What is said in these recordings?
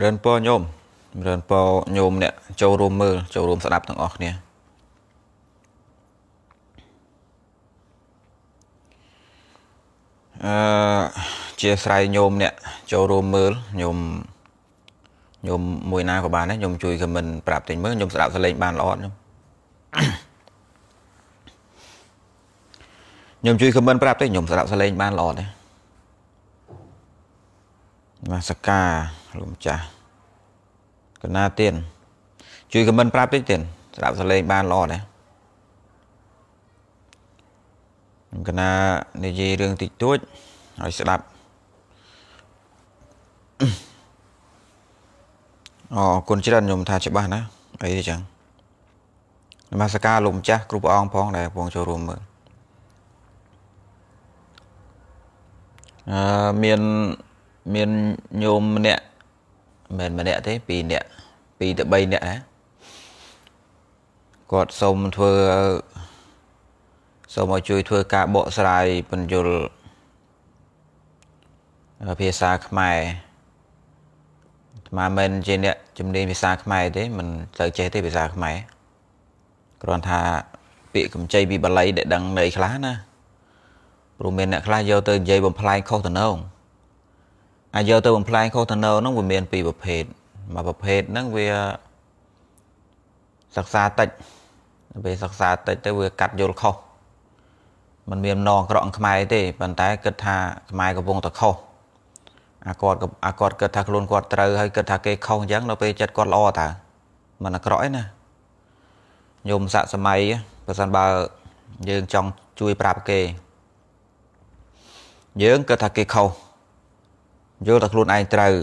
រឿនពរញោមរឿនពរញោមអ្នក ចូលរួមមើលចូលរួមស្ដាប់ទាំងអស់គ្នាអឺជាស្រ័យញោមអ្នកចូលរួមមើលញោមញោមមួយណាក៏បានដែរញោមជួយខមមិន ប្រាប់តិចមើលញោមស្ដាប់សលេងបានល្អអត់ញោមញោមជួយខមមិនប្រាប់តិចញោមស្ដាប់សលេងបានល្អដែរមកសកាលោកម្ចាស់កណាទៀនជួយខមមិនប្រាប់តិចទៀនស្ដាប់សលេងបានល្អដែរខ្ញុំកណានិយាយរឿងតិចតួចឲ្យស្ដាប់អរគុណច្រើនខ្ញុំថាច្បាស់ណាអីចឹងនមស្ការលោកម្ចាស់គ្រូព្រះអង្គផង ដែលបងចូលរួមមើលអឺមានមានញោមម្នាក់មិនម្នាក់ទេ ពីរនាក់ពីរទៅ3នាក់ដែរគាត់សូមធ្វើសូមឲ្យជួយធ្វើការបកស្រាយបញ្យលភាសាខ្មែរអាមិនជាអ្នកជំនាញភាសាខ្មែរទេមិនត្រូវចេះទេភាសាខ្មែរគ្រាន់ថា ពាក្យកម្ចីពីបាលីដែលដឹងន័យខ្លះណាព្រោះមានអ្នកខ្លះយកទៅនិយាយបំផ្លាញខុសតំណងអាយកទៅបំផ្លែងខុសធនៅហ្នឹងវាមាន ពីរប្រភេទមួយប្រភេទហ្នឹងវាសិក្សាតិចពេលសិក្សាតិចទៅវាកាត់យល់ខុសมันមានណងក្រក់ខ្មែរទេប៉ុន្តែគិតថាខ្មែរកំពុងតែខុសអាគាត់អាគាត់គិតថាខ្លួនគាត់ត្រូវហើយគិតថាគេខុសអញ្ចឹងដល់ពេលចិត្តគាត់ល្អតើมันអាក្រក់ឯណាញោមសាក់សម័យបើសិនបើយើងចង់ជួយ ប្រាប់គេ យើងគិតថាគេខុសយល់តែខ្លួនឯងត្រូវ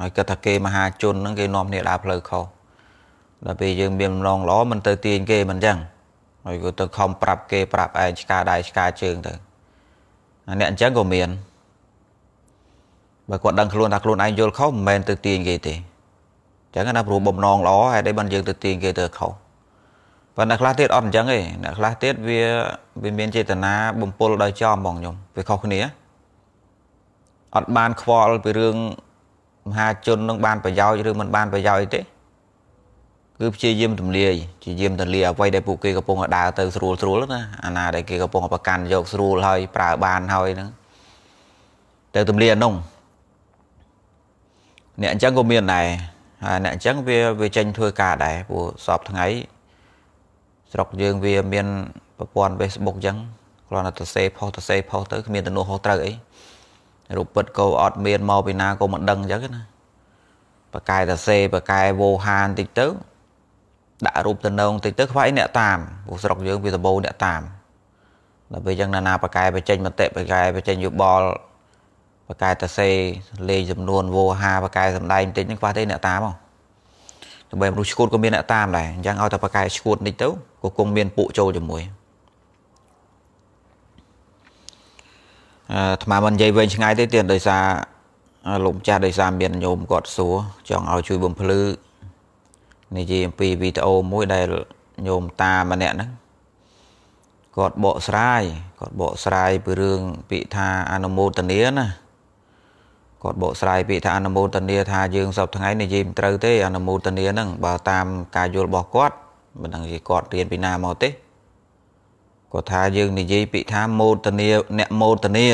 ហើយគិតថាគេមហាជនហ្នឹងគេនាំគ្នាដើរផ្លូវខុសដល់ពេលយើងមានម្លងល្អមិនទៅទាញគេមិនអញ្ចឹងហើយក៏ទៅខំប្រាប់គេប្រាប់ឯងឆ្កាដៃឆ្កាជើងទៅអ្នកអញ្ចឹងក៏មានបើគាត់ដឹងខ្លួនថាខ្លួនឯងយល់ខុសមិនមែនទៅទាញគេទេអញ្ចឹងណាព្រោះបំណងល្អហើយដែរបានយើងទៅទាញគេទៅខុសប៉ុន្តែខ្លះទៀតអត់អញ្ចឹងទេអ្នកខ្លះទៀតវាវាមានចេតនាបំពុលដោយចំហ្មងខ្ញុំវាខុសគ្នាអត់បានខ្វល់ពីរឿងមហាជននឹងបានប្រយោជន៍ឬមិនបានប្រយោជន៍ទេគឺព្យាយាមទម្លាយព្យាយាមទលាអ្វីដែលពួកគេកំពុងដើរទៅស្រួលស្រួលណាអាណាដែលគេកំពុងប្រកាន់យកស្រួលហើយប្រើបានហើយហ្នឹងទៅទម្លាអានោះអ្នកអញ្ចឹងក៏មានដែរហើយអ្នកអញ្ចឹងវាវាចេញធ្វើការដែរព្រោះសពថ្ងៃស្រុកយើងវាមាន ប្រព័ន្ធ Facebook អញ្ចឹងគ្រាន់តែសរសេរផុសសរសេរផុសទៅគ្មានទំនួលខុសត្រូវអីរូបពិតក៏អត់មានមកពីណាក៏មិនដឹងអញ្ចឹងណាបកែតសេបកែវោហានតិចទៅដាក់រូបតំណងតិចទៅខ្វះអ្នកតាមព្រោះស្រុកយើងវាដបោអ្នកតាមដល់ពេលអញ្ចឹងណានាបកែបច្ចេញមតិបកែបច្ចេញយោបល់បកែតសេលេខចំនួនវោហាបកែសំដែងតិចហ្នឹងខ្វះទេអ្នកតាមហ៎ដើម្បីមនុស្សឈួតក៏មានអ្នកតាមដែរអញ្ចឹងឲ្យតែបកែឈួតតិចទៅក៏គង់មានពួកចូលជាមួយអាត្មាមិននិយាយវែងឆ្ងាយទេទៀតដោយសារលោកម្ចាស់ដោយសារមានញោមគាត់សួរចង់ឲ្យជួយបំភ្លឺនិយាយអំពីវីដេអូមួយដែលញោមតាម្នាក់ហ្នឹងគាត់បកស្រាយគាត់បកស្រាយពីរឿងពាក្យថាអនុមោទនាណាគាត់បកស្រាយពាក្យថាអនុមោទនាថាយើងសពថ្ងៃនិយាយមិនត្រូវទេអនុមោទនាហ្នឹងបើតាមការយល់របស់គាត់មិនដឹងជាគាត់រៀនពីណាមកទេគាត់ថាយើងនិយាយពាក្យថាមោទនីអ្នកមោទនី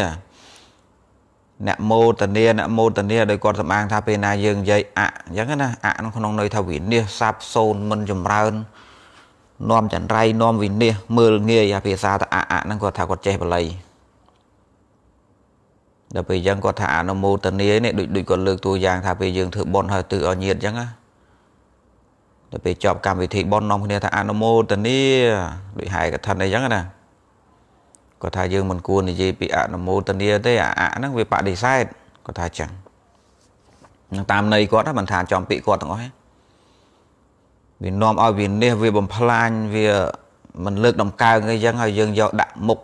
អ្នកមោទនីអ្នកមោទនីដោយគាត់សម្អាង ថាពេលណាយើងនិយាយអអញ្ចឹងណាអនៅក្នុងន័យថាវិនិច្ឆ័យសាប់សូនមិនចម្រើននាំចន្ទ្រៃនាំវិនិច្ឆ័យមើលងាយអាភាសាថាអអហ្នឹងគាត់ថាគាត់ចេះបល័យដល់ពេលអញ្ចឹងគាត់ថាអនុមោទនីនេះដូចដូចគាត់លើកតួយ៉ាងថាពេលយើងធ្វើបន់ហើយទិសឲ្យញាតអញ្ចឹងណាទៅពេលចប់កម្មវិធីបន់នាំគ្នាថាអនុមោទនាដូចហែកថាអីចឹងណាគាត់ថាយើងមិនគួរនិយាយពីអនុមោទនាទេអាអហ្នឹងវាបដិសេធគាត់ថាចឹងនឹងតាមន័យគាត់មិនថាចំពាក្យគាត់ទាំងអស់ទេវានាំឲ្យវានេះវាបំផ្លាញវាមិនលើកដំកើងអីចឹងហើយយើងយកដាក់មុខ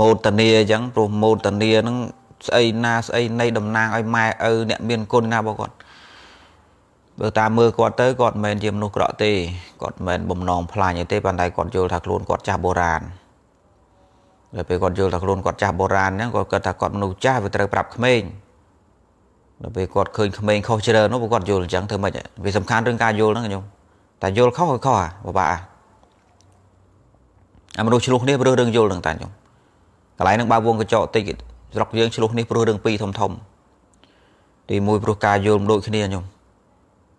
មោទនាអញ្ចឹងព្រោះមោទនាហ្នឹងស្អីណាស្អីនៃតំណាងឲ្យម៉ែឪអ្នកមានគុណណារបស់គាត់បើតាមមើលគាត់ទៅគាត់មិនមែនជាមនុស្សក្រក់ទេគាត់មិនមែនបំណងផ្លាញ់អីទេប៉ុន្តែគាត់យល់ថាខ្លួនគាត់ចាស់បុរាណដល់ពេលគាត់យល់ថាខ្លួនគាត់ចាស់បុរាណហ្នឹងគាត់គិតថាគាត់មនុស្សចាស់វាត្រូវប្រាប់ក្មេងដល់ពេលគាត់ឃើញក្មេងខុសច្រើននោះគាត់យល់អញ្ចឹងធ្វើម៉េចវាសំខាន់រឿងការយល់ហ្នឹងខ្ញុំតែយល់ខុសក៏ខុសអាពិបាកអាមនុស្សឆ្លោះគ្នាព្រោះរឿងយល់ហ្នឹងតែខ្ញុំកន្លែងហ្នឹងបើវងកញ្ចក់តិចស្រុកយើងឆ្លោះគ្នាព្រោះរឿងពីរធំធំ ទីមួយព្រោះការយល់មិនដូចគ្នាខ្ញុំ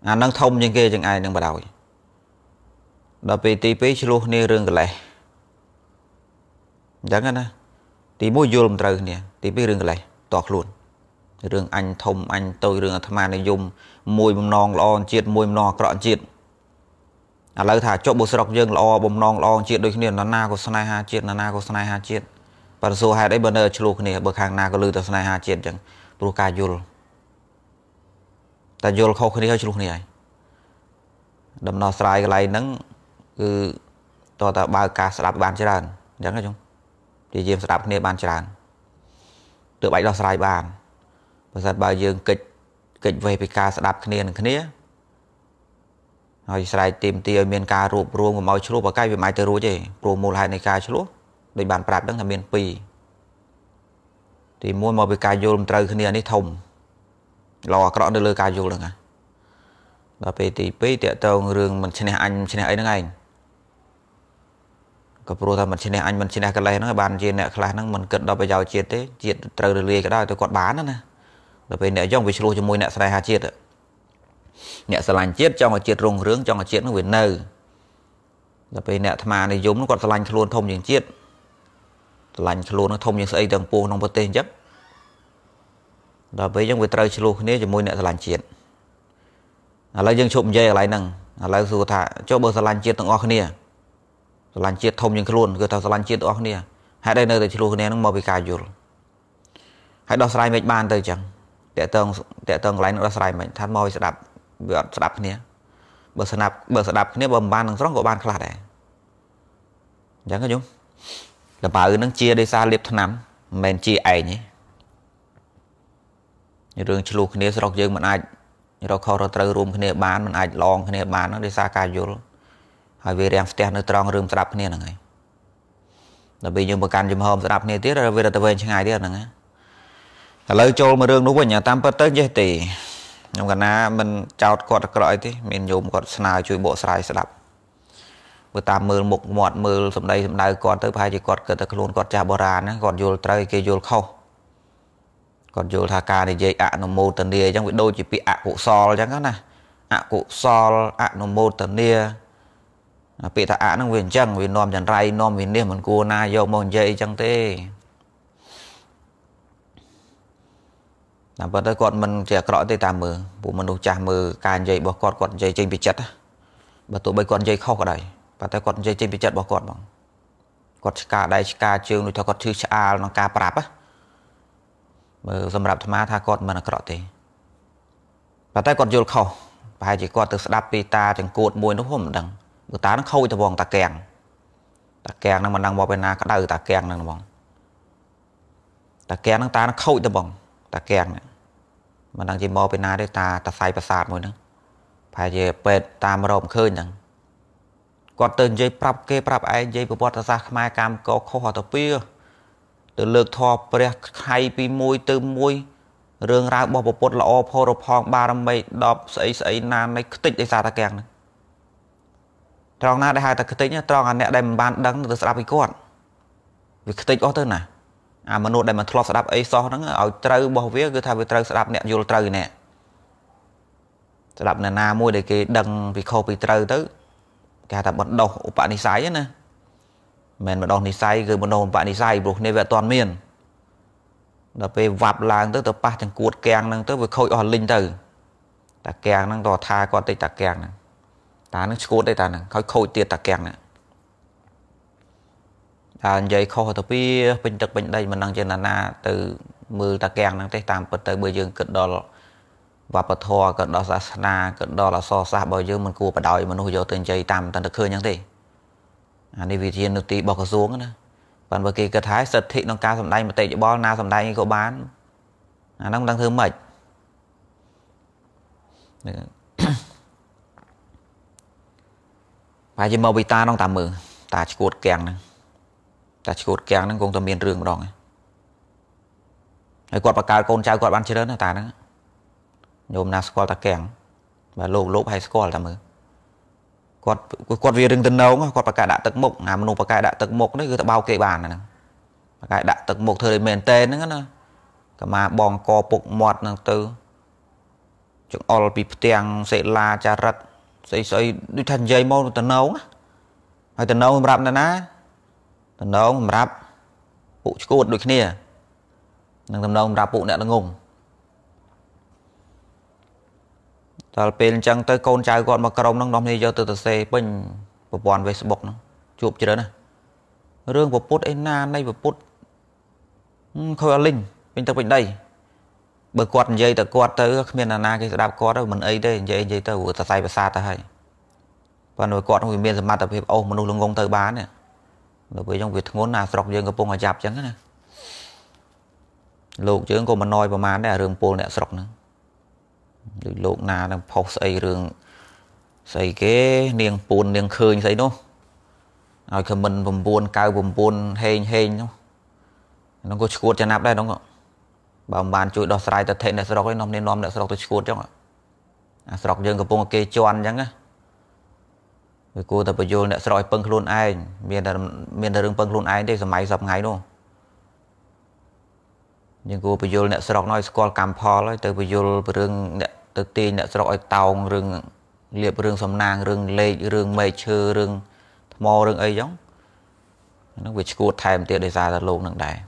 អានឹងធំជាងគេជាងឯងនឹងបដ ாய் ដល់ពេលទី2ឆ្លោះគ្នារឿងកលេសអញ្ចឹងណាទី1យល់មិនត្រូវគ្នាទី2រឿងកលេសតខ្លួនរឿងអញធំអញតូចរឿងអាត្មានិយម មួយបំណងល្អជាតិមួយបំណងអាក្រក់ជាតិឥឡូវថាចុះបុស្រុកយើងល្អបំណងល្អជាតិដូចគ្នាណាណាក៏ស្នេហាជាតិណាណាក៏ស្នេហាជាតិបើសួរហេតុអីបើនៅឆ្លោះគ្នាបើខាងណាក៏លឺតែស្នេហាជាតិអញ្ចឹងព្រោះការយល់តែយល់ខុសគ្នាហើយឆ្លោះគ្នាហើយដំណោះស្រាយកន្លែងហ្នឹងគឺតើតើបើកការស្ដាប់បានច្រើនអញ្ចឹងណាជុំព្យាយាមស្ដាប់គ្នាបានច្រើនទើបអាចដោះស្រាយបានបើសិនបើយើងកិច្ចកិច្ចវេះពីការស្ដាប់គ្នានឹងគ្នាហើយស្រែកទីមទីឲ្យមានការរួបរวมកុំឲ្យឆ្លោះបកាយវាមិនអាចទៅរួចទេព្រោះមូលហេតុនៃការឆ្លោះដូចបានប្រាប់ដឹងថាមាន2ទី1មកពីការយល់មិនត្រូវគ្នានេះធំល្អអាក្រក់នៅលើការយល់ហ្នឹងណាដល់ពេលទី2តកតងរឿងមិនឈ្នះអញមិនឈ្នះអីហ្នឹងឯងក៏ព្រោះថាមិនឈ្នះអញមិនឈ្នះកលេសហ្នឹងបានជាអ្នកខ្លះហ្នឹងមិនគិតដល់ប្រយោជន៍ជាតិទេជាតិត្រូវរលាយក៏ដោយទៅគាត់បានណាដល់ពេលអ្នកយ៉ងវាឆ្លោះជាមួយអ្នកស្នេហាជាតិអ្នកស្រឡាញ់ជាតិចង់ឲ្យជាតិរុងរឿងចង់ឲ្យជាតិហ្នឹងវានៅដល់ពេលអ្នកអាត្មានិយមហ្នឹងគាត់ស្រឡាញ់ខ្លួនធំជាងជាតិស្រឡាញ់ខ្លួនហ្នឹងធំជាងស្អីទាំងពួងក្នុងប្រទេសអញ្ចឹងដល់ពេលយើងវាត្រូវឆ្លោះគ្នាជាមួយអ្នកស្រឡាញ់ជាតិឥឡូវយើងឈប់និយាយកន្លែងហ្នឹងឥឡូវសួរថាចុះបើស្រឡាញ់ជាតិទាំងអស់គ្នាស្រឡាញ់ជាតិធំជាងខ្លួនគឺថាស្រឡាញ់ជាតិទាំងអស់គ្នាហេតុអីនៅតែឆ្លោះគ្នាហ្នឹងមកពីការយល់ហើយដោះស្រាយមិនបានទៅអញ្ចឹងតកតងតកតងកន្លែងនឹងដោះស្រាយមិនថាមកស្ដាប់វាអត់ស្ដាប់គ្នាបើស្ដាប់បើស្ដាប់គ្នាបើមិនបានទាំងស្រុងក៏បានខ្លះដែរអញ្ចឹងខ្ញុំលបើហ្នឹងជាដោយសារលៀបឆ្នាំមិនមែនជាឯងទេរឿងឆ្លោះគ្នាស្រុកយើងមិនអាចរកខុសរកត្រូវរួមគ្នាបានមិនអាចឡងគ្នាបានហ្នឹងដោយសារការយល់ហើយវារាំងស្ទះនៅត្រង់រឿងស្ដាប់គ្នាហ្នឹងហើយដល់ពេលយើងប្រកាន់ចំហមស្ដាប់គ្នាទៀតវាទៅវែងឆ្ងាយទៀតហ្នឹងណាឥឡូវចូលមករឿងនោះវិញតាមពិតទៅចេះទេខ្ញុំកណាមិនចោតគាត់អក្រក់អីទេមានញោមគាត់ស្នើជួយបកស្រាយស្ដាប់បើតាមមើលមុខមាត់មើលសម្ដីសម្ដៅគាត់ទៅប្រហែលជាគាត់គិតតែខ្លួនគាត់ចាស់បុរាណហ្នឹងគាត់យល់ត្រូវគេយល់ខុសគាត់យល់ថាការនិយាយអនុមោទនាអញ្ចឹងវាដូចជាពាក្យអកុសលអញ្ចឹងណាអកុសលអនុមោទនាពាក្យថាអហ្នឹងវាអញ្ចឹងវានាំចន្រៃនាំវិនិច្ឆ័យមិនគួរណាយកមកនិយាយអញ្ចឹងទេតាមពិតទៅគាត់មិនជាអាក្រក់ទេតាមមើលពួកមនុស្សចាស់មើលការនិយាយរបស់គាត់គាត់និយាយចេញពីចិត្តបើទោះបីគាត់និយាយខុសក៏ដោយប៉ុន្តែគាត់និយាយចេញពីចិត្តរបស់គាត់បងគាត់ឆ្កាដៃឆ្កាជើងដូចថាគាត់ឈឺឆ្អាលក្នុងការប្រាប់ណាបើសម្រាប់អាត្មាថាគាត់មិនអាក្រក់ទេប៉ុន្តែគាត់យល់ខុសប្រហែលជាគាត់ទៅស្ដាប់ពីតាចង្កួតមួយនោះខ្ញុំមិនដឹងព្រោះតានឹងខូចតវងតាកៀងតាកៀងនឹងមិនដឹងមកពីណាក្ដៅតាកៀងនឹងបងតាកៀងនឹងតានឹងខូចតបង តាកៀងមិនដឹងជាមកពីណាទេតាតសៃប្រសាទមួយហ្នឹងប្រហែលជាពេទ្យតាមរកមិនឃើញហ្នឹងគាត់ទៅនិយាយប្រាប់គេប្រាប់ឯងនិយាយប្រវត្តិសាស្ត្រខ្មែរកម្មកកខុសអត់ទៅពីទៅលើកធម៌ព្រះខៃពី1ទៅ1រឿងរ៉ាវរបស់ពុទ្ធល្អផរផងបារមី10ស្អីស្អីណានៃខ្ទេចដោយសារតាកាំងហ្នឹងត្រង់ណាដែលហៅថាខ្ទេចត្រង់អាអ្នកដែលមិនបានដឹងទៅស្ដាប់ពីគាត់វាខ្ទេចអស់ទៅណាអាមនុស្សដែលមិនធ្លាប់ស្ដាប់អីសោះហ្នឹងឲ្យត្រូវរបស់វាគឺថាវាត្រូវស្ដាប់អ្នកយល់ត្រូវអ្នកស្ដាប់អ្នកណាមួយដែលគេ ដឹងពីខុសពីត្រូវទៅគេថាបណ្ដោះឧបនិស្ស័យណាមិនម្ដងនិស័យគឺមនោបនិស័យព្រោះគ្នាវាអត់ទាន់មានដល់ពេលវាប់ឡើងទៅទៅប៉ះចង្កួតគាំងហ្នឹងទៅវាខូចអស់លីងទៅតាគាំងហ្នឹងតោះថាគាត់តិចតាគាំងហ្នឹងតាហ្នឹងឈួតទេតាហ្នឹងខូចខូចទៀតតាគាំងហ្នឹងតានិយាយខុសទៅពីពេញទឹកពេញដីមិនដឹងជាណាណា ទៅមើលតាគាំងហ្នឹងទេតាមពិតទៅបើយើងគិតដល់វប្បធម៌ក៏ដល់សាសនាក៏ដល់អសរសាស្ត្ររបស់យើងមិនគួរបដ ாய் មនុស្សយកទៅនិយាយតាមតន្តឃើញអញ្ចឹងទេអានេះវាធានាទីរបស់ក្រសួងណាប៉ុន្តែគេគិតថាសិទ្ធិក្នុងការសម្ដែងមតិយោបល់ណាសម្ដែងអីក៏បានអាហ្នឹងមិនដឹងធ្វើម៉េចបាយជាមកវិតាហ្នឹងតាមមើលតាឈួតកៀងហ្នឹងតាឈួតកៀងហ្នឹងគង់តែមានរឿងម្ដងហើយគាត់បកកើតកូនចៅគាត់បានច្រើនណាតាហ្នឹងញោមណាស្គាល់តាកៀងបើលោកលោកហើយស្គាល់តាមើលគាត់គាត់វារឿងទៅនងគាត់ប្រកែកដាក់ទឹកមុខអាមនុស្សប្រកែកដាក់ទឹកមុខនេះគឺទៅបោកគេបានហ្នឹងប្រកែកដាក់ទឹកមុខធ្វើឲ្យមែនតែនហ្នឹងណាកម្មាបងកពុកមាត់ហ្នឹងទៅចង្អុលពីផ្ទាំងសេឡាចារិតស្អីស្អីដូចថានិយាយមកតំណងហើយតំណងសម្រាប់អ្នកណាតំណងសម្រាប់ពួកឈួតដូចគ្នានឹងតំណងសម្រាប់ពួកអ្នកល្ងងដល់ពេលអញ្ចឹងទៅកូនចៅគាត់មកក្រុមហ្នឹងនាំគ្នាយកទៅទៅសេពេញប្រព័ន្ធ Facebook ហ្នឹងជួបច្រើនណារឿងពពុតអីណានៃពពុតខើលីងពេញទឹកពេញដីបើគាត់និយាយតែគាត់ទៅគ្មានអាណាគេស្ដាប់គាត់ទៅមិនអីទេនិយាយនិយាយទៅសរសៃប្រសាទៅហើយប៉ុន្តែគាត់វាមានសមត្ថភាពអស់មនុស្សល្ងងទៅបានដល់ពេលយើងវាធ្ងន់ណាស្រុកយើងកំពុងអាយ៉ាប់ចឹងណាលោកយើងក៏មិនណយប្រមាណដែររឿងពលអ្នកស្រុកហ្នឹងដូចលោកណានឹងផុសស្អីរឿងស្អីគេនាងពូននាងឃើញស្អីនោះឲ្យខមមិន999ហេងហេងនោះនោះក៏ឈួតចំណាប់ដែរនោះបើមិនបានជួយដោះស្រាយទៅថេអ្នកស្រុកឯងនាំនេះនាំអ្នកស្រុកទៅឈួតចឹងអាស្រុកយើងកំពុងគេជន់ចឹងណាវាគួរតែបញ្យល់អ្នកស្រុកឲ្យពឹងខ្លួនឯងមានតែមានតែរឿងពឹងខ្លួនឯងទេសมัยសប្ងៃនោះយើងគួរបញ្យលអ្នកស្រុកឲ្យស្គាល់កម្មផលហើយទៅបញ្យលរឿងអ្នកទៅទាញអ្នកស្រុកឲ្យតោងរឿងលៀបរឿងសំណាងរឿងលេខរឿងមេឈើរឿងថ្មរឿងអីចឹងហ្នឹងវាឈួតថែមទៀតដោយសារតែលោកនឹងដែរឥ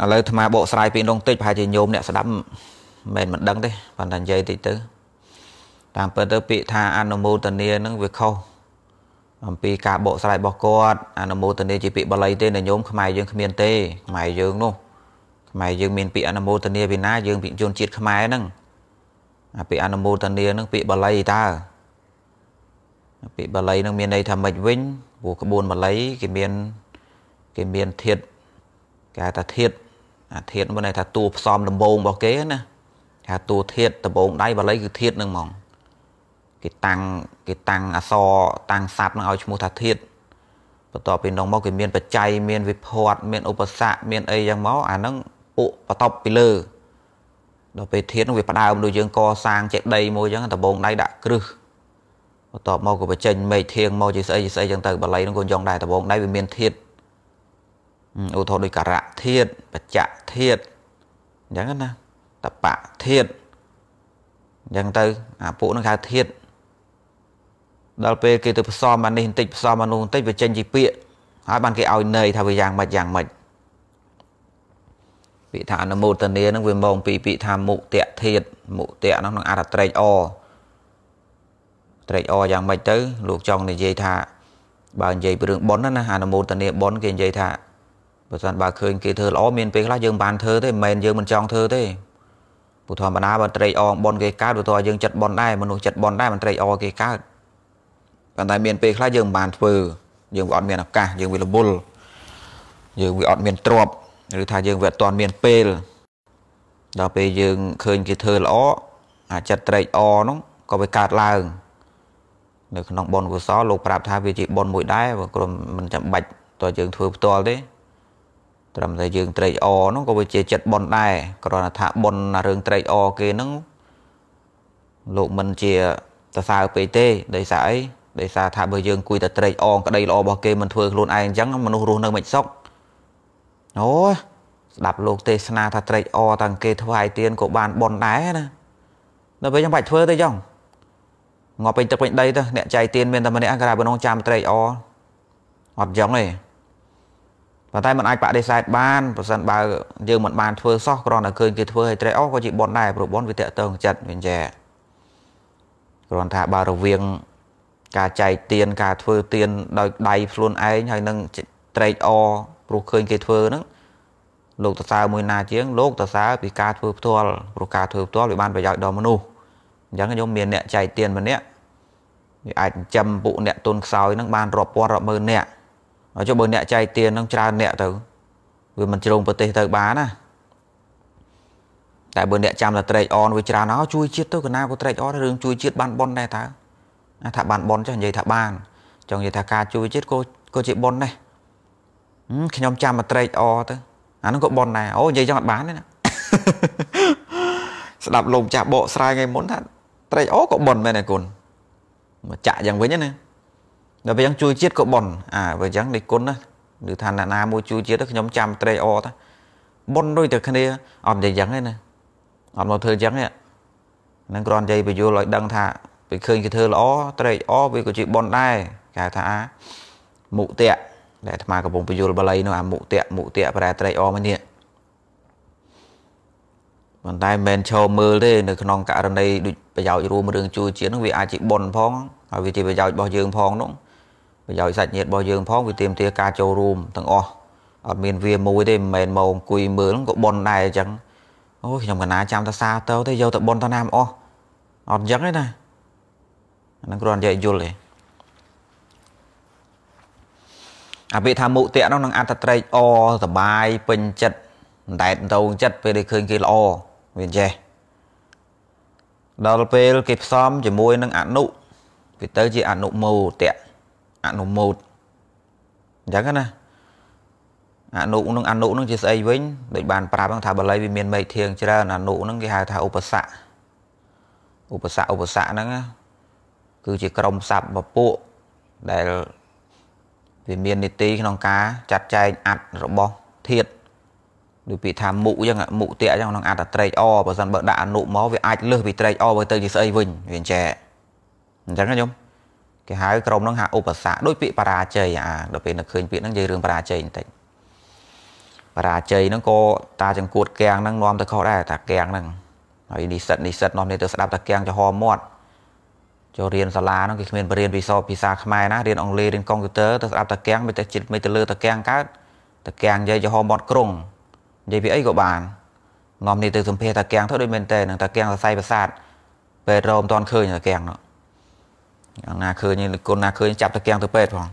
ឡូវអាត្មាបកស្រាយពីដងតិចប្រហែលជាញោមអ្នកស្ដាប់មិនមិនដឹងទេប៉ុន្តែនិយាយតិចទៅ តាមពិតទៅពាក្យថាអនុមោទនាហ្នឹងវាខុសអំពីការបកស្រាយរបស់គាត់អនុមោទនាជាពាក្យបាលីទេនៅញោមខ្មែរយើងគ្មានទេខ្មែរយើងនោះខ្មែរយើងមានពាក្យអនុមោទនាពីណាយើងពាក្យជនជាតិខ្មែរហ្នឹងអាពាក្យអនុមោទនាហ្នឹងពាក្យបាលីតើពាក្យបាលីហ្នឹងមានន័យថាម៉េចវិញព្រោះក្បួនបាលីគេមានគេមានធាតគេហៅថាធាតអាធាតមិនន័យថាតួផ្សំដំបូងរបស់គេណាថាតួធាតដំបូងដៃបាលីគឺធាតហ្នឹងហ្មងគេតាំងគេតាំងអសរតាំងស័ព្ទនឹងឲ្យឈ្មោះថាធាតបន្ទាប់ពីនោះមកគេមានបច្ច័យមានវិភ័តមានឧបសគ្គមានអីយ៉ាងមកអាហ្នឹងពួកបតប់ពីលើដល់ពេលធាតនោះវាផ្ដើមដូចយើងកសាងចេតិយមួយអញ្ចឹងដបងដៃដាក់គ្រឹះបន្ទាប់មកក៏បញ្ចេញមេឃធៀងមកជាស្អីជាស្អីអញ្ចឹងទៅបាលីនោះក៏យ៉ងដែរដបងដៃវាមានធាតឧទាហរណ៍ដូចការៈធាតបច្ចៈធាតអញ្ចឹងណាតបៈធាតអញ្ចឹងទៅអាពួកនឹងហៅធាតដល់ពេលគេទៅផ្សំអានេះបន្តិចផ្សំអានោះបន្តិចវាចេញជាពាក្យហើយបានគេឲ្យន័យថាវាយ៉ាងម៉េចយ៉ាងម៉េចពាក្យថាអនុមោទនានឹងវាមកពីពាក្យថាមុទៈធាតមុទៈនោះនឹងអត្ថត្រេកអត្រេកអយ៉ាងម៉េចទៅ លោកចង់និយាយថាបើនិយាយពីរឿងប៉ុនណាអនុមោទនាប៉ុនគេនិយាយថាបើសិនបើឃើញគេធ្វើល្អមានពេលខ្លះយើងបានធ្វើទេមិនមែនយើងមិនចង់ធ្វើទេពូធម្មតាបើត្រេកអងប៉ុនគេកើតពូតើយើងចិត្តប៉ុនដែរមនុស្សចិត្តប៉ុនដែរមិនត្រេកអគេកើតប៉ុន្តែមានពេលខ្លះយើងមិនបានធ្វើយើងវាអត់មានឱកាសយើងវារវល់យើងវាអត់មានទ្រព្យឬថាយើងវាអត់ទាន់មានពេលដល់ពេលយើងឃើញគេធ្វើល្អអាចិត្តត្រេកអរនោះក៏វាកើតឡើង នៅក្នុងបុណ្យកុសលលោកប្រាប់ថាវាជាបុណ្យមួយដែរព្រោះក្រុមមិនចាំបាច់តើយើងធ្វើផ្ទាល់ទេ ត្រឹមតែយើងត្រេកអរនោះក៏វាជាចិត្តបុណ្យដែរគ្រាន់តែថាបុណ្យរឿងត្រេកអរគេហ្នឹងលោកមិនជាសរសើរពេកទេដោយសារអីដោយសារថាបើយើងគួយតែត្រេកអងក្តីល្អរបស់គេមិនធ្វើខ្លួនឯងអញ្ចឹងមនុស្សរស់នៅមិនសុខអូយស្ដាប់លោកទេសនាថាត្រេកអរតាំងគេថ្វាយទៀនក៏បានបន់ដែរណាដល់ពេលយ៉ាងបាច់ធ្វើទេចង់ងាប់ពេញទឹកពេញដីទៅអ្នកចាយទៀនមានតែម្នាក់ក្រៅបំណងចាំត្រេកអរអត់យ៉ាងទេប៉ុន្តែมันអាចបដិសេធបានប្រសិនបើយើងមិនបានធ្វើសោះគ្រាន់តែឃើញគេធ្វើឲ្យត្រេកអរក៏ជាបន់ដែរព្រោះបន់វាតកតងចិត្តវាចាគ្រាន់ថាបើរវាងការចែកទៀនការធ្វើទៀនដោយដៃខ្លួនឯងហើយនឹងត្រេកអរព្រោះឃើញគេធ្វើហ្នឹងលោកតសើមួយណាជាងលោកតសើពីការធ្វើផ្ទាល់ព្រោះការធ្វើផ្ទាល់វាបានប្រយោជន៍ដល់មនុស្សអញ្ចឹងខ្ញុំមានអ្នកចែកទៀនម្នាក់វាអាចចិញ្ចឹមពួកអ្នកទុនខ្សោយហ្នឹងបានរាប់ពាន់រាប់ម៉ឺនអ្នកហើយចុះបើអ្នកចែកទៀនហ្នឹងច្រើនអ្នកទៅវាមិនជ្រងប្រទេសទៅបានណាតែបើអ្នកចាំតែត្រេកអរវាច្រើនអោជួយជាតិទៅកណាក៏ត្រេកអររឿងជួយជាតិបានប៉ុនដែរតើថាបានប៉ុនចុះនិយាយថាបានចង់និយាយថាការជួយជាតិក៏ក៏ជាប៉ុនដែរខ្ញុំចាំមកត្រេកអទៅអានោះក៏ប៉ុនដែរអូនិយាយចឹងអត់បានទេណាស្ដាប់លោកចាស់បកស្រាយថ្ងៃមុនថាត្រេកអក៏ប៉ុនមែនឯគុណមកចាក់យ៉ាងវិញណាដល់ពេលចឹងជួយជាតិក៏ប៉ុនអាបើចឹងនេះគុណណាឬថាអ្នកណាមួយជួយជាតិខ្ញុំចាំត្រេកអទៅប៉ុនដូចតែគ្នាអត់និយាយចឹងទេណាអត់មកធ្វើចឹងទេនឹងគ្រាន់និយាយបញ្យល់ឲ្យដឹងថាពេលឃើញគេធ្វើល្អត្រេកអរវាក៏ជាបនដែរគេថាមុតៈដែលអាត្មាកំពុងបញ្យលបាលីនោះអាមុតៈមុតៈប្រែត្រេកអរមកនេះប៉ុន្តែមិនមែនឈរមើលទេនៅក្នុងករណីដូចប្រយោជន៍រួមរឿងជួយជាតិនោះវាអាចជាបនផងហើយវាជាប្រយោជន៍របស់យើងផងនោះប្រយោជន៍សាច់ញាតិរបស់យើងផងវាទាមទារការចូលរួមទាំងអស់អត់មានវាមួយទេមិនមែនមកអង្គុយមើលហ្នឹងក៏បនដែរអញ្ចឹងអូខ្ញុំកណាចាំតែសាទៅទេយកទៅបនតាណាមអស់អត់អញ្ចឹងទេណាហ្នឹងគ្រាន់តែយល់ទេអាពាក្យថាមុតិនោះនឹងអត្តត្រេកអសបាយពេញចិត្តមិនដែតដងចិត្តពេលដែលឃើញគេល្អវាចេះដល់ពេលគេផ្សំជាមួយនឹងអនុវាទៅជាអនុមោទៈអនុមោទអញ្ចឹងណាអនុនឹងអនុនឹងជាស្អីវិញដូចបានប្រាប់ថាបល័យវាមានមេឃធៀងច្រើនអនុនឹងគេហៅថាឧបសគ្គឧបសគ្គឧបសគ្គហ្នឹងណាគឺជាក្រមសັບពពួកដែលវាមាននីតិក្នុងការចាត់ចែងអត្តរបស់ធាតដូចពាក្យថាមុខអញ្ចឹងមុខតិអញ្ចឹងក្នុងអត្តត្រេកអបើសិនបើដាក់អនុមកវាអាចលើសពីត្រេកអបើទៅជាស្អីវិញវាអញ្ចេះអញ្ចឹងណាញោមគេហៅក្រុមហ្នឹងហាឧបសគ្គដូចពាក្យបរាជ័យអាដល់ពេលនៅឃើញពាក្យហ្នឹងនិយាយរឿងបរាជ័យបន្តិចបរាជ័យហ្នឹងក៏តាចង្គួតកៀងហ្នឹងនាំទៅខុសដែរតាកៀងហ្នឹងហើយនិស្សិតនិស្សិតនាំគ្នាទៅស្ដាប់តាកៀងចំហមាត់ចូលរៀនសាលាហ្នឹងគេគ្មានបរៀនវិសោភាសាខ្មែរណារៀនអង់គ្លេសរៀនកុំព្យូទ័រទៅស្ដាប់តាកៀងមិនតែចិត្តមិនទៅលើតាកៀងកើតតាកៀងនិយាយចំហមាត់ក្រុងនិយាយពីអីក៏បានងំនេះទៅសំភារតាកៀងទៅដូចមែនតែនឹងតាកៀងសរសៃប្រសាទពេទ្យរោមមិនតាន់ឃើញតាកៀងនោះយ៉ាងណាឃើញគុណណាឃើញចាប់តាកៀងទៅពេទ្យផង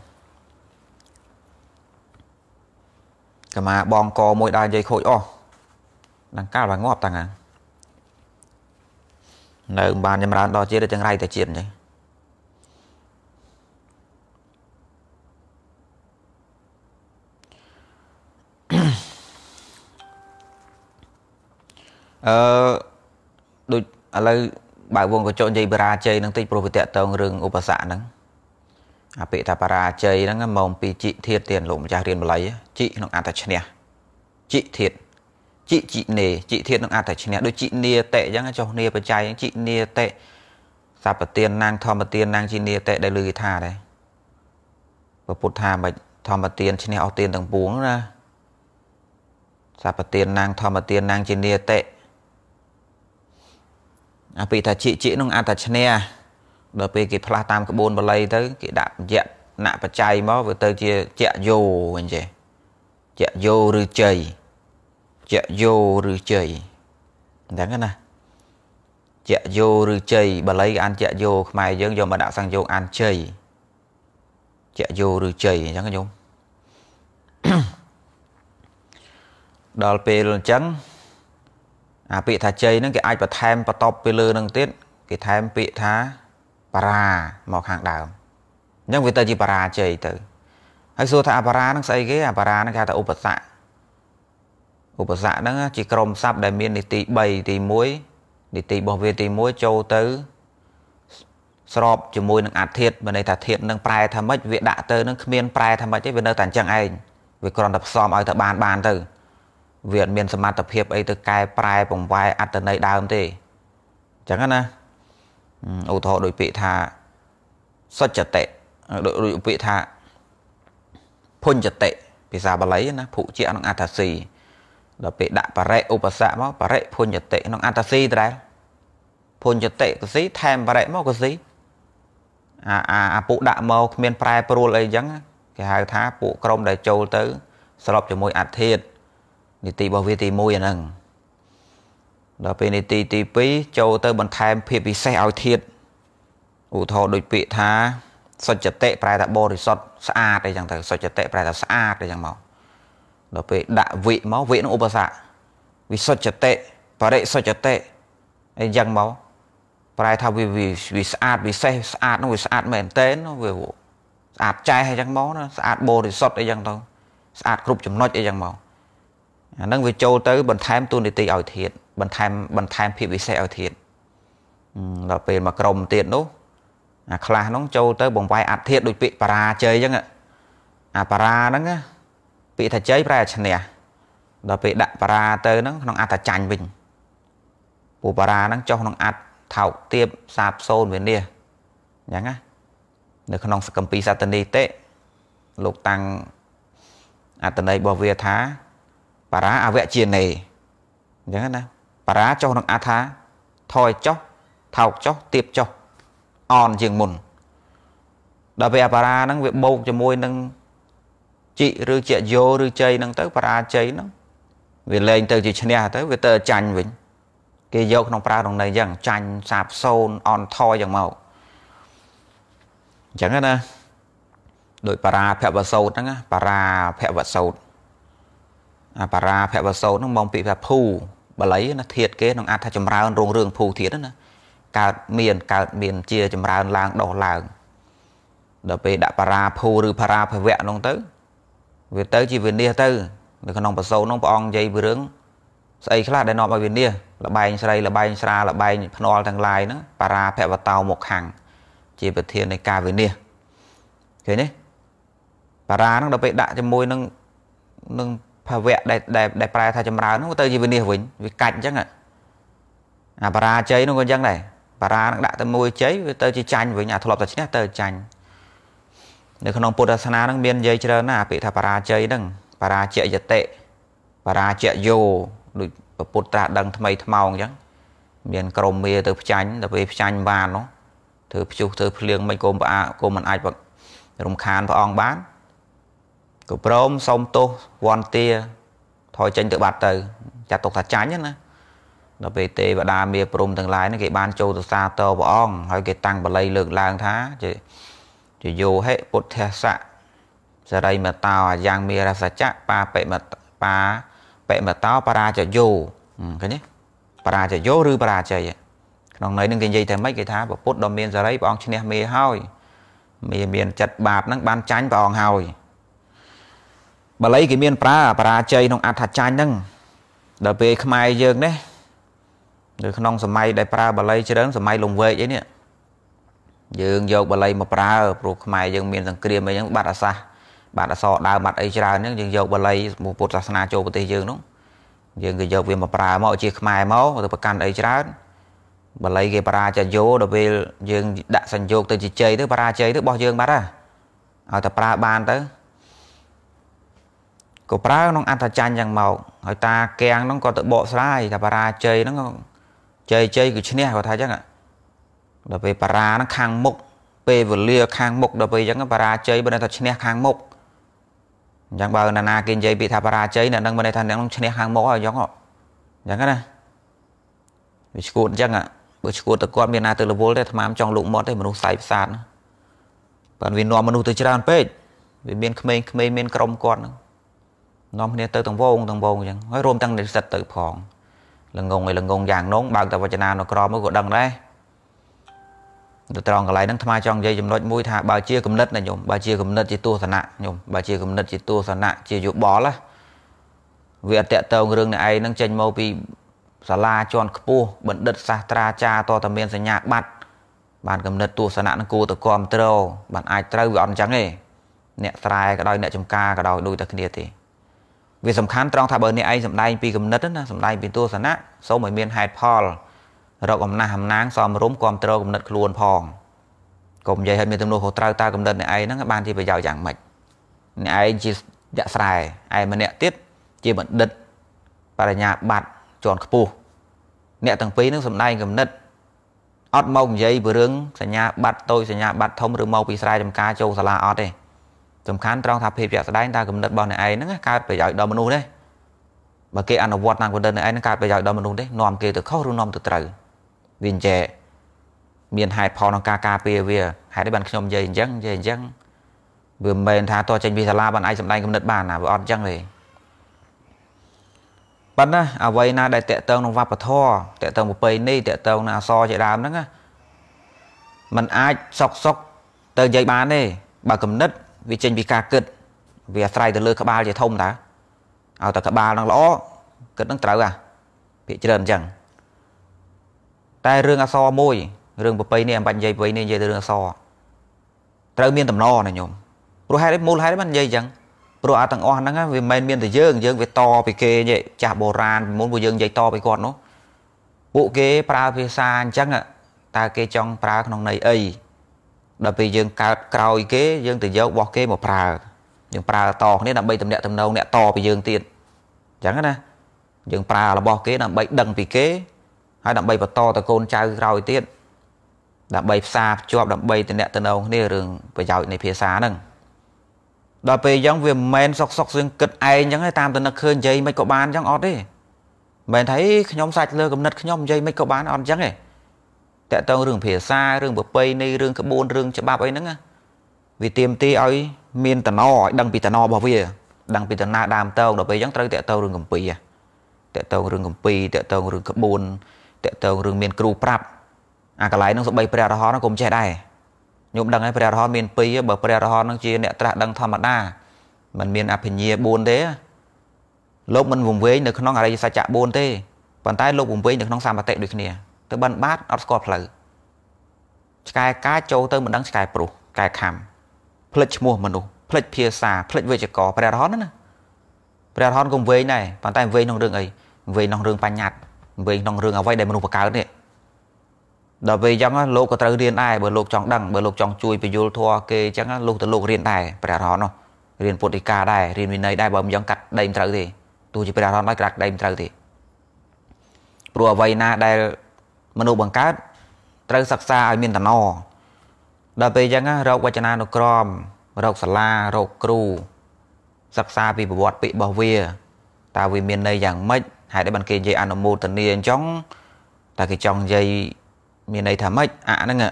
កម្មាបងកមួយដើរនិយាយខូចអស់ដង្កាល់បានងាប់តាំងហ្នឹងនៅមិនបានចម្រើនដល់ជាតិទាំងរៃតែជាតិអញ្ចឹងអឺដូចឥឡូវបើវងកញ្ចក់និយាយបរាជ័យនឹងតិចព្រោះវាតកតងរឿងឧបសគ្គហ្នឹងអភិតបរាជ័យហ្នឹងមកពីជីធាតទៀតលោកម្ចាស់រៀនបល័យជីក្នុងអត្តឈ្នះជីធាតជីជីនេជីធាតនឹងអត្ថឈ្នះដូចជីនេតេអញ្ចឹងចុះនេបច្ច័យជីនេតេសពទាននាង ធម្មទាននាងជីនេតេដែលលើគេថាដែរព្រះពុទ្ធថាមិនធម្មទានឈ្នះអស់ទានទាំងពួងណាសពទាននាងធម្មទាននាងជីនេតេអាពីថាជីជីនឹងអត្ថឈ្នះដល់ពេលគេផ្លាស់តាមក្បួនបល័យទៅគេដាក់យៈណៈបច្ច័យមកវាទៅជាជៈយោវិញចេះជៈយោឬជ័យចយោឬជ័យអញ្ចឹងណាចយោឬជ័យបាលីអានចយោខ្មែរយើងយកមកដាក់សង្យោគអានជ័យចយោឬជ័យអញ្ចឹងខ្ញុំដល់ពេលអញ្ចឹងអាពាក្យថាជ័យហ្នឹងគេអាចបន្ថែមបន្តប់ពីលើហ្នឹងទៀតគេថែមពាក្យថាបារាមកខាងដើមអញ្ចឹងវាទៅជា បារាជ័យទៅហើយសួរថាអាបារាហ្នឹងស្អីគេអាបារាហ្នឹងគេហៅថាឧបសគ្គឧបសគ្គហ្នឹងជាក្រុមសព្ទដែលមាន នីតិ3ទី1នីតិរបស់វាទី1ចូលទៅស្របជាមួយនឹងអធិធមានន័យថាធិធនឹងប្រែថាម៉េចវាដាក់ទៅនឹងគ្មានប្រែថាម៉េចទេវានៅតែអញ្ចឹងឯងវាគ្រាន់តែផ្សំឲ្យទៅបាន បានទៅ វាអត់មានសមត្ថភាពអីទៅកែប្រែ បង្វែរអត្តន័យដើមទេអញ្ចឹងណាឧទាហរណ៍ដូចពាក្យថាសច្ចតិដូចពាក្យថាភុញ្ញតិភាសាបាលីណាភុជានឹងអត្តសីដល់ពេលដាក់បរិឧបសគ្គមកបរិភុញតិក្នុងអត្តសីត្រែលភុញតិកស៊ីថែមបរិមកស៊ីអាអាអាពួកដាក់មកគ្មានប្រែប្រួលអីចឹងគេហៅថាពួកក្រុមដែលចូលទៅស្របជាមួយអធិធនីតិរបស់វាទី1អាហ្នឹងដល់ពេលនីតិទី2ចូលទៅបន្ថែមភាពពិសេសឲ្យធៀបឧទាហរណ៍ដូចពាក្យថាសុចតិប្រែថាបរិសុទ្ធស្អាតអីចឹងទៅសុចតិប្រែថាស្អាតអីចឹងមកដល់ពេលដាក់វិមកវិនឹងឧបសគ្គវិសុទ្ធចតិបរិសុទ្ធចតិអីយ៉ាងមកប្រែថាវាវាស្អាតវិសេសស្អាតនោះវាស្អាតមែនតើវាស្អាតចែអីយ៉ាងមកណាស្អាតបរិសុទ្ធអីយ៉ាងទៅស្អាតគ្រប់ចំណុចអីយ៉ាងមកអានឹងវាចូលទៅបន្ថែមទូនីតិឲ្យធៀបបន្ថែមបន្ថែមភាពពិសេសឲ្យធៀបដល់ពេលមកក្រុមទៀតនោះអាខ្លះនោះចូលទៅបង្វាយអធិធដូចពាក្យបរាជ័យអញ្ចឹងអាបរាហ្នឹងណាពាក្យថាជ័យប្រែឈ្នះដល់ពេលដាក់បារាទៅហ្នឹងក្នុងអត្តចាញ់វិញពូបារាហ្នឹងចុះក្នុងអត្តថោកទៀបសាបសូនវិនិច្ឆ័យអញ្ចឹងណានៅក្នុងសកម្មពីសតនីតិលោកតាំងអត្តន័យរបស់វាថា បារាអវជានេអញ្ចឹងណាបារាចុះក្នុងអត្ថាថយចុះថោកចុះទៀបចុះអនជាងមុនដល់ពេលអបារាហ្នឹងវាបូកជាមួយនឹងជីឬជាយោឬជ័យហ្នឹងទៅបរាជ័យហ្នឹងវាលែងទៅជាឈ្នះទៅវាទៅចាញ់វិញ គេយកក្នុងប្រើក្នុងន័យយ៉ាងចាញ់សាបសូនអន់ថយយ៉ាងមកអញ្ចឹងណាដោយបារាភវសោតហ្នឹងបារាភវសោតអាបារាភវសោតហ្នឹងមកពីថាភូបល័យណាធាតគេក្នុងអត្ថចម្រើនរុងរឿងភូធាតណាកើតមានកើតមានជាចម្រើនឡើងដោះឡើងដល់ពេលដាក់បារាភូឬបារាភវៈហ្នឹងទៅវាទៅជាវិនិច្ឆ័យទៅនៅក្នុងបសូននោះព្រះអង្គនិយាយពីរឿងស្អីខ្លះដែលនាំឲ្យវិនិច្ឆ័យលបែងស្រីលបែងស្រាលបែងភ្នាល់ទាំងឡាយហ្នឹងបារាភវតោមកខាំងជាប្រធាននៃការវិនិច្ឆ័យឃើញទេបារាហ្នឹងដល់ពេលដាក់ជាមួយនឹងនឹងភវៈដែលដែលប្រែថាចម្រើនហ្នឹងទៅជាវិនិច្ឆ័យវិញវាកាច់អញ្ចឹងអាបារាជ័យហ្នឹងក៏អញ្ចឹងដែរបារានឹងដាក់ទៅមួយជ័យវាទៅជាចាញ់វិញអាធ្លាប់តែឈ្នះទៅចាញ់នៅក្នុងពុទ្ធសាសនានឹងមាននិយាយច្រើនណាស់ពាក្យថាបរាជ័យហ្នឹងបរាជ័យយតិបរាជ័យយោដូចពុទ្ធត្រាស់ដឹងថ្មីថ្មោងអញ្ចឹងមានក្រុមមាទៅផ្ចាញ់ទៅពេលផ្ចាញ់បាននោះធ្វើភ្ជុះធ្វើភ្លៀងមិនគុំប្រអាគុំមិនអាចរំខានព្រះអង្គបានក៏ព្រមសុំទោសវន្តាថយចេញទៅបាត់ទៅ ចាត់ទុកថាចាញ់ណាដល់ពេលទេវតាមាព្រំទាំងឡាយនេះគេបានចូលទៅសាទរព្រះអង្គហើយគេតាំងបល័យលើកឡើងថាជាជយោហិឧទ្ធសៈសរីមតោអាយ៉ាងមេរសច្ចៈបាបិមតបាបិមតោបរាជយោឃើញទេបរាជយោឬបរាជ័យក្នុងន័យនឹងគេនិយាយតែម៉េចគេថា ពុទ្ធដ៏មានសេរីព្រះអង្គឈ្នះមេហើយមេមានចិត្តបាបហ្នឹងបានចាញ់ព្រះអង្គហើយបល័យគេមានប្រើបរាជ័យក្នុងអដ្ឋចាញ់ហ្នឹងដល់ពេលខ្មែរយើងនេះនៅក្នុងសម័យដែលប្រើបល័យច្រើនសម័យលង្វែកអីនេះយើងយកបាលីមកប្រើព្រោះខ្មែរយើងមានសង្គ្រាមអីហ្នឹងបាត់អាសាសបាត់អសរដើមបាត់អីច្រើនហ្នឹងយើងយកបាលីពុទ្ធសាសនាចូលប្រទេសយើងហ្នឹងយើងក៏យកវាមកប្រើមកជាខ្មែរមកទៅប្រកាន់អីច្រើនបាលីគេបរាជយោដល់ពេលយើង ដាក់សញ្ញោគទៅជាជ័យទៅបរាជ័យទៅរបស់យើងបាត់ហើយឲ្យតែប្រើបានទៅក៏ប្រើក្នុងអត្តចញ្ញយ៉ាងមកហើយតាកៀងហ្នឹងក៏ទៅបកស្រាយថាបរាជ័យហ្នឹងជ័យជ័យគឺឈ្នះគាត់ថាអញ្ចឹងហ៎ដល់ពេលបារាហ្នឹងខាងមុខពេលវេលាខាងមុខដល់ពេលអញ្ចឹងបរាជ័យបើនៅថាឈ្នះខាងមុខអញ្ចឹងបើណានាគេនិយាយពាក្យថាបរាជ័យអ្នកនឹងមិនថាអ្នកនឹងឈ្នះខាងមុខហើយអញ្ចឹងអញ្ចឹងណាវាឈួតអញ្ចឹងបើឈួតទៅគាត់ មានណាទៅរវល់ទេអាត្មាចង់លោកមាត់ទេមនុស្សសាយផ្សាតណាបើវានាំមនុស្សទៅច្រើនពេកវាមានក្មេងក្មេងមាន ក្រុមគាត់ហ្នឹងនាំគ្នាទៅទាំងវងទាំងវងអញ្ចឹងហើយរួមទាំងនិស្សិតទៅផងល្ងងឯល្ងងយ៉ាងនងបើកតែវចនានៅក្រមមកក៏ដឹងដែរទៅត្រង់កន្លែងហ្នឹងថ្មចង់និយាយចំណុចមួយថាបើជាគណិតណាញោមបើជាគណិតជាទស្សនៈញោមបើជាគណិតជាទស្សនៈជាយោបល់ណាវាអតតងរឿងនៃឯងហ្នឹងចេញមកពីសាលាជាន់ខ្ពស់បណ្ឌិតសាស្ត្រាចារ្យតតមានសញ្ញាបត្របានគណិតទស្សនៈនឹងគួរទៅគ្រប់ត្របានអាចត្រូវវាអត់អញ្ចឹងទេអ្នកស្រែក៏ដោយអ្នកចំការក៏ដោយដូចតែគ្នាទេវាសំខាន់ត្រង់ថាបើអ្នកឯងសំដែងពីគណិតណាសំដែងពីទស្សនៈសូមឲ្យមានហេតុផលរកអំណះអំណាងសមរម្យគ្រប់គ្រងគំនិតខ្លួនផងកុំនិយាយឲ្យមានទំនួលខុសត្រូវតើគំនិតអ្នកឯងហ្នឹងបានជាប្រយោជន៍យ៉ាងម៉េចអ្នកឯងជាអ្នកស្រែឯម្នាក់ទៀតជាបណ្ឌិតបរិញ្ញាបត្រជាន់ខ្ពស់អ្នកទាំងពីរនឹងសំដែងគំនិតអត់មកនិយាយពីរឿងសញ្ញាបត្រតូចសញ្ញាបត្រធំឬមកពីស្រែចំការចូលសាលាអត់ទេសំខាន់ត្រង់ថាភាពជាក់ស្ដែងតើគំនិតរបស់អ្នកឯងហ្នឹងកើតប្រយោជន៍ដល់មនុស្សទេបើគេអនុវត្តតាមគំនិតអ្នកឯងនឹងកើតប្រយោជន៍ដល់មនុស្សទេនាំគេទៅខុសឬនាំទៅត្រូវវានិយាយមានហេតុផលក្នុងការការពារវាហេតុនេះបានខ្ញុំនិយាយអញ្ចឹងនិយាយអញ្ចឹងវាមិនមែនថាតោះចេញពីសាលាបានអាចសម្ដែងគំនិតបានណាវាអត់អញ្ចឹងទេប៉ុន្តែអ្វីណាដែលតកតងនឹងវប្បធម៌តកតងប្រពៃណីតកតងនឹងអសរជាដើមហ្នឹងมันអាចសុកសុកទៅនិយាយបានទេបើគំនិតវាចេញពីការគិត វាអាស្រ័យទៅលើ ក្បាលជាធំតើឲ្យតែក្បាលនឹងល្អគិតនឹងត្រូវអាភាកច្រើនអញ្ចឹងតែរឿងអសរមួយរឿងប្របីនេះអំបញ្ញនិយាយប្របីនេះនិយាយទៅរឿងអសរត្រូវមានតំណណាញោមព្រោះហេតុអីមូលហេតុមិននិយាយអញ្ចឹងព្រោះអាទាំងអស់ហ្នឹងវាមិនមែនមានតែយើងយើងវាតពីគេទេចាស់បុរាណមុនពួកយើងនិយាយតពីគាត់នោះពួកគេប្រើភាសាអញ្ចឹងតើគេចង់ប្រើក្នុងន័យអីដល់ពេលយើងកើតក្រោយគេយើងទៅយករបស់គេមកប្រើយើងប្រើតគ្នាដើម្បីតំណាក់តំណងអ្នកតពីយើងទៀតអញ្ចឹងណាយើងប្រើរបស់គេដើម្បីដឹងពីគេហើយដើម្បីបន្តទៅកូនចៅក្រោយទៀតដើម្បីផ្សារភ្ជាប់ដើម្បីតំណាក់តំណងគ្នារឿងប្រយោជន៍នៃភាសាហ្នឹងដល់ពេលអញ្ចឹងវាមិនមែនសុកសុកសឹងគិតឯងអញ្ចឹងទេតាមតែនឹកឃើញនិយាយមិនក៏បានអញ្ចឹងអត់ទេមិនថាខ្ញុំសាច់លើកំណត់ខ្ញុំនិយាយមិនក៏បានអត់អញ្ចឹងទេតកតងរឿងភាសារឿងប្រពៃណីរឿងក្បួនរឿងច្បាប់អីហ្នឹងវាទៀមទីឲ្យ មានតំណឲ្យដឹងពីតំណរបស់វាដឹងពីតំណាដើមតោងដល់ពេលអញ្ចឹងត្រូវតកតងរឿងកម្ពីតកតងរឿងកម្ពីតកតងរឿងក្បួនតកតងរឿងមានគ្រូប្រាប់ អាកន្លែងហ្នឹងស្បីព្រះរហន្តក៏មិនចេះដែរញោមដឹងហើយព្រះរហន្តមានពីរបើព្រះរហន្តហ្នឹងជាអ្នកត្រាស់ដឹងធម្មតាมันមាន អភិញ្ញា4ទេលោកមិនវង្វេងនៅក្នុងអរិយសច្ចៈ4ទេប៉ុន្តែលោកវង្វេងនៅក្នុងសម្បតិដូចគ្នាទៅបិណ្ឌបាតអត់ស្គាល់ផ្លូវឆ្កែកាចូលទៅមិនដឹងឆ្កែព្រោះឆ្កែខំផ្លិចឈ្មោះមនុស្សផ្លិចភាសាផ្លិចវេយ្យាករណ៍ព្រះរហន្តណាព្រះរហន្តក៏វែងដែរប៉ុន្តែវែងក្នុងរឿងអីវែងក្នុងរឿងបញ្ញត្តិវិញក្នុងរឿងអ្វីដែលមនុស្សបង្កើតនេះដល់ពេលអញ្ចឹងលោកក៏ត្រូវរៀនដែរបើលោកចង់ដឹងបើលោកចង់ជួយពយល់ធัวគេអញ្ចឹងលោកទៅលោករៀនដែរព្រះរហន្តនោះរៀនពុទ្ធិកាដែររៀនវិន័យដែរបើមិនយ៉ាងកាត់ដីមិនត្រូវទេទោះជាព្រះរហន្តបានកាត់ដីមិនត្រូវទេព្រោះអ្វីណាដែលមនុស្សបង្កើតត្រូវសិក្សាឲ្យមានតំណដល់ពេលអញ្ចឹងរកវចនានុក្រមរកសាលារកគ្រូសិក្សាពីប្រវត្តិពាក្យរបស់វាតើវាមានន័យយ៉ាងម៉េចហេតុអីបានគេនិយាយអនុមោទនីអញ្ចឹងតែគេចង់និយាយមានន័យថាម៉េចអហ្នឹង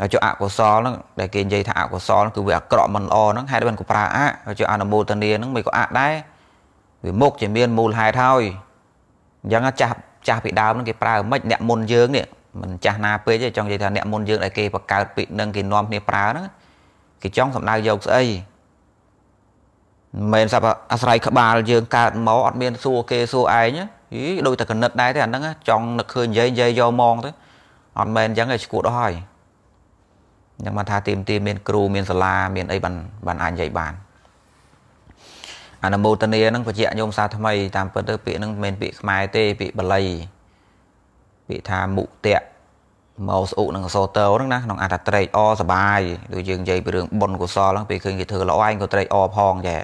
ហើយចុះអកុសលហ្នឹងដែលគេនិយាយថាអកុសលគឺវាអាក្រក់មិនល្អហ្នឹងហេតុបានក៏ប្រើអហើយចុះអនុមោទនីហ្នឹងមិនក៏អដែរវាមុខជាមានមូលហេតុហើយអញ្ចឹងចាស់ចាស់ពីដើមហ្នឹងគេប្រើម៉េចអ្នកមុនយើងនេះមិនចាស់ណាពេកទេចង់និយាយថាអ្នកមុនយើងដែលគេបង្កើតពាក្យហ្នឹងគេនាំគ្នាប្រើហ្នឹងគេចង់សំដៅយកស្អីមិនមែនសាប់អាស្រ័យក្បាលយើងកើតមកអត់មានសួរគេសួរឯងហីដូចតែកណិតដែរទេអាហ្នឹងចង់នឹកឃើញនិយាយនិយាយយកមកទៅអត់មែនអញ្ចឹងឯងឈួតអស់ហើយយ៉ាងមកថាទីមទីមានគ្រូមានសាលាមានអីបានបានអាចនិយាយបានអនុមោទនាហ្នឹងបញ្ជាក់ញោមសាថ្មីតាមពិតទៅពាក្យហ្នឹងមិនមែនពាក្យខ្មែរទេពាក្យបាលីពាក្យថាមុតៈម៉ោស្អុនឹងអសតោហ្នឹងណាក្នុងអត្តត្រេកអសបាយដូចយើងនិយាយពីរឿងបុណ្យកុសលហ្នឹងពេលឃើញគេធ្វើល្អឯងក៏ត្រេកអផងចា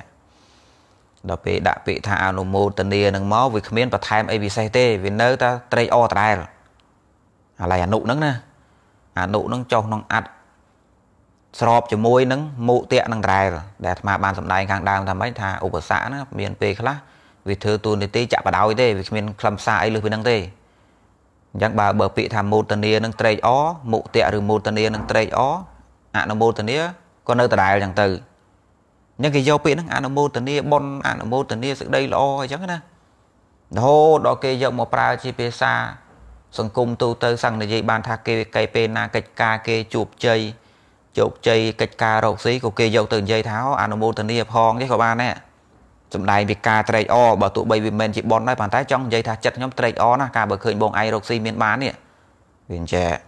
ដល់ពេលដាក់ពាក្យថាអនុមោទនានឹងមកវាគ្មានបន្ថែមអីពិសេសទេវានៅតែត្រេកអរដដែលអាឡ័យអនុហ្នឹងណាអនុហ្នឹងចុះក្នុងអត្តស្របជាមួយនឹងមុទៈនឹងដដែល ដែលអាត្មាបានសម្ដែងខាងដើមថាម៉េចថាឧបសគ្គណាមានពេលខ្លះវាធ្វើទូនីតិចាក់បដោយទេវាគ្មានខ្លឹមសារអីលើពីហ្នឹងទេអញ្ចឹងបើបើពាក្យថាមោទនានឹងត្រេកអរមុទៈឬមោទនានឹងត្រេកអរអនុមោទនាក៏នៅដដែលអញ្ចឹងទៅអញ្ចឹងគេយកពាក្យហ្នឹងអនុមោទនីបុណ្យអនុមោទនីសេចក្តីល្អអញ្ចឹងណារហូតដល់គេយកមកប្រើជាភាសាសង្គមទូទៅសង្ឃនិយាយបានថាគេគេពេលណាកិច្ចការគេជួបជ័យជោគជ័យកិច្ចការរកស៊ីក៏គេយកទៅនិយាយថាអនុមោទនីផងទេក៏បានដែរសំដែងវាការត្រេកអរបើទោះបីវាមិនមែនជាប៉ុនដែរប៉ុន្តែចង់និយាយថាចិត្តខ្ញុំត្រេកអរណាស់ការបើឃើញបងឯងរកស៊ីមានបាននេះវាអញ្ចឹង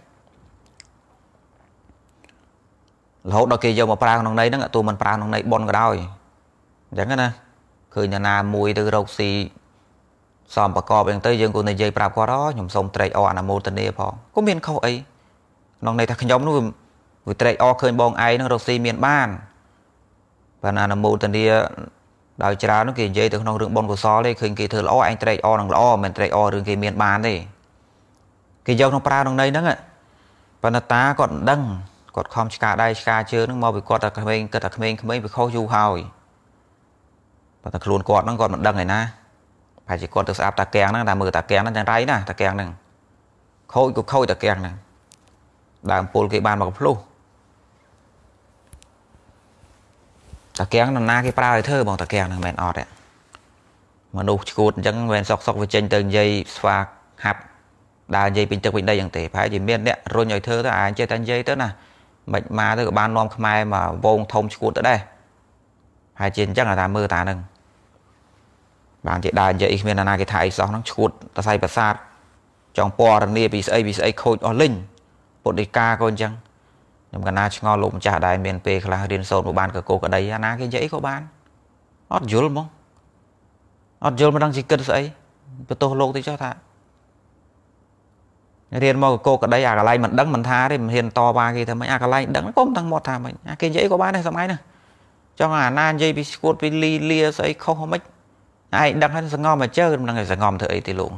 រហូតដល់គេយកមកប្រើក្នុងន័យហ្នឹងទោះមិនប្រើក្នុងន័យប៉ុនក៏ដោយអញ្ចឹងណាឃើញអ្នកណាមួយទៅរកស៊ីសំប្រកបអញ្ចឹងទៅយើងក៏និយាយប្រាប់គាត់អូខ្ញុំសូមត្រេកអរអនុមោទនាផងក៏មានខុសអីក្នុងន័យថាខ្ញុំនោះវាត្រេកអរឃើញបងឯងនឹងរកស៊ីមានបានបានអនុមោទនាដោយច្រើនគេនិយាយទៅក្នុងរឿងបុណ្យកុសលទេឃើញគេធ្វើល្អឯងត្រេកអរនឹងល្អមិនមែនត្រេកអររឿងគេមានបានទេគេយកក្នុងប្រើក្នុងន័យហ្នឹងប៉ុន្តែតាគាត់មិនដឹងគាត់ខំឆ្កាដៃឆ្កាជើងហ្នឹងមកពីគាត់តែក្មេងគិតតែក្មេងក្មេងវាខុសយូរហើយប៉ុន្តែខ្លួនគាត់ហ្នឹងគាត់មិនដឹងឯណាប្រហែលជាគាត់ទៅស្អាប់តាកៀងហ្នឹងតែមើលតាកៀងហ្នឹងយ៉ាងไรណាតាកៀងហ្នឹងខូចក៏ខូចតាកៀងហ្នឹងដើមពុលគេបានមកផ្លុះតាកៀងនរណាគេប្រើឲ្យធ្វើបងតាកៀងហ្នឹងមិនអត់ទេមនុស្សឈួតអញ្ចឹងមិនសក់សក់វាចេញទៅនិយាយស្វាហាប់ដើរនិយាយពេញទឹកពេញដីអញ្ចឹងទេប្រហែលជាមានអ្នករុញឲ្យធ្វើទៅអាចេះតែនិយាយទៅណាមិនមកទៅក៏បាននាំខ្មែរមកវងធំឈួតទៅដែរហើយជាអញ្ចឹងតែមើលតានឹងបានជាដើរនិយាយគ្មានណាគេថាអីសោះហ្នឹងឈួតតសៃប្រាសាទចង់ពណ៌រនីពីស្អីពីស្អីខូចអស់លិញពុទ្ធិកាក៏អញ្ចឹងខ្ញុំកណាឆ្ងល់លោកម្ចាស់ដែរមានពេលខ្លះរៀនសូត្រមកបានកកោក្តីណាគេនិយាយក៏បានអត់យល់ហ្មងអត់យល់មិនដឹងជាគិតស្អីបន្ទោសលោកទៅចោះថារៀនមកកោកក្តីអាកន្លែងមិនដឹងមិនថាទេមិនហ៊ានតវ៉ាគេថាម៉េចអាកន្លែងដឹងកុំទាំងមកថាម៉េចអាគេនិយាយក៏បានដែរសម័យនេះចង់អាណានិយាយពីស្គួតពីលីលាស្អីខុសហ្មិចឯងដឹងហើយសងំមកជើមិនដឹងឲ្យសងំធ្វើអីទេលោកមួ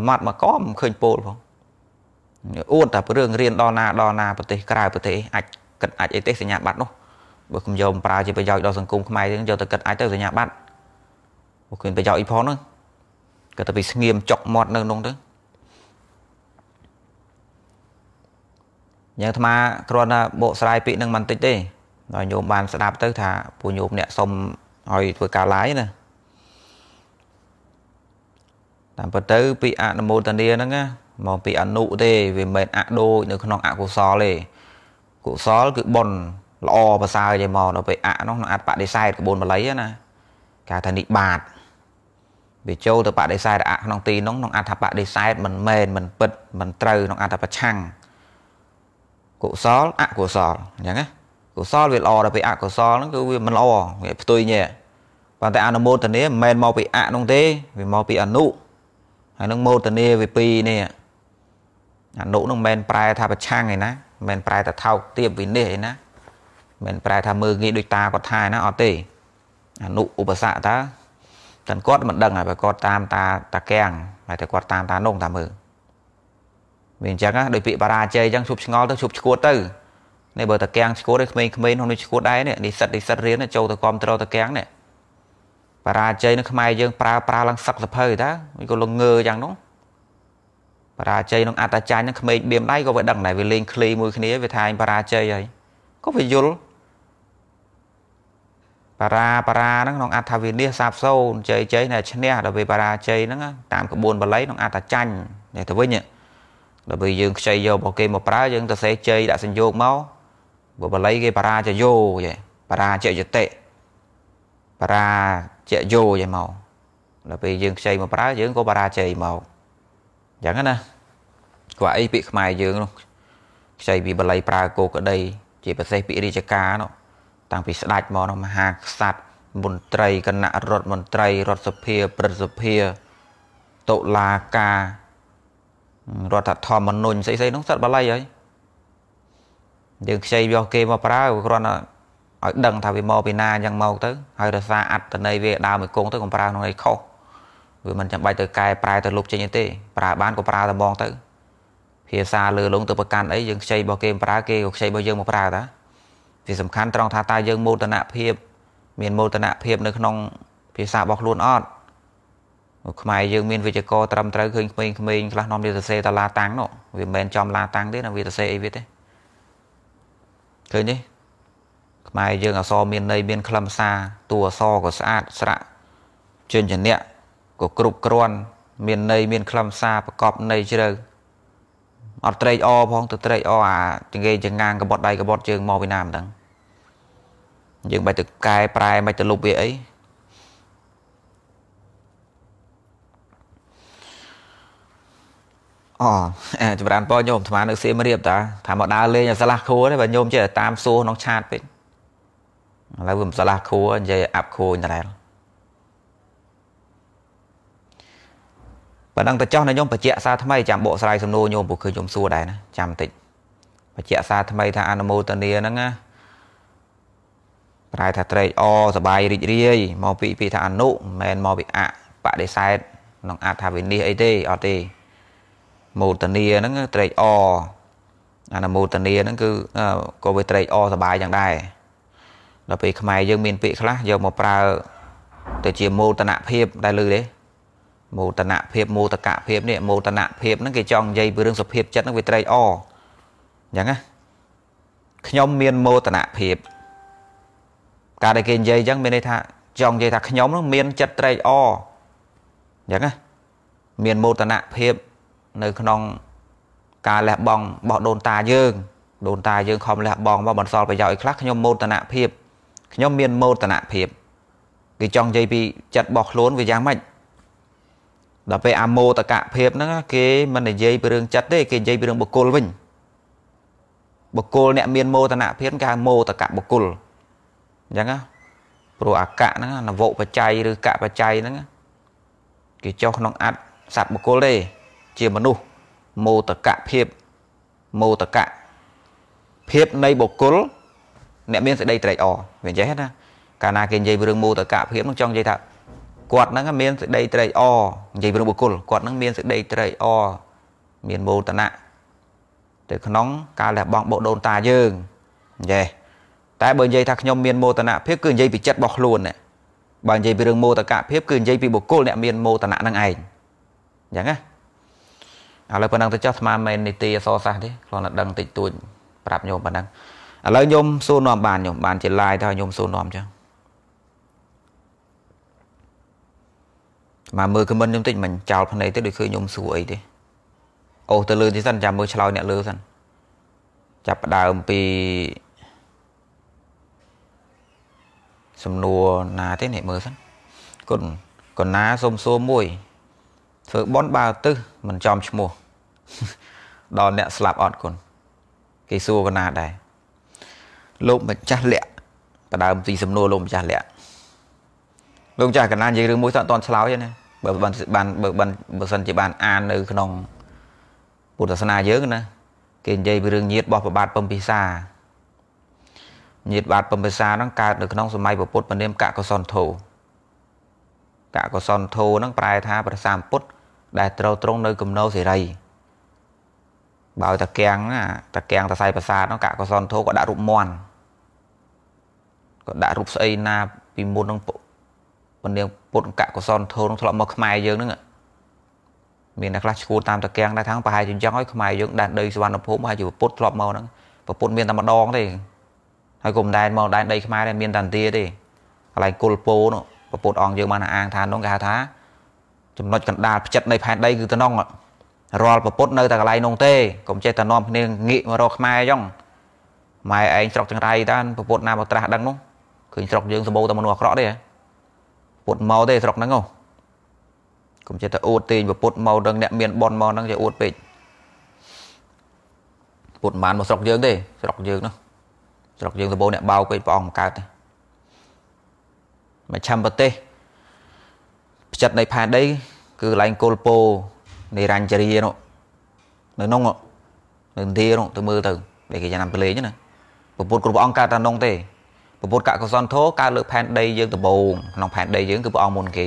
យម៉ាត់មកកមិនឃើញពោលផងអួតតែរឿងរៀនដល់ណាដល់ណាប្រទេសក្រៅប្រទេសអាចគិតអាចអីទេសញ្ញាបត្រនោះបើខ្ញុំយកប្រើជាប្រយោជន៍ដល់សង្គមខ្មែរយើងយកទៅគិតអាចទៅសញ្ញាបត្រមកឃើញប្រយោជន៍អីផងហ្នឹងគាត់ទៅពីស្ងៀមចុកមាត់នៅក្នុងទៅយ៉ាងអាត្មាគ្រាន់តែបកស្រាយពាក្យនឹងបន្តិចទេដល់ញោមបានស្ដាប់ទៅថាពូញោមអ្នកសុំឲ្យធ្វើការឡាយណាតាមពិតទៅពាក្យអនុមោទនាហ្នឹងណាមកពីអនុទេវាមិនមែនអដូចនៅក្នុងអកុសលទេកុសល គឺបុណ្យល្អប្រសើរយាយមកដល់ពេលអនោះនឹងអត្តបដិសេធក្បួនបល័យណាការថានិបាតវាចូលទៅបដិសេធអក្នុងទីនោះក្នុងអត្ថបដិសេធមិនមែនមិនពិតមិនត្រូវក្នុងអត្ថប្រឆាំងកុសលអកុសលអញ្ចឹងណាកុសលវាល្អដល់ពេលអកុសលហ្នឹងគឺវាមិនល្អវាផ្ទុយញ៉ែប៉ុន្តែអនុមោទនាមិនមែនមកពីអនោះទេវាមកពីអនុហើយនឹងមោទនាវាពីរនេះអនុនឹងមិនមែនប្រែថាប្រឆាំងឯណាមិនមែនប្រែថាថោកទាបវិនិច្ឆ័យឯណាមិនមែនប្រែថាមើលងាយដូចតាគាត់ថាឯណាអត់ទេអនុឧបសគ្គតាតែគាត់មិនដឹងហើយបើគាត់តាមតាតាកៀងតែគាត់តាមតានោះតាមើលវាអញ្ចឹងណាដោយពាក្យបរាជ័យអញ្ចឹងឈប់ឆ្ងល់ទៅឈប់ឈួតទៅនេះបើតាកាំងឈួតឯក្មេងៗក្នុងនេះឈួតដែរនេះនិស្សិតនិស្សិតរៀនចូលទៅគ្រប់ត្រូលតាកាំងនេះបរាជ័យនៅខ្មែរយើងប្រើប្រើឡើងសឹកសភៅតាវាក៏លងើអញ្ចឹងនោះបរាជ័យក្នុងអត្តចាញ់នឹងក្មេងបៀមដៃក៏វាដឹងដែរវាលេងឃ្លីមួយគ្នាវាថាឯងបរាជ័យហើយក៏វាយល់បរាបរាហ្នឹងក្នុងអត្ថវិនិច្ឆ័យសាបសូនជ័យជ័យណែឈ្នះដល់ពេលបរាជ័យហ្នឹងតាមក្បួនបល័យក្នុងអត្តចាញ់នេះទៅវិញហ្នឹងដល់ពេលយើងខ្ចីយករបស់គេមកប្រើយើងទៅសេច័យដាក់សញ្ញោកមកបើបល័យគេបរាជយោយេបរាជយតិបរាជយោយេមកដល់ពេលយើងខ្ចីមកប្រើយើងក៏បរាជ័យមកអញ្ចឹងណាក៏អីពាក្យខ្មែរយើងនោះខ្ចីពីបល័យប្រើគោក្ដីជាប្រសេះពាក្យរាជការនោះតាំងពីស្ដេចមកនោះមហាក្សត្រមន្ត្រីគណៈរដ្ឋមន្ត្រី រដ្ឋសភាព្រឹទ្ធសភាតុលាការរដ្ឋធម្មនុញ្ញស្អីស្អីនោះសត្វបាលីហើយយើងខ្ចីយកគេមកប្រើគ្រាន់តែឲ្យដឹងថាវាមកពីណាយ៉ាងមកទៅហើយរសារអត្តន័យវាដើមឲ្យគង់ទៅកុំប្រើក្នុងអីខុសវាមិនចាំបាច់ទៅកែប្រែទៅលុបចេញទេប្រើបានក៏ប្រើតែមកទៅ ភាសាលើលងទៅប្រកាន់អីយើងខ្ចីរបស់គេមកប្រើគេក៏ខ្ចីរបស់យើងមកប្រើតាវាសំខាន់ត្រង់ថាតើយើងមោទនភាព មានមោទនភាពនៅក្នុង ភាសារបស់ខ្លួនអត់ខ្មែរយើងមានវិជ្ជករត្រឹមត្រូវឃើញក្មេងៗខ្លះនាំវាសរសេរតាឡាតាំងនោះវាមិនមែនចំឡាតាំងទេណាវាសរសេរអីវាទេឃើញទេខ្មែរយើងអសរមានន័យមានខ្លឹមសារតួអសរក៏ស្អាតស្រាក់ជញ្ជនៈក៏គ្រប់គ្រាន់មានន័យមានខ្លឹមសារប្រកបន័យជ្រៅអត់ត្រេកអរផងទៅត្រេកអរអាចង្អេចង្អាងកបត់ដៃកបត់ជើងមកពីណាមិនដឹងយើងមិនទៅកែប្រែមិនទៅលុបវាអីអចម្រើនពរញោមអាត្មានៅសៀមរាបតាថាមកដើរលេងអាស្លាស់ខួរទេបើញោមចេះតាមសួរក្នុងឆាតពេកឥឡូវវាមិនស្លាស់ខួរនិយាយអាប់ខួរដដែលបើដឹងតែចោះណាញោមបច្ចៈសាថ្មីចាំបកស្រាយសំណួរញោមព្រោះឃើញញោមសួរដែរណាចាំបន្តិចបច្ចៈសាថ្មីថាអនុមោទនាហ្នឹងណាប្រែថាត្រេកអសបាយរីករាយមកពីពីថាអនុមិនមែនមកពីអបដិសេធក្នុងអថាវិនិច្ឆ័យអីទេអត់ទេមោទនីហ្នឹងត្រេកអអានមោទនីហ្នឹងគឺក៏វាត្រេកអសបាយយ៉ាងដែរដល់ពេលខ្មែរយើងមានពាក្យខ្លះយកមកប្រើទៅជាមោទនភាពដែរលើទេមោទនភាពមោទកភាពនេះមោទនភាពហ្នឹងគេចង់និយាយពីរឿងសុភាពចិត្តហ្នឹងវាត្រេកអអញ្ចឹងណាខ្ញុំមានមោទនភាព ការដែលគេនិយាយអញ្ចឹងមានន័យថាចង់និយាយថាខ្ញុំហ្នឹង មានចិត្តត្រេកអអញ្ចឹងណាមានមោទនភាពនៅក្នុងការលះបង់របស់ដូនតាយើង ដូនតាយើងខំលះបង់មកបន្សល់ប្រយោជន៍អីខ្លះខ្ញុំមោទនភាពខ្ញុំមានមោទនភាពគឺចង់និយាយពីចិត្តរបស់ខ្លួនវាយ៉ាងម៉េចដល់ពេលអាមោទកភាពហ្នឹងគេមិននិយាយពីរឿងចិត្តទេ គេនិយាយពីរឿងបុគ្គលវិញបុគ្គលអ្នកមានមោទនភាពគេហៅមោទកបុគ្គលអញ្ចឹងណាព្រោះអកៈហ្នឹងនវបច្ច័យឬកបច្ច័យហ្នឹងគេចុះក្នុងអត្តសត្វបុគ្គលទេជាមនុស្សមោតកៈភាពមោតកៈភាពនៃបុគ្គលអ្នកមានសេចក្តីត្រេកអរវាអញ្ចេះណាកាលណាគេនិយាយរឿងមោតកៈភាពនឹងចង់និយាយថាគាត់ហ្នឹងមានសេចក្តីត្រេកអរនិយាយរឿងបុគ្គលគាត់ហ្នឹងមានសេចក្តីត្រេកអរមានមោទនៈទៅក្នុងការលះបង់បោដូនតាយើងអញ្ចេះតែបើនិយាយថាខ្ញុំមានមោទនៈភាព គឺនិយាយពីចិត្តរបស់ខ្លួនបើនិយាយពីរឿងមោទកៈភាពគឺនិយាយពីបុគ្គលអ្នកមានមោទនៈហ្នឹងឯងអញ្ចឹងណាឥឡូវប៉ុណ្ណឹងទៅចោះស្មានមែននីតិអសរសាស្ត្រទេគ្រាន់តែដឹងតិចតួចប្រាប់ញោមប៉ុណ្ណឹងឥឡូវញោមសួរនាំបានញោមបានជាឡាយទៅឲ្យញោមសួរនាំចឹងមកមើលខមមិនខ្ញុំតិចមិញចោលភ្នែកទេដូចឃើញខ្ញុំសួរអីទេអូសទៅលើទីសិនចាំមើលឆ្លោយអ្នកលើសិនចាប់ដើមពីសំណួរណាទេនេះមើលសិនគុណកណាសុំសួរមួយធ្វើបន់បើទឹះមិនចំឈ្មោះដល់អ្នកស្លាប់អត់គុណគេសួរកណាដែរលោកម្ចាស់លក្ខបដើមទីសំណួរលោកម្ចាស់លក្ខលោកម្ចាស់កណានិយាយរឿងមួយតអត់តន់ឆ្លើយទេណាបើបានបានបើបានបើសិនជាបាន អាននៅក្នុង ពុទ្ធសាសនាយើងណាគេនិយាយពីរឿងញាតរបស់ប្របាទពំពិសាញាតបាទពំពិសាហ្នឹងកើតនៅក្នុងសម័យពុទ្ធពនាមកកុសលធោកកសន្ធោនឹងប្រែថាព្រះសម្ពុទ្ធដែល ត្រូវត្រង់នៅគំនោសេរីបើតាកៀងតាកៀងតសៃប្រាសាទនោះកកសន្ធោក៏ដាក់រូបមន់ក៏ដាក់រូបស្អីណាពីមុននឹងពនាងពុទ្ធកកសន្ធោនឹងធ្លាប់មក ខ្មែរយើងហ្នឹងមានអ្នកខ្លះឈួរតាមតាកៀងដែរថាប្រហែលជាអញ្ចឹងហើយខ្មែរយើងដែនដីសវណ្ណភូមិប្រហែលជាពុទ្ធធ្លាប់មកហ្នឹងពុទ្ធមានតែម្ដងទេហើយក៏មិនដែរមកដែនដីខ្មែរដែរមានតែទាទេកន្លែងគុលពោនោះពពុទ្ធអង្គយើងបានអាងថានោះគេហៅថា ចំណុចកណ្ដាលផ្ចិតនៃផែនដីគឺតំណងរាល់ពពុទ្ធនៅតែកន្លែងនោះទេកុំចេះតែនាំគ្នាងាកមករកខ្មែរអញ្ចឹងម៉ែឯងស្រុកចង្រៃតាពពុទ្ធណាមកត្រាស់ដឹងនោះឃើញស្រុកយើងសម្បូរតែមនុស្សអាក្រក់ទេពុទ្ធមកទេស្រុកហ្នឹងហ៎កុំចេះតែអួតទេពពុទ្ធមកដឹងអ្នកមានបនមកហ្នឹងចេះអួតពេកពុទ្ធមិនបានមកស្រុកយើងទេ ស្រុកយើងនោះស្រុកយើងសម្បូរអ្នកបាវពេកព្រះអង្គមិនកើតទេមជ្ឈមប្រទេសផ្ចិតនៃផែនដី គឺកន្លែងកុលពោនៃរញ្ជរីនោះនៅក្នុងនៅឥណ្ឌានោះទៅមើលទៅដែលគេចាំពលេងណាពពុទ្ធគ្រប់អង្គកើតតែក្នុងទេពពុទ្ធកកសន្ធោកើតលើផែនដីយើងដំបូងក្នុងផែនដីយើងគឺព្រះអង្គមុនគេ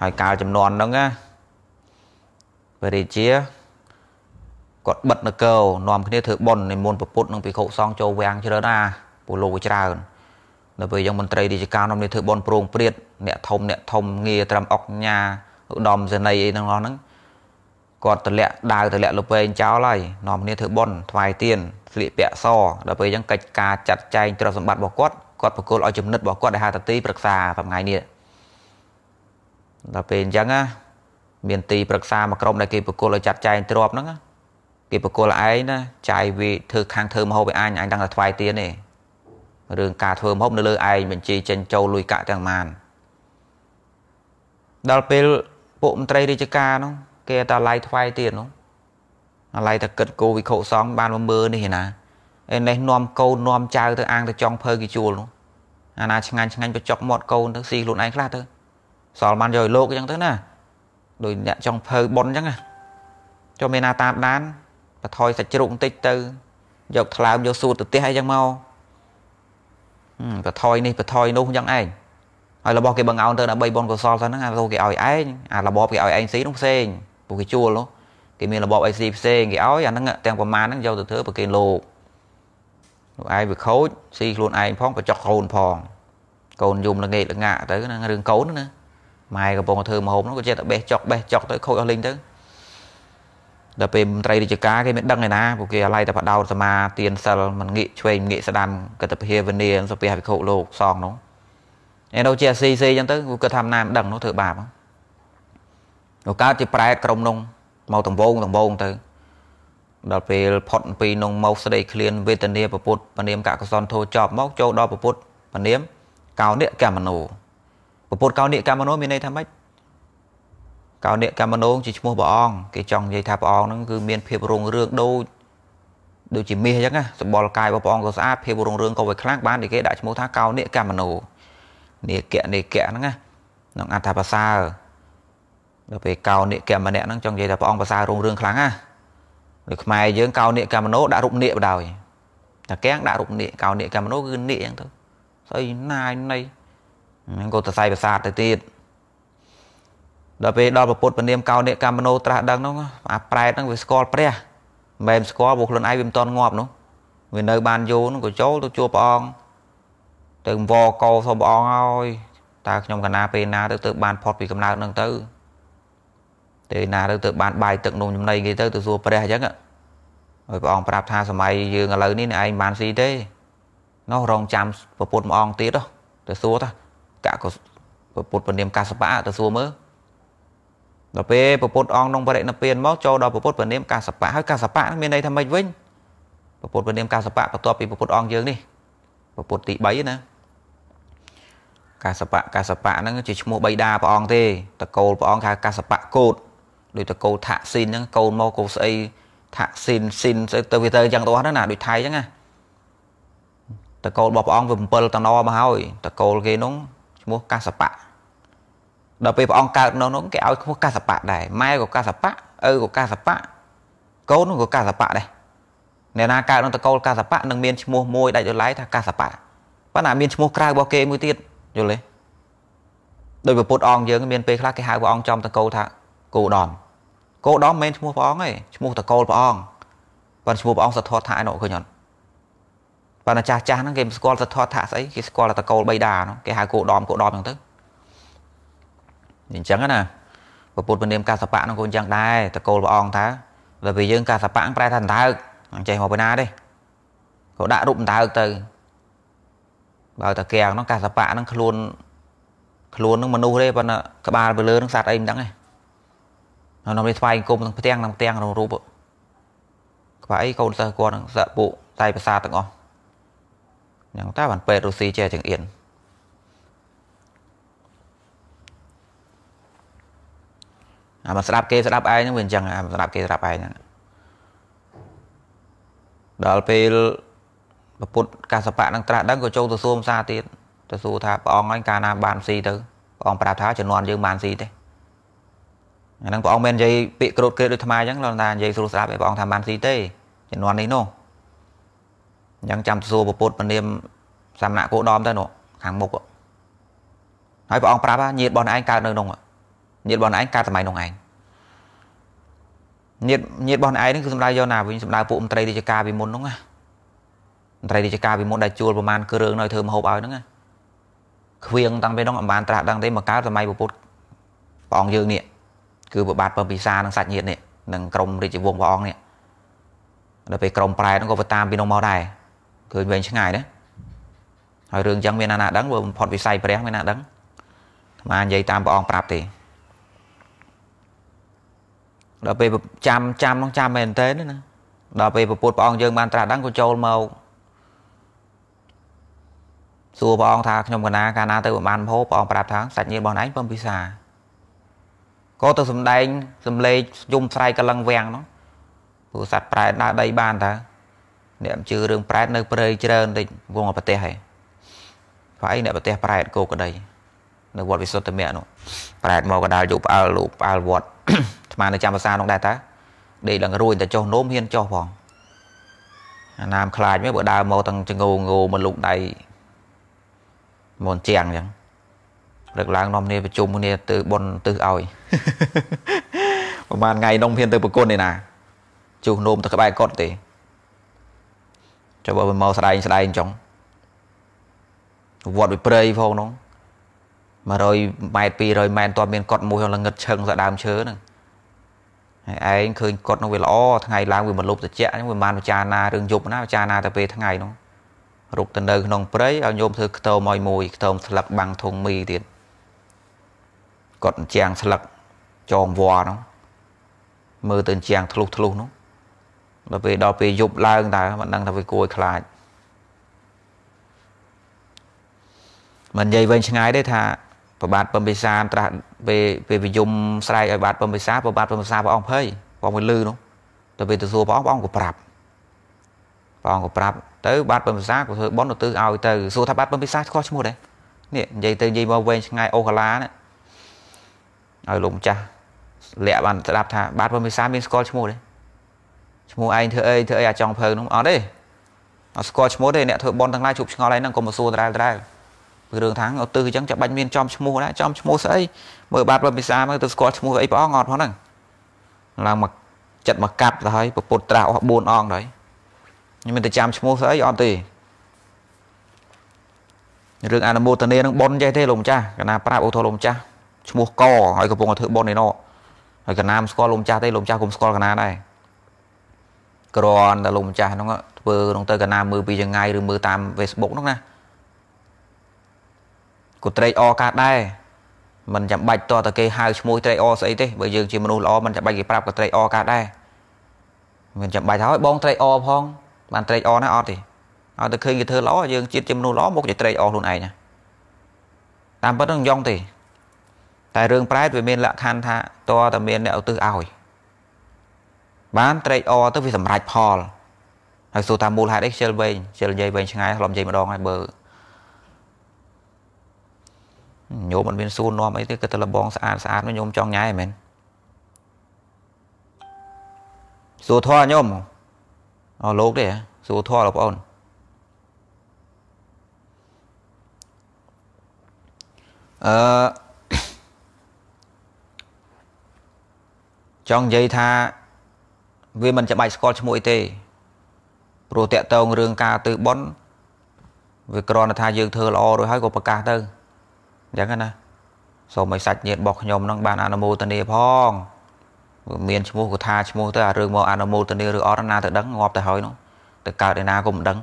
ហើយកាលចំនួនហ្នឹងណាបរិជាគាត់បិទនគរនាំគ្នាធ្វើបុណ្យនិមន្តពពុទ្ធនិងភិក្ខុសង្ឃចូលវាំងជ្រើណាពួកលោកច្រើននៅពេលយ៉ាងមន្ត្រីរាជការនាំគ្នាធ្វើបនប្រងព្រាតអ្នកធំអ្នកធំងារត្រាំអុកញ៉ាឧត្តមសេនីយ៍អីទាំងអស់ហ្នឹងគាត់ទម្លាក់ដាវទម្លាក់លពែងចោលហើយនាំគ្នាធ្វើបនថ្វាយទៀនស្លៀកពាក់សដល់ពេលយ៉ាងកិច្ចការចាត់ចែងទ្រព្យសម្បត្តិរបស់គាត់គាត់ប្រគល់ឲ្យចំណិតរបស់គាត់ដែលហៅតាទីប្រឹក្សាប្រថ្ងៃនេះដល់ពេលអញ្ចឹងណាមានទីប្រឹក្សាមួយក្រុមដែលគេប្រគល់ឲ្យចាត់ចែងទ្រព្យហ្នឹងគេប្រគល់ឯងណាចាយវាធ្វើខាងធ្វើមហោបឯអញអញដឹងតែថ្វាយទៀនទេរឿងការធ្វើម្ហូបនៅលើឯងបញ្ជីចេញចូលលុយកាក់ទាំងម៉ានដល់ពេលពួកមន្ត្រីរាជការនោះគេតែឡាយថ្វាយទៀតនោះអាឡ័យតែគិតគោវិខុសងបានមកមើលនេះណាអេនេះនាំកូននាំចៅទៅអាងទៅចង់ភើគេជួលនោះអាណាឆ្ងាញ់ឆ្ងាញ់បចុកមាត់កូនទៅស៊ីខ្លួនឯងខ្លះទៅសល់បានយកឲ្យលោកអញ្ចឹងទៅណាដោយអ្នកចង់ភើប៉ុនអញ្ចឹងណាចុះមានណាតាមដានបថយសាច់ជ្រូកបន្តិចទៅយកថ្លើមយកសួតទៅផ្ទះអីចឹងមកបថយនេះបថយនោះយ៉ាងឯងហើយរបស់គេបងអោនទៅដើម្បីបនកុសលទៅហ្នឹងអាទៅគេឲ្យឯងអារបបគេឲ្យឯងស៊ីនោះផ្សេងពួកគេជួលនោះគេមានរបបអីស៊ីផ្សេងគេឲ្យអាហ្នឹងទាំងប្រមាណហ្នឹងយកទៅធ្វើប្រគេនលោកលោកឯងវាខូចស៊ីខ្លួនឯងផងបចុះកូនផងកូនយំល្ងាចល្ងាក់ទៅហ្នឹងរឿងកូនណាម៉ែកំពុងធ្វើមហូបនោះក៏ចេះតែបេះចុកបេះចុកទៅខូចអស់លេងទៅដល់ពេលមន្ត្រីរាជការគេមិនដឹងឯណាពួកគេអាឡ័យតែបដោតសមាទានសិលមិនងាកឆ្វេងងាកស្ដាំកតភិវនីសុភវិខុលោកសងនោះឯនោះជាស៊ីស៊ីអញ្ចឹងទៅគាត់ថាណាមិនដឹងនោះធ្វើបាបគាត់កើតជាប្រែតក្រុមនោះមកដងវងដងវងទៅដល់ពេលផុតពីនោះមកស្ដីក្លៀនវេទនាពពុទ្ធពនាមកកសនធោចប់មកចូលដល់ពពុទ្ធពនាមកោនិកកម្មណោពពុទ្ធកោនិកកម្មណោមានន័យថាម៉េចកោនិកកម្មណងជាឈ្មោះព្រះអង្គគេចង់និយាយថាព្រះអង្គហ្នឹងគឺមានភាពរុងរឿងដូចដូចជាមាសអញ្ចឹងណាសម្បល់កាយរបស់ព្រះអង្គក៏ស្អាតភាពរុងរឿងក៏វាខ្លាំងបានគេដាក់ឈ្មោះថាកោនិកកម្មណោនេកៈនេកៈហ្នឹងណាក្នុងអត្ថប្រសើរដល់ពេលកោនិកៈម្នាក់ហ្នឹងចង់និយាយថាព្រះអង្គប្រសើររុងរឿងខ្លាំងណាដូចខ្មែរយើងកោនិកកម្មណោដាក់រូបនាគបណ្ដោយតាកៀងដាក់រូបនាគកោនិកកម្មណោគឺនាគអញ្ចឹងទៅស្អីណាយណៃហ្នឹងក៏ទៅសាយប្រសាទទៅទៀតដល់ពេលដល់ពុទ្ធពនាមកោនិកម្មណោត្រាស់ដឹងនោះអាប្រែតហ្នឹងវាស្គាល់ព្រះមិនមែនស្គាល់ពួកខ្លួនឯងវាមិនតន់ងាប់នោះវានៅ បានយូរនោះក៏ចូលទៅជួបព្រះអង្គទៅវរកោសុំព្រះអង្គហើយតើខ្ញុំកណាពេលណាទៅទៅបានផុតពីកំណើតហ្នឹងទៅពេលណាទៅទៅបានបាយទឹកនំចំណីគេទៅទៅសួរព្រះអញ្ចឹងហើយព្រះអង្គប្រាប់ថាសម័យយើងឥឡូវនេះឯងបានស៊ីទេនោះរងចាំប្រពុតម្អងទៀតទៅសួរថាកកប្រពុតពនាមកសបៈទៅសួរមើលដល់ពេលពពុទ្ធអង្គក្នុងបរិណិព្វានមកចូលដល់ពពុទ្ធពនាមកាសបៈហើយកាសបៈមានន័យថាម៉េចវិញពពុទ្ធពនាមកាសបៈបន្ទាប់ពីពពុទ្ធអង្គយើងនេះពពុទ្ធទី3ណាកាសបៈកាសបៈហ្នឹងជាឈ្មោះបៃតាព្រះអង្គទេតកូលព្រះអង្គហៅកាសបៈកូតដូចតកូលថាក់ស៊ីនហ្នឹងកូនមកកូនស្អីថាក់ស៊ីនស៊ីនទៅវាទៅយ៉ាងទៅអស់ហ្នឹងណាដូចថៃចឹងណាតកូលរបស់ព្រះអង្គវា7តំណមកហើយតកូលគេនោះឈ្មោះកាសបៈដល់ពេលព្រះអង្គកើតនៅនោះគេឲ្យឈ្មោះកាសបៈដែរម៉ែក៏កាសបៈឪក៏កាសបៈកូនក៏កាសបៈដែរអ្នកណាកើតក្នុងតកូលកាសបៈនឹងមានឈ្មោះមួយដាច់ដោយឡែកថាកាសបៈប៉ុន្តែមានឈ្មោះក្រៅរបស់គេមួយទៀតយល់ទេដោយព្រះពុទ្ធអង្គយើងមានពេលខ្លះគេហៅព្រះអង្គចំតកូលថាគោដំគោដំមិនមែនឈ្មោះព្រះអង្គទេឈ្មោះតកូលព្រះអង្គប៉ុន្តែឈ្មោះព្រះអង្គសទ្ធរថាឯណោឃើញអត់ប៉ុន្តែចាស់ចាស់ហ្នឹងគេមិនស្គាល់សទ្ធរថាស្អីគេស្គាល់តែតកូលបៃតាហ្នឹងគេហៅគោដំគោដំហ្នឹងទៅអញ្ចឹងណាពពុទ្ធពនាមកាសបៈនឹងក៏អញ្ចឹងដែរតកូលព្រះអង្គថាដល់ពេលយើងកាសបៈប្រែថាអណ្ដើកអញ្ចេះមកពីណាទេក៏ដាក់រូបអណ្ដើកទៅបើតាកៀងនោះកាសបៈនឹងខ្លួនខ្លួននឹងមនុស្សទេប៉ុន្តែក្បាលទៅលើនឹងសត្វអីមិនដឹងទេនៅនំនេះស្វែងគុំនឹងផ្ទាំងនឹងផ្ទាំងក្នុងរូបក្បាលអីកូនសិស្សគាត់នឹងសាក់ពួកតែប្រសាទាំងអស់យ៉ាងតាបានពេទ្យរុស៊ីចេះចង្អៀនអាមកស្ដាប់គេស្ដាប់ឯងហ្នឹងវាអញ្ចឹងអាស្ដាប់គេស្ដាប់ឯងហ្នឹងដល់ពេលពពុទ្ធកសបៈនឹងត្រាស់ដឹងក៏ចូលទៅសួរសាទៀតទៅសួរថាព្រះអង្គហ្នឹងកាលណាបានស៊ីទៅព្រះអង្គប្រាប់ថាជំនាន់យើងបានស៊ីទេអាហ្នឹងព្រះអង្គមិននិយាយពាក្យក្រោតគេដូចថ្មអញ្ចឹងលោកតានិយាយស្រួលស្ដាប់ឯងព្រះអង្គថាបានស៊ីទេជំនាន់នេះនោះអញ្ចឹងចាំទៅសួរពពុទ្ធពនាមសំណាក់គោដមទៅនោះ ខាងមុខហើយព្រះអង្គប្រាប់ថាញាតរបស់ឯងកើតនៅនោះហ្នឹងញាតិរបស់ឯងកើតសម័យនោះឯងញាតញាតរបស់ឯងហ្នឹងគឺសម្ដៅយកណាវិញសម្ដៅពួកមន្ត្រីរាជការពីមុនហ្នឹងណាមន្ត្រីរាជការពីមុនដែលជួលប្រមាណគ្រឿងនៅធ្វើមហូបឲ្យហ្នឹងណាខ្វៀងតាំងពីហ្នឹងអំបានត្រាស់ដឹងទេមកកើតសម័យពុទ្ធព្រះអង្គយើងនេះគឺប្របាទពពិសានឹងសាច់ញាតនេះនឹងក្រមរាជវង្សព្រះអង្គនេះដល់ពេលក្រមប្រែហ្នឹងក៏ទៅតាមពីនោះមកដែរឃើញវែងឆ្ងាយណាហើយរឿងចឹងមានណាណាដឹងបើបំផុតវិស័យព្រះមានណាដឹងអានិយាយតាមព្រះអង្គប្រាប់ទេដល់ពេលចាំចាំនោះចាំមែនទេណាដល់ពេលប្រពុតព្រះអង្គយើងបានត្រាស់ដឹងក៏ចូលមកសួរព្រះអង្គថាខ្ញុំកណាកាលណាទៅបានមហោព្រះអង្គប្រាប់ថាសាច់ញាតិរបស់ឯងពំពិសាក៏ទៅសំដែងសំលេចយំស្រែកកលឹងវាំងនោះព្រោះសត្វប្រែតដើរដីបានតើអ្នកមិនជឿរឿងប្រែតនៅព្រៃច្រើនតិចវងប្រទេសហែព្រៃអ្នក ប្រទេស ប្រែតគោក្ដី នៅវត្តវិសុទ្ធិមៈនោះប្រែតមកកដាលយកផ្អើលលោកផ្អើលវត្តត្មានៅចាំភាសានោះដែរតើដេកឡើងរួចតែចុះនោមហ៊ានចុះផងអាណាមខ្លាចមែនបើដើរមកទាំងចងងោមកលុកដៃមុនជាងអញ្ចឹងរឹកឡើងនាំគ្នាប្រជុំគ្នាទៅប៉ុនទឹះឲ្យប្រហែលថ្ងៃនោះហ៊ានទៅប្រគុណឯណាជុះនោមទៅក្បែរគាត់ទេចុះបើមកស្ដែងស្ដែងអញ្ចឹងវត្តវិព្រៃផងនោះ100ម៉ែត្រ200ម៉ែត្រតើមានគាត់មួយឡើងងឹតឈឹងសដើមឈើហ្នឹងហើយឯងឃើញគាត់នោះវាល្អថ្ងៃឡើងវាមិនលុបត្រជាក់ហ្នឹងវាបានពិចារណារឿងយប់ណាពិចារណាតែពេលថ្ងៃនោះរូបទៅនៅក្នុងព្រៃឲ្យញោមធ្វើខ្ទមឲ្យមួយខ្ទមស្លឹកបាំងធុងមីទៀតគាត់អញ្ចាំងស្លឹកចងវល់នោះមើលទៅអញ្ចាំងធ្លុះធ្លុះនោះដល់ពេលដល់ពេលយប់ឡើងតើមិនដឹងថាវាគួរឲ្យខ្លាចមិននិយាយវិញឆ្ងាយទេថាប្របាទពំពិសាត្រាស់ពេលពេលវិយមស្រែកឲ្យបាទពំពិសាប្របាទពំពិសាព្រះអង្គភ័យព្រះអង្គមិនលឺនោះទៅពេលទៅសួរព្រះអង្គព្រះអង្គក៏ប្រាប់ព្រះអង្គក៏ប្រាប់ទៅបាទពំពិសាក៏ធ្វើបន់ទៅទិសឲ្យទៅសួរថាបាទពំពិសាខុសឈ្មោះដែរនេះនិយាយទៅនិយាយមកវែងឆ្ងាយអូកាឡាណាឲ្យលោកម្ចាស់លាក់បានស្ដាប់ថាបាទពំពិសាមានស្គាល់ឈ្មោះដែរឈ្មោះឯងធ្វើអីធ្វើអីអាចង់ភៅនោះអត់ទេអត់ស្គាល់ឈ្មោះទេអ្នកធ្វើបន់ទាំងឡាយជប់ឆ្ងល់ឯងហ្នឹងកុំមកសួរដដែលដដែលរឿងថាឧទ្ទិសអញ្ចឹងចាំបាច់មានចំឈ្មោះដែរចំឈ្មោះស្អីមើលបាទប្រពិសាមកទៅស្គាល់ឈ្មោះស្អីព្រះអង្គអត់ផងហ្នឹងឡើងមកចិត្តមកកាប់ទៅហើយពុទ្ធត្រាស់អស់4អង្គដែរខ្ញុំមិនទៅចាំឈ្មោះស្អីអត់ទេរឿងអនុមោទនានឹងប៉ុនចេះទេលោកម្ចាស់កណាប្រាប់អូថោលោកម្ចាស់ឈ្មោះកហើយកំពុងតែធ្វើប៉ុនឯណោហើយកណាមស្គាល់លោកម្ចាស់ទេលោកម្ចាស់កុំស្គាល់កណាដែរគ្រាន់តែលោកម្ចាស់ហ្នឹងធ្វើក្នុងទៅកណាមើលពីចងាយឬមើលតាម Facebook ហ្នឹងណាក៏ត្រេកអរកើតដែរมันចាំបាច់តតគេហៅឈ្មោះត្រេកអរស្អីទេបើយើងជាមនុស្សល្អมันចាំបាច់គេប្រាប់ក៏ត្រេកអរកើតដែរមិនចាំបាច់ហើយបងត្រេកអរផងបានត្រេកអរណាអត់ទេអត់ទៅឃើញគេធ្វើល្អយើងជាតិជាមនុស្សល្អមកតែត្រេកអរខ្លួនឯងណាតាមពិតនឹងយ៉ងទេតែរឿងប្រែតវាមានលក្ខខណ្ឌថាតើតើមានអ្នកឧទ្ទិសឲ្យបានត្រេកអរទៅវាសម្រេចផលហើយសួរថាមូលហេតុអីខ្ជិលវែងខ្ជិលនិយាយវែងឆ្ងាយខ្លំនិយាយម្ដងហើយបើញោមអត់មានសួននំអីទេគិតតែលបងស្អាតស្អាតញោមចង់ញ៉ែមែនសួរធေါ်ញោមអស់លោកទេសួរធေါ်បងប្អូនអឺចង់និយាយថាវាមិនច្បាច់ស្គាល់ឈ្មោះអីទេព្រោះតកតងរឿងការទៅប៉ុនវាគ្រាន់តែថាយើងធ្វើល្អរួចហើយក៏ប្រកាសទៅអញ្ចឹងណាសូមឲ្យសាច់ញាតិរបស់ខ្ញុំនឹងបានអនុមោទនាផងមានឈ្មោះកថាឈ្មោះទៅអារឿងមកអនុមោទនាឬអរណាទៅដឹងងាប់ទៅហើយនោះទៅកើតឯណាក៏មិនដឹង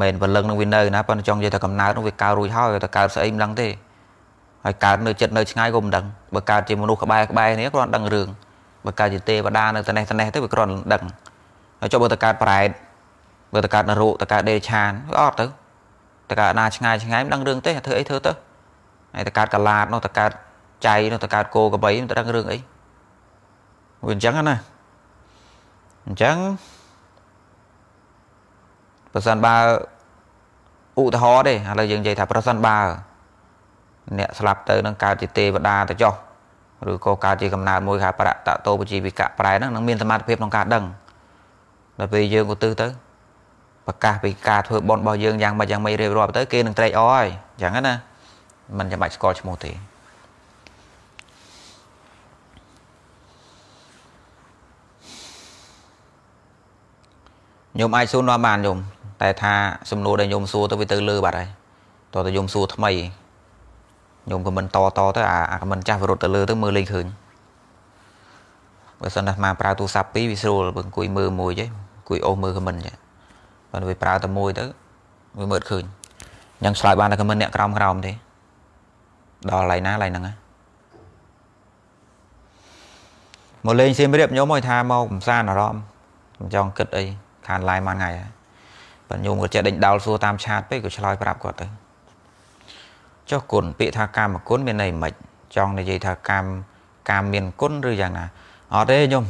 មិនព្រលឹងនឹងវានៅណាប៉ុន្តែចង់និយាយថាកំណើតនោះវាកើតរួចហើយតែកើតស្អីមិនដឹងទេហើយកើតនៅចិត្តនៅឆ្ងាយក៏មិនដឹងបើកើតជាមនុស្សក្បែរក្បែរនេះគ្រាន់ដឹងរឿងបើកើតជាទេវតានៅត្នេះត្នេះទៅវាគ្រាន់ដឹងហើយចុះបើទៅកើតប្រែតបើទៅកើតនរោទៅកើតដេរឆានអត់ទៅទៅកើតណាឆ្ងាយឆ្ងាយមិនដឹងរឿងទេធ្វើអីធ្វើទៅហើយតើកើតកាឡាតនោះតើកើតចៃនោះតើកើតគោកបីមិនដឹងរឿងអីវាអញ្ចឹងណាអញ្ចឹងប្រសិនបើឧទាហរណ៍ទេឥឡូវយើងនិយាយថាប្រសិនបើអ្នកស្លាប់ទៅនឹងកើតជាទេវតាទៅចុះឬក៏កើតជាកំណើតមួយហៅប្រតតោបជីវិកៈប្រែហ្នឹងនឹងមានសមត្ថភាពក្នុងការដឹងដល់ពេលយើងក៏ទើទៅប្រកាសពីការធ្វើបន់របស់យើងយ៉ាងម៉េចយ៉ាងម៉េចរៀបរាប់ទៅគេនឹងត្រេកអរហើយអញ្ចឹងណាមិនចាំបាច់ស្គាល់ឈ្មោះទេញោមអាចសួរនាំបានញោមតែថា សំណួរដែលញោមសួរទៅវាទៅលើបាត់ហើយតោះតែញោមសួរថ្មីញោមក៏មិនតតទៅអាខមមិនចាស់វិរុទ្ធទៅលើទៅមើលលេងឃើញបើសិនតែមកប្រើទូរស័ព្ទពីរវាស្រួលបើអង្គុយមើលមួយទេអង្គុយអូសមើលខមមិនចាបើវាប្រើតែមួយទៅវាមើលឃើញអញ្ចឹងឆ្លើយបានតែខមមិនអ្នកក្រោមក្រោមទេដល់ឡៃណាឡៃហ្នឹងមកលេងសៀមរាបខ្ញុំមកថាមកកំសាន្តអារម្មណ៍មិនចង់គិតអីខានឡាយមួយថ្ងៃហើយបើញោមក៏ចេះដេញដោលសួរតាមឆាតពេកក៏ឆ្លើយប្រាប់គាត់ទៅចុះគុណពាក្យថាកម្មគុណមានន័យមិនចង់និយាយថាកម្មកម្មមានគុណឬយ៉ាងណាអត់ទេញោម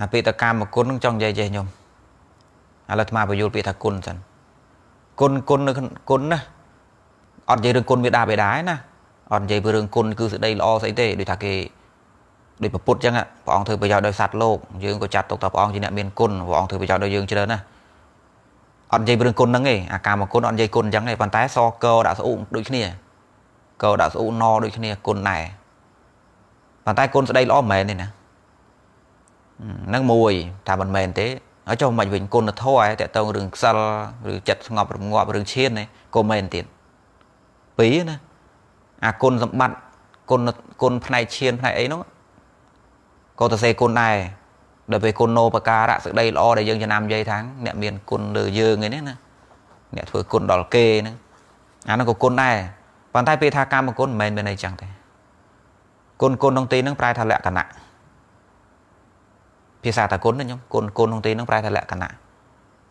អាពាក្យថាកម្មគុណនឹងចង់និយាយចេះញោមឥឡូវអាត្មាបញ្យល់ពាក្យថាគុណសិនគុណគុណនៅគុណណាអត់និយាយរឿងគុណមេដាបេដាឯណាអត់និយាយពីរឿងគុណគឺសេចក្តីល្អស្អីទេដូចថាគេដូចប្រពុតចឹងព្រះអង្គធ្វើប្រយោជន៍ដល់សត្វលោកយើងក៏ចាត់ទុកថាព្រះអង្គជាអ្នកមានគុណព្រះអង្គធ្វើប្រយោជន៍ដល់យើងច្រើនណាស់អត់និយាយរឿងគុណហ្នឹងទេអាកម្មគុណអត់និយាយគុណអញ្ចឹងទេប៉ុន្តែសកដាក់ស្អុដូចគ្នាកដាក់ស្អុណដូចគ្នាគុណដែរប៉ុន្តែគុណស្ដីល្អមិនមែនទេណាហ្នឹងមួយថាមិនមែនទេហើយចុះមិនវិញគុណធម៌ឯងតកតងរឿងខ្សិលឬចិត្តស្ងប់រងាប់រឿងឈានឯងក៏មិនមែនទៀតពីណាអាគុណសម្បត្តិគុណគុណផ្នែកឈានផ្នែកអីនោះក៏ទៅសេគុណដែរដល់ពេលគុណណោបការៈសក្តីល្អដែលយើងចំណាំនិយាយថាអ្នកមានគុណលើយើងឯនេះណាអ្នកធ្វើគុណដល់គេហ្នឹងអានោះក៏គុណដែរប៉ុន្តែ ពេលថាកម្មគុណមិនមែនមានអីចឹងទេគុណគុណក្នុងទីហ្នឹងប្រែថាលក្ខណៈភាសាតាគុណណាខ្ញុំគុណគុណក្នុងទីហ្នឹងប្រែថាលក្ខណៈ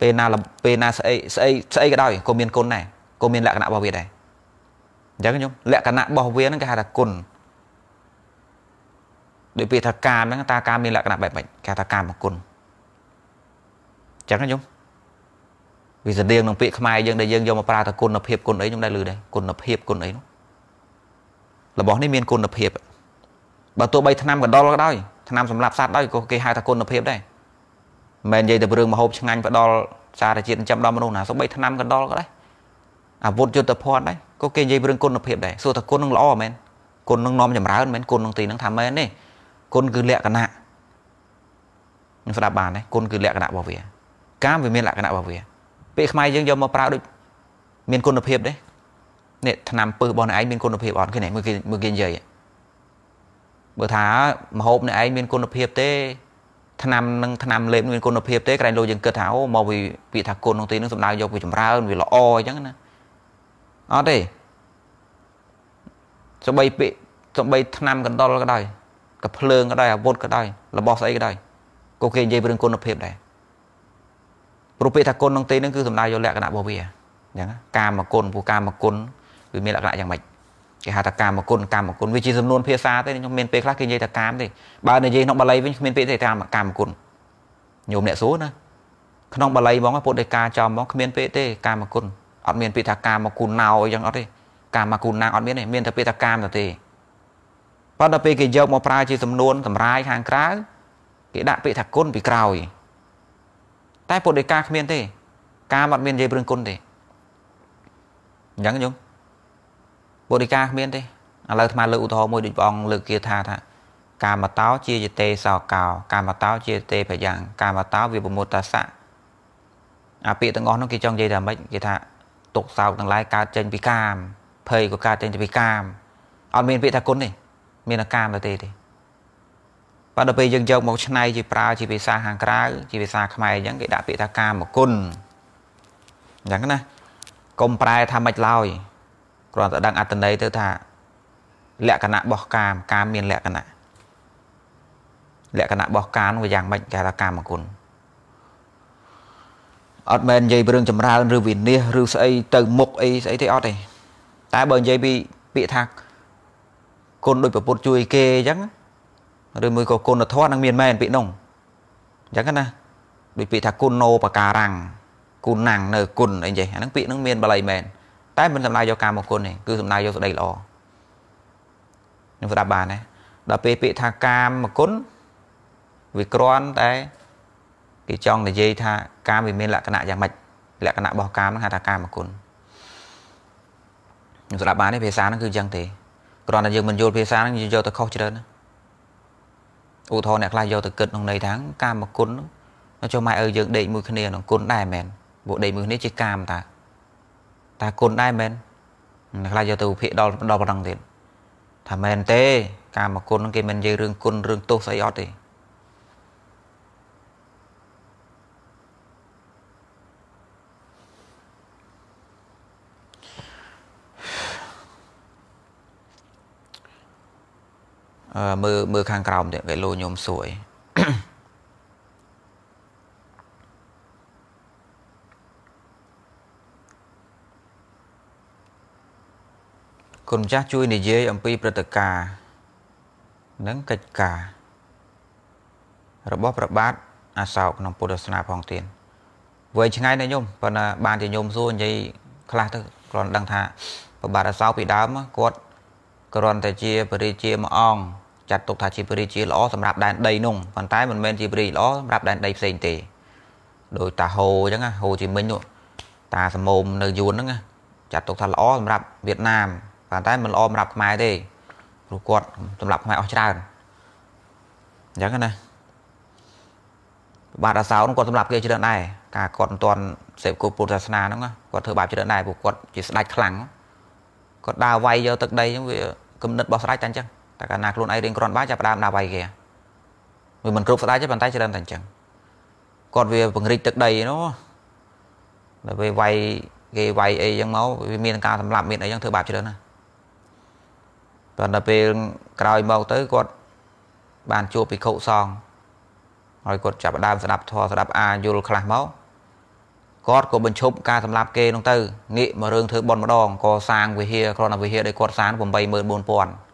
ពេលណាពេលណាស្អីស្អីស្អីក៏ដោយក៏មានគុណដែរក៏មានលក្ខណៈរបស់វាដែរអញ្ចឹងខ្ញុំលក្ខណៈរបស់វាហ្នឹងគេហៅថាគុណដូចពាក្យថាកាមហ្នឹងតើកាមមានលក្ខណៈបែបម៉េចគេហៅថាកាមគុណអញ្ចឹងខ្ញុំវាស្តៀងនឹងពាក្យខ្មែរយើងដែលយើងយកមកប្រើថាគុណភាពគុណអីខ្ញុំដែរឮដែរគុណភាពគុណអីនោះរបស់នេះមានគុណភាពបើទោះបីឆ្នាំកដលក៏ដោយឆ្នាំសម្រាប់សត្វដោយក៏គេហៅថាគុណភាពដែរមិនមែននិយាយតែរឿងមហូបឆ្ងាញ់ផ្ដល់សារជាតិចិញ្ចឹមដល់មនុស្សណាសូម្បីឆ្នាំកដលក៏ដែរអាវុធយុទ្ធភ័ណ្ឌដែរក៏គេនិយាយរឿងគុណភាពដែរសួរថាគុណនឹងល្អមែនគុណនឹងនាំចម្រើនមែនគុណនឹងទីនឹងថាមែនទេគុណគឺលក្ខណៈនឹងស្ដាប់បានដែរគុណគឺលក្ខណៈរបស់វា កាមវាមានលក្ខណៈរបស់វាពាក្យខ្មែរយើងយកមកប្រើដូចមានគុណភាពទេនេះឆ្នាំពឹសរបស់អ្នកឯងមានគុណភាពអត់ឃើញទេមើលគេមើលគេនិយាយបើថាមហូបអ្នកឯងមានគុណភាពទេឆ្នាំនឹងឆ្នាំលេបមានគុណភាពទេក្រែងលោកយើងគិតថាអូមកវាពាក្យថាគុណក្នុងទីនឹងសំដៅយកវាចម្រើនវាល្អអញ្ចឹងណាអត់ទេសម្បីពាក្យសម្បីឆ្នាំកណ្ដុលក៏ដោយកភ្លើងក៏ដោយអាវុធក៏ដោយរបស់ស្អីក៏ដោយក៏គេនិយាយពីរឿងគុណភាពដែរព្រោះពេលថាគុណក្នុងទីហ្នឹងគឺសំដៅយកលក្ខណៈរបស់វាអញ្ចឹងកាមគុណពួកកាមគុណវាមានលក្ខណៈយ៉ាងម៉េចគេហៅថាកាមគុណកាមគុណវាជាសំនួនភាសាទេខ្ញុំមានពេលខ្លះគេនិយាយថាកាមទេបើនិយាយក្នុងបាលីវិញគ្មានពាក្យទេតាមកាមគុណញោមអ្នកសួរណាក្នុងបាលីហ្មងពុទ្ធដីកាចំហ្មងគ្មានពាក្យទេកាមគុណអត់មានពាក្យថាកាមគុណណោអីចឹងអត់ទេកាមគុណណាអត់មានទេមានតែពាក្យថាកាមទៅទេប៉ុន្តែពេលគេយកមកប្រើជា សំនួនសម្រាយខាងក្រៅគេដាក់ពាក្យថាគុណពីក្រោយតែពុទ្ធដីកាគ្មានទេ កាមអត់មាននិយាយរឿងគុណទេអញ្ចឹងញោមពុទ្ធដីកាគ្មានទេឥឡូវអាត្មាលើកឧទាហរណ៍មួយដូចព្រះអង្គលើកគាថាថាកាមតោជាយទេសោកោ កាមតោជាទេប្រយ៉ាង កាមតោវាប្រមុតតសៈអាពាក្យទាំងអស់នោះគេចង់និយាយថាម៉េចគេថាទុកសោកទាំងឡាយកើតចេញពីកាមភ័យក៏កើតចេញពីកាមអត់មានពាក្យថាគុណទេមានតែកាមតែទេទេបើដល់ពេលយើងយកមកឆ្នៃជាប្រើជាភាសាខាងក្រៅជាភាសាខ្មែរអញ្ចឹងគេដាក់ពាក្យថាកាមគុណអញ្ចឹងណាកុំប្រែថាមិនឡើយគ្រាន់តែដឹងអត្តន័យទៅថាលក្ខណៈរបស់កាមកាមមានលក្ខណៈលក្ខណៈរបស់កាមវាយ៉ាងម៉េចគេថាកាមគុណអត់មែននិយាយរឿងចម្រើនឬវិនិច្ឆ័យឬស្អីទៅមុខអីស្អីទេអត់ទេ តែបើនិយាយពីពាក្យថាគុណដោយប្រពុតជួយគេអញ្ចឹងឬមួយក៏គុណធម៌នឹងមានមែនពាក្យនោះអញ្ចឹងណាដូចពាក្យថាគុណោបការังគុណណាំងនៅគុណអីចេះអាហ្នឹងពាក្យហ្នឹងមានបល័យមែនតែមិនសំដៅយកការមកគុណទេគឺសំដៅយកសេចក្តីល្អនឹងស្ដាប់បានណាដល់ពេលពាក្យថាកាមគុណវាគ្រាន់តែគេចង់និយាយថាកាមវាមានលក្ខណៈយ៉ាងម៉េចលក្ខណៈរបស់កាមហ្នឹងហៅថាកាមគុណខ្ញុំស្ដាប់បានទេភាសាហ្នឹងគឺអញ្ចឹងទេគ្រាន់តែយើងមិនយល់ភាសាហ្នឹងយើងយកទៅខុសច្រើនណាឧទាហរណ៍អ្នកខ្លះយកទៅគិតក្នុងន័យថាកាមគុណហ្នឹងចូលម៉ែឪយើងដេកមួយគ្នាក្នុងគុណដែរមែនពួកដេកមួយគ្នាជាកាមតាតាគុណដែរមែនអ្នកខ្លះយកទៅវិភាគដល់ដល់ប៉ុណ្ណឹងទៀតថាមែនទេកាមគុណហ្នឹងគេមិននិយាយរឿងគុណរឿងទោសស្អីអត់ទេមើលមើលខាងក្រោមទៀតវាលោខ្ញុំសួយគុណម្ចាស់ជួយនិយាយអំពីព្រឹត្តិការណ៍និងកិច្ចការរបស់ ប្របាទអាសោកក្នុងពុទ្ធសាសនាផងទៀតវ័យឆ្ងាយណាស់ញោមប៉ុន្តែបានជាញោមសួរនិយាយខ្លះទៅគ្រាន់ដឹងថាប្របាទអាសោកពីដើមគាត់គ្រាន់តែជាបរិជាមួយអង្គចាត់ទុកថាជាព្រីជាល្អសម្រាប់ដែនដីនោះប៉ុន្តែមិនមែនជាព្រីល្អសម្រាប់ដែនដីផ្សេងទេដោយតាហូអញ្ចឹងណាហូជីមិញនោះតាសមុំនៅយួនហ្នឹងណាចាត់ទុកថាល្អសម្រាប់វៀតណាមប៉ុន្តែមិនល្អសម្រាប់ខ្មែរទេព្រោះគាត់សម្រាប់ខ្មែរអស់ច្រើនអញ្ចឹងណាបាទអាសោនគាត់សម្រាប់គេច្រើនដែរការគាត់មិនទាន់សេពគោលពុទ្ធសាសនាហ្នឹងគាត់ធ្វើបាបច្រើនដែរព្រោះគាត់ជាស្ដេចខ្លាំងគាត់ដើរវាយយកទឹកដីហ្នឹងវាគំនិតរបស់ស្ដេចតែអញ្ចឹងតែកាលណាខ្លួនឯងរៀងគ្រាន់បានចាប់ដើមដាក់វាយគេវាមិនគ្រប់ស្ដាយទេប៉ុន្តែច្រើនតែអញ្ចឹងគាត់វាពង្រីកទឹកដីនោះដល់ពេលវាយគេវាយអីអញ្ចឹងមកវាមានការសម្លាប់មានអីអញ្ចឹងធ្វើបាបច្រើនណាស់ប៉ុន្តែពេលក្រោយមកទៅគាត់បានជួបភិក្ខុសង្ឃហើយគាត់ចាប់ដើមស្ដាប់ធម៌ស្ដាប់អាយល់ខ្លះមកគាត់ក៏បញ្ឈប់ការសម្លាប់គេនោះទៅងាកមករឿងធ្វើបន់ម្ដងក៏សាងវិហារគ្រាន់តែវិហារដែលគាត់សាង84000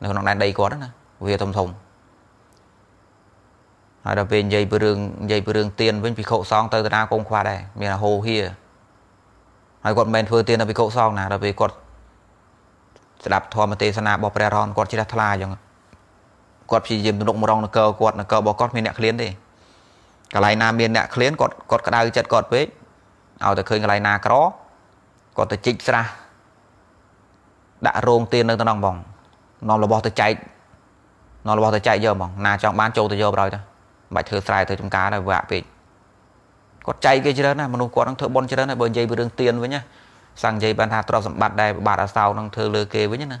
នៅក្នុងដែនដីគាត់ណាវាធំធំហើយដល់ពេលនិយាយពីរឿងនិយាយពីរឿងទៀនវិញភិក្ខុសង្ឃទៅតារាកុំខ្វះដែរមានហោហៀហើយគាត់មិនមែនធ្វើទៀនដល់ភិក្ខុសង្ឃណាដល់ពេលគាត់ស្ដាប់ធម៌ទេសនារបស់ព្រះរហន្តគាត់ជ្រះថ្លាអញ្ចឹងគាត់ព្យាយាមទំនុកម្ដងនគរគាត់នគររបស់គាត់មានអ្នកឃ្លានទេកន្លែងណាមានអ្នកឃ្លានគាត់គាត់ក្តៅចិត្តគាត់ពេកឲ្យតែឃើញកន្លែងណាក្រគាត់ទៅជីកស្រះដាក់រោងទៀននៅក្នុងបងនាំរបស់ទៅចែកនាំរបស់ទៅចែកយកហ្មងណាចង់បានចូលទៅយកប្រយទៅមិនបាច់ធ្វើស្រែទៅចំការទៅវាក់ពេកគាត់ចែកគេច្រើនណាមនុស្សគាត់នឹងធ្វើបន់ច្រើនណាបើនិយាយពីរឿងទៀនវិញណាសង្ឃនិយាយបានថាទ្រព្យសម្បត្តិដែលបាទអាសោនឹងធ្វើលើគេវិញណា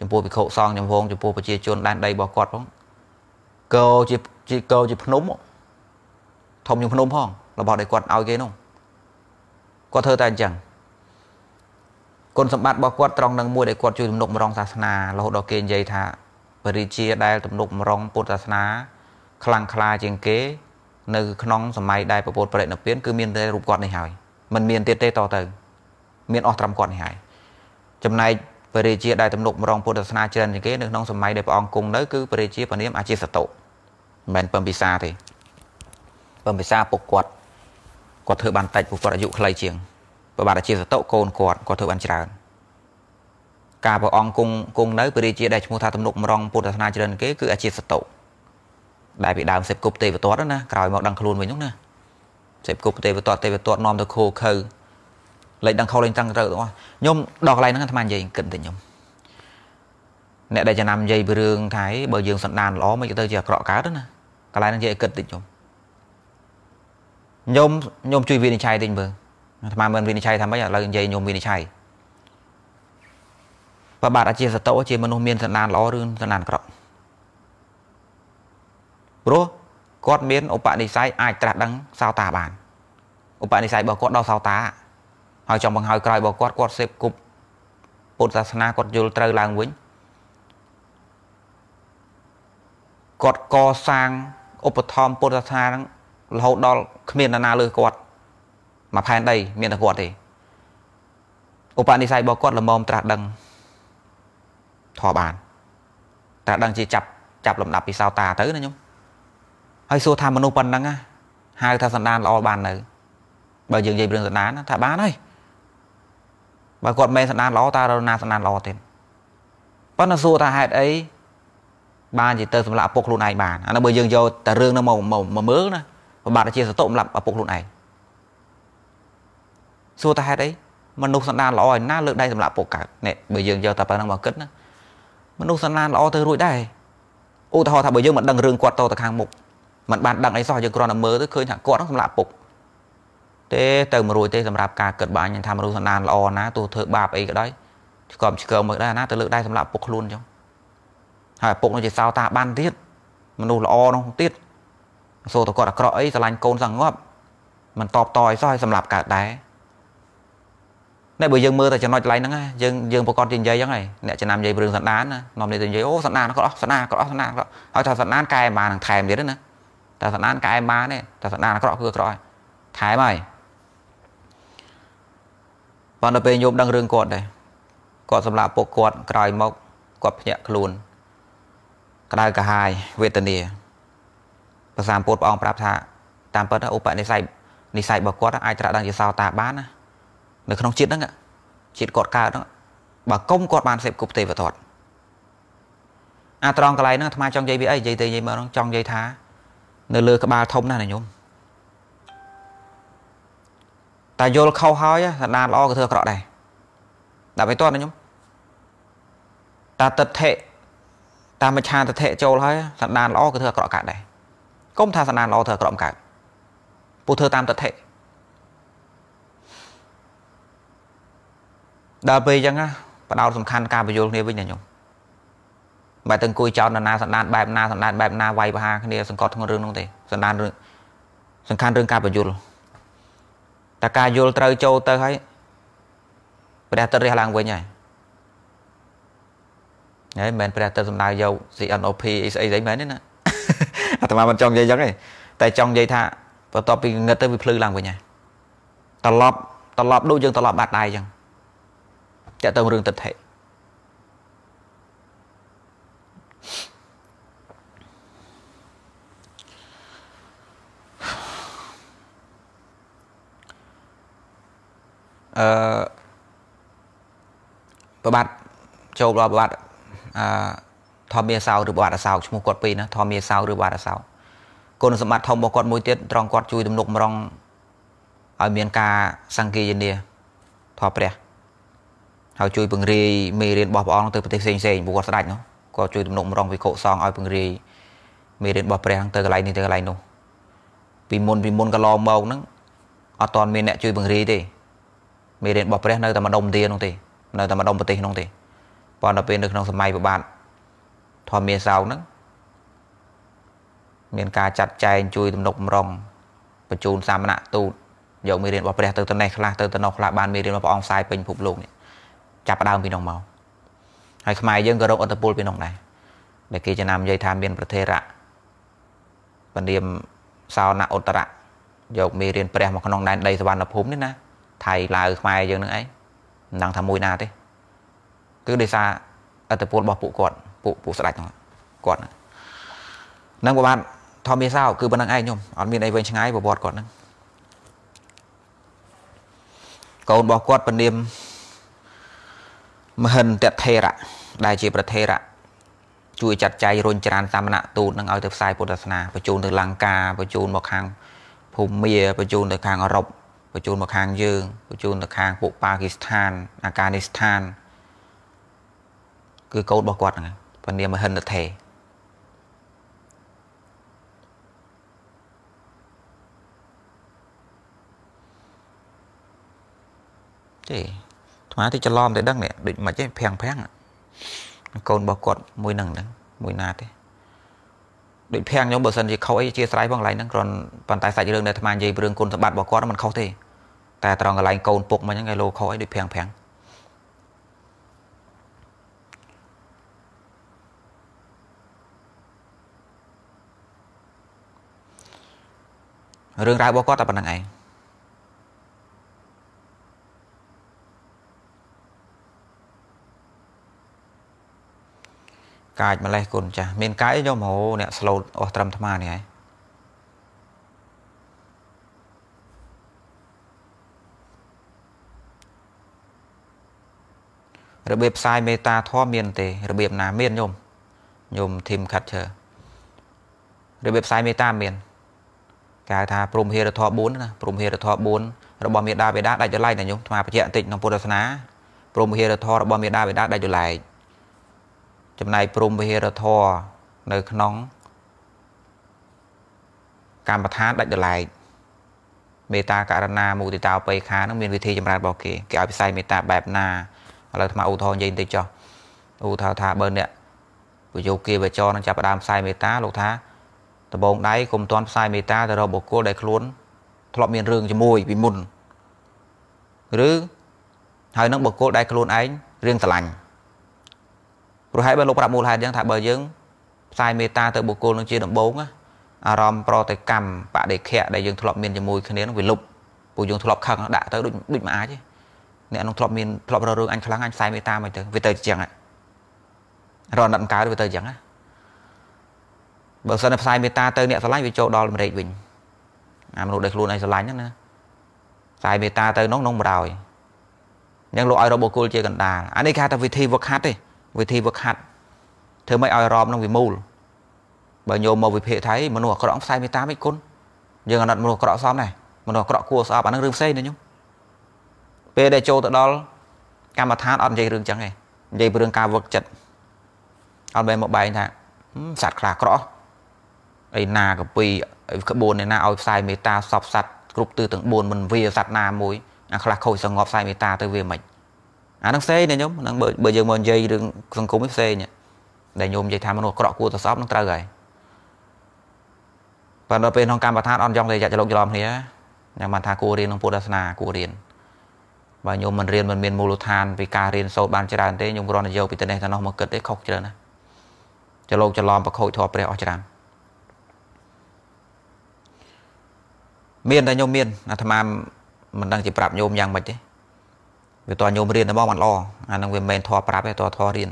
ចំពោះពិខុសងចំហងចំពោះប្រជាជនដែនដីរបស់គាត់ផងកោជាជាកោជាភ្នំធំជាងភ្នំផងរបស់ដែលគាត់ឲ្យគេនោះគាត់ធ្វើតែអញ្ចឹងគុណសម្បត្តិរបស់គាត់ត្រង់នឹងមួយដែលគាត់ជួយទំនុកម្រងសាសនារហូតដល់គេនិយាយថាពរិជាដែលទំនុកម្រងពុទ្ធសាសនាខ្លាំងក្លាជាងគេ នៅក្នុងសម័យដែលពពុទ្ធបរិណិព្វានគឺមានតែរូបគាត់នេះហើយมันមានទៀតទេតទៅ មានអស់ត្រឹមគាត់នេះហើយចំណែកពរិជាដែលទំនុកម្រងពុទ្ធសាសនាច្រើនជាងគេនៅក្នុងសម័យដែលព្រះអង្គគង់នៅគឺពរិជាពនាមអាជាសតុមិនមែនពំពិសាទេពំពិសាពុកគាត់គាត់ធ្វើបានតិចពុកគាត់អាយុខ្លីជាងព្រះបាទជាសតុកូនគាត់គាត់ធ្វើបានច្រើនការព្រះអង្គគង់គង់នៅព្រះរាជាដែលឈ្មោះថាទំនុកម្រងពុទ្ធសាសនាច្រើនគេគឺអាជាសតុដែលពីដើមសេពគប់ទេវទត្តណាក្រោយមកដឹងខ្លួនវិញនោះណាសេពគប់ទេវទត្តទេវទត្តនាំទៅខោខៅលេចដឹងខុសលេចតាំងត្រូវទាំងអស់ខ្ញុំដល់កន្លែងហ្នឹងអាត្មានិយាយគិតតែខ្ញុំអ្នកដែលចំណាំនិយាយពីរឿងថាបើយើងសន្តានល្អមិនទៅជាអាក្រក់កើតណាកន្លែងហ្នឹងនិយាយគិតតិចខ្ញុំខ្ញុំខ្ញុំជួយវិនិច្ឆ័យតិចមើលអាត្មាមិនវិនិច្ឆ័យថាម៉េចឥឡូវនិយាយញោមវិនិច្ឆ័យបបាទអជា សតោជាមនុស្សមានសន្តានល្អឬសន្តានអាក្រក់ព្រោះគាត់មានឧបនិស្ស័យអាចត្រាស់ដឹងសោតាបានឧបនិស្ស័យរបស់គាត់ដល់សោតាហើយចំបង្ហើយក្រោយរបស់គាត់គាត់សេពគប់ពុទ្ធសាសនាគាត់យល់ត្រូវឡើងវិញគាត់កសាងឧបធម្មពុទ្ធសាសនារហូតដល់គ្មាននរណាលើគាត់មួយផែនដីមានតែគាត់ទេឧបនិស្ស័យរបស់គាត់ល្មមត្រាស់ដឹងធေါ်បានត្រាស់ដឹងជាចាប់ចាប់លំដាប់ពីសោតាទៅណាខ្ញុំហើយសួរថាមនុស្សប៉ុណ្ណឹងហៅថាសន្តានល្អបាននៅបើយើងនិយាយរឿងសន្តានថាបានហើយបើគាត់មិនសន្តានល្អតើរណាសន្តានល្អទេប៉ុន្តែសួរថាហេតុអីបានជាទៅសម្លាប់ឪពុកខ្លួនឯងបានអានោះបើយើងយកតែរឿងនោះមកមកមើលណាប្របាទជាសតុសម្លាប់ឪពុកខ្លួនឯងសួរតើហេតុអីមនុស្សសន្តានល្អឯណាលើកដៃសម្រាប់ពុកកើតនេះបើយើងយកតែប៉ុណ្្នឹងមកគិតណាមនុស្សសន្តានល្អទៅរួចដែរឧទាហរណ៍ថាបើយើងមិនដឹងរឿងគាត់តទៅខាងមុខមិនបានដឹងអីសោះយើងគ្រាន់តែមើលទៅឃើញថាគាត់ហ្នឹងសម្រាប់ពុកទេទៅមិនរួចទេសម្រាប់ការគិតបានថាមនុស្សសន្តានល្អណាទោះធ្វើបាបអីក៏ដោយឆ្កំឆ្កើមកដែរណាទៅលើកដៃសម្រាប់ពុកខ្លួនចឹងហើយពុកនោះជាសោតាបានទៀតមនុស្សល្អនោះទៀតសូរតគាត់អាក្រក់អីស្រឡាញ់កូនសង្ងប់មិនតបតអីសោះឲ្យសម្រាប់កើតដែរតែបើយើងមើលតែចំណុចឡៃហ្នឹងយើងយើងប្រកាសនិយាយហ្នឹងហើយអ្នកចំណាំនិយាយរឿងសន្តានណានាំនេះទៅនិយាយអូសន្តានគាត់អស់សន្តានគាត់អស់សន្តានគាត់ហើយថាសន្តានកែបាននឹងថែមទៀតណាតែសន្តានកែបានទេតែសន្តានអក្រក់គឺអក្រក់ហើយថែមហើយបានទៅពេលញោមដឹងរឿងគាត់ដែរគាត់សម្លាប់ពុកគាត់ក្រោយមកគាត់ភ្ញាក់ខ្លួនក្តៅកាហាយវេទនាប្រសាមពុទ្ធព្រះអង្គប្រាប់ថាតាមពិតឧបនិស្ស័យនិស្ស័យរបស់គាត់អាចត្រាស់ដឹងជាសោតាបានណានៅក្នុងជាតិហ្នឹងជាតិគាត់កើតហ្នឹងបើកុំគាត់បានសេពគប់ទេវតាអាត្រង់កន្លែងហ្នឹងអាត្មាចង់និយាយពីអីនិយាយទៅនិយាយមកហ្នឹងចង់និយាយថា នៅលើក្បាលធំណាស់ណាញោមតែយល់ខុសហើយសណ្ដានល្អក៏ធ្វើអាក្រក់ដែរដាក់ឲ្យតណាញោមតាតិដ្ឋិតាមមច្ឆាតិដ្ឋិចូលហើយសណ្ដានល្អក៏ធ្វើអាក្រក់កើតដែរកុំថាសណ្ដានល្អធ្វើអាក្រក់មិនកើតពូធ្វើតាមតិដ្ឋិដល់ពេលអញ្ចឹងណាបដោតសំខាន់ការបញ្យល់គ្នាវិញណាខ្ញុំបើទៅអង្គុយចោតនរណាសណ្ដានបែបណាសណ្ដានបែបណាវាយប្រហារគ្នាសង្កត់ធ្ងន់រឿងនោះទេសណ្ដានរឿងសំខាន់រឿងការបញ្យល់តើការយល់ត្រូវចូលទៅហើយព្រះទឹករះឡើងវិញហើយហើយមិនមែនព្រះទឹកសំដៅយក CNOP អីស្អីស្អីមែនទេណាអាត្មាមិនចង់និយាយអញ្ចឹងទេតែចង់និយាយថាបន្ទាប់ពីងឹតទៅវាភ្លឺឡើងវិញហើយត្រឡប់ត្រឡប់ដូចយើងត្រឡប់បាត់ដៃអញ្ចឹងតកតងរឿងតិដ្ឋិអឺប្របាទចូលដល់ប្របាទអឺធម្មាសោឬប្របាទអសោឈ្មោះគាត់ពីរណាធម្មាសោឬប្របាទអសោគុណសម្បត្តិធំរបស់គាត់ មួយទៀតត្រង់គាត់ជួយទំនុកម្រងឲ្យមានការសង្កេយានាធម៌ព្រះហើយជួយពង្រាយមេរៀនរបស់ព្រះអង្គទៅប្រទេសផ្សេងផ្សេងព្រោះគាត់ស្ដេចនោះគាត់ជួយទំនុកម្រងវិខុសងឲ្យពង្រាយមេរៀនរបស់ព្រះទៅកន្លែងនេះទៅកន្លែងនោះ ពីមុន ពីមុនកន្លងមកហ្នឹងអត់ទាន់មានអ្នក ជួយពង្រាយទេមេរៀនរបស់ព្រះនៅតែម្ដុំទានោះទេនៅតែម្ដុំប្រទេសនោះទេប៉ុន្តែពេលនៅក្នុងសម័យប្របាទធម្មាសោកហ្នឹងមានការចាត់ចែងជួយទំនុកម្រងបញ្ជូន សាមណៈទូតយកមេរៀនរបស់ព្រះទៅទៅនេះខ្លះទៅទៅនោះខ្លះបានមេរៀនរបស់ព្រះអង្គផ្សាយពេញពិភពលោកនេះចាប់ដើមពីនោះមកហើយខ្មែរយើងក៏រកអត្តពលពីនោះដែរដែលគេចំណាំនិយាយថាមានប្រធេរៈពនាមសោណឧត្តរៈយកមេរៀនព្រះមកក្នុងដែនដីសវណ្ណភូមិនេះណាថៃឡាវខ្មែរយើងនឹងឯងមិនដឹងថាមួយណាទេគឺដោយសារអត្តពលរបស់ពួកគាត់ពួកពួកស្ដេចហ្នឹងគាត់ហ្នឹងប្រហែលធម្មាសោគឺប៉ុណ្្នឹងឯងខ្ញុំអត់មានអីវែងឆ្ងាយប្រវត្តិគាត់ហ្នឹងកូនរបស់គាត់ពនាមមហិន្ទថេរៈដែលជាប្រថេរៈជួយចាត់ចែងរុញច្រានសាមណទូតនឹងឲ្យទៅផ្សាយពុទ្ធសាសនាបញ្ជូនទៅលង្កាបញ្ជូនមកខាងភូមាបញ្ជូនទៅខាងអឺរ៉ុបបញ្ជូនមកខាងយើងបញ្ជូនទៅខាងពួកប៉ាគីស្ថានអាហ្គានីស្ថានគឺកូនរបស់គាត់ហ្នឹងពនាមហិន្ទថេទេខ្មែរតិចច្រឡំតែដឹងនេះដូចមិនចេះភាំងភាំងកូនរបស់គាត់មួយនឹងហ្នឹងមួយណាទេដូចភាំងខ្ញុំបើសិនជាខុសអីជាស្រ័យផងកន្លែងហ្នឹងគ្រាន់ប៉ុន្តែសាច់រឿងដែលអាត្មានិយាយរឿងគុណសម្បត្តិរបស់គាត់มันខុសទេតែត្រង់កន្លែងកូនពុកមិញហ្នឹងគេលោខុសអីដូចភាំងភាំងរឿងរ៉ាវរបស់គាត់តែប៉ុណ្្នឹងឯងកាចម្លេះគុណចាស់មានកាយយកមហោអ្នកស្លូតអស់ត្រឹមថ្មនេះហើយរបៀបផ្សាយមេត្តាធម៌មានទេរបៀបណាមានញោមញោម team catcher របៀបផ្សាយមេត្តាមានគេហៅថាព្រមហេរធម៌4ណាព្រមហេរធម៌4របស់មេដាបេដាដាច់ចលែកណាញោមថ្មបញ្ជាក់បន្តិចក្នុងពុទ្ធសាសនាព្រមហេរធម៌របស់មេដាបេដាដាច់ចលែកចំណាយព្រមវិហារធរនៅក្នុងកម្មដ្ឋានដាច់ដលែកមេត្តាករណាមុទិតាបេខានឹងមានវិធីចម្រើនរបស់គេគេឲ្យវិស័យមេត្តាបែបណាឥឡូវអាត្មាឧទាហរណ៍និយាយបន្តិចចុះឧទាហរណ៍ថាបើអ្នកពយោគីវចរនឹងចាប់ផ្ដើមផ្សាយមេត្តាលោកថាដំបងដៃកុំតន់ផ្សាយមេត្តាទៅរកបុគ្គលដែលខ្លួនធ្លាប់មានរឿងជាមួយពីមុនឬហើយនឹងបុគ្គលដែលខ្លួនឯងរឿងស្រឡាញ់ព្រោះហេតុបើលោកប្រាប់មូលហេតុយ៉ាងថាបើយើងផ្សាយមេត្តាទៅបុគ្គលនឹងជាដំបូងអារម្មណ៍ប្រតិកម្មបដិខៈដែលយើងធ្លាប់មានជាមួយគ្នានឹងវាលុបពួកយើងធ្លាប់ខឹងដាក់ទៅដូចដូចមិនអាចទេអ្នកនឹងធ្លាប់មានធ្លាប់រើរឿងអញខ្លាំងអញផ្សាយមេត្តាមកទៅវាទៅជាងហ្នឹងរត់អត់កើតវាទៅចឹងណាបើសិនតែផ្សាយមេត្តាទៅអ្នកស្រឡាញ់វាចូលដល់ម្រេចវិញអាមនុស្សដែលខ្លួនឯងស្រឡាញ់ហ្នឹងណាផ្សាយមេត្តាទៅនោះក្នុងបរោយអញ្ចឹងលោកឲ្យរកបុគ្គលជាកណ្ដាលអានេះគេហៅថាវិធីវឹកហាត់ទេវិធីវឹកហាត់ធ្វើម៉េចឲ្យរອບនឹងវាមូលបើញោមមកវិភាគថៃមនុស្សអាក្រក់ផ្សាយមេត្តាមិនគុណយើងអណិតមនុស្សអាក្រក់សមដែរមនុស្សអាក្រក់គួរស្អប់អានឹងរឿងផ្សេងណាញោមពេលដែលចូលទៅដល់កម្មដ្ឋានអត់និយាយរឿងចឹងទេនិយាយពីរឿងការវឹកចិត្តអត់បែរមកបែងថាសត្វខ្លាក្រក់អីណាកពីក្បួនឯណាឲ្យផ្សាយមេត្តាសពសត្វគ្រប់ទិសទាំង4មិនវាសត្វណាមួយអាខ្លះខូចសងប់ផ្សាយមេត្តាទៅវាមិនខ្មិចអានឹងផ្សេងណាញោមហ្នឹងបើបើយើងមកនិយាយរឿងសង្គមនេះផ្សេងដែលញោមនិយាយថាមនុស្សអក្រក់គួរទៅស្អប់នឹងត្រូវហើយប៉ុន្តែពេលក្នុងកម្មបដ្ឋានអត់យ៉ងតែរយៈចលកច្រឡំគ្នាញោមបានថាគួររៀនក្នុងពុទ្ធសាសនាគួររៀនបើញោមមិនរៀនមិនមាន មូលដ្ឋានពីការរៀនសូត្របានច្រើនទេញោមគ្រាន់តែយកពីទៅនេះទៅនោះមកគិតទេខុសច្រើនណាចលកច្រឡំប្រខូចធម៌ព្រះអស់ច្រើនមានតែញោមមានអាត្មាមិនដឹងជាប្រាប់ញោមយ៉ាងម៉េចទេវាតើញោមរៀនហ្មងបានល្អអានឹងវាមិនមែនធေါ်ប្រាប់ទេតើធေါ်រៀន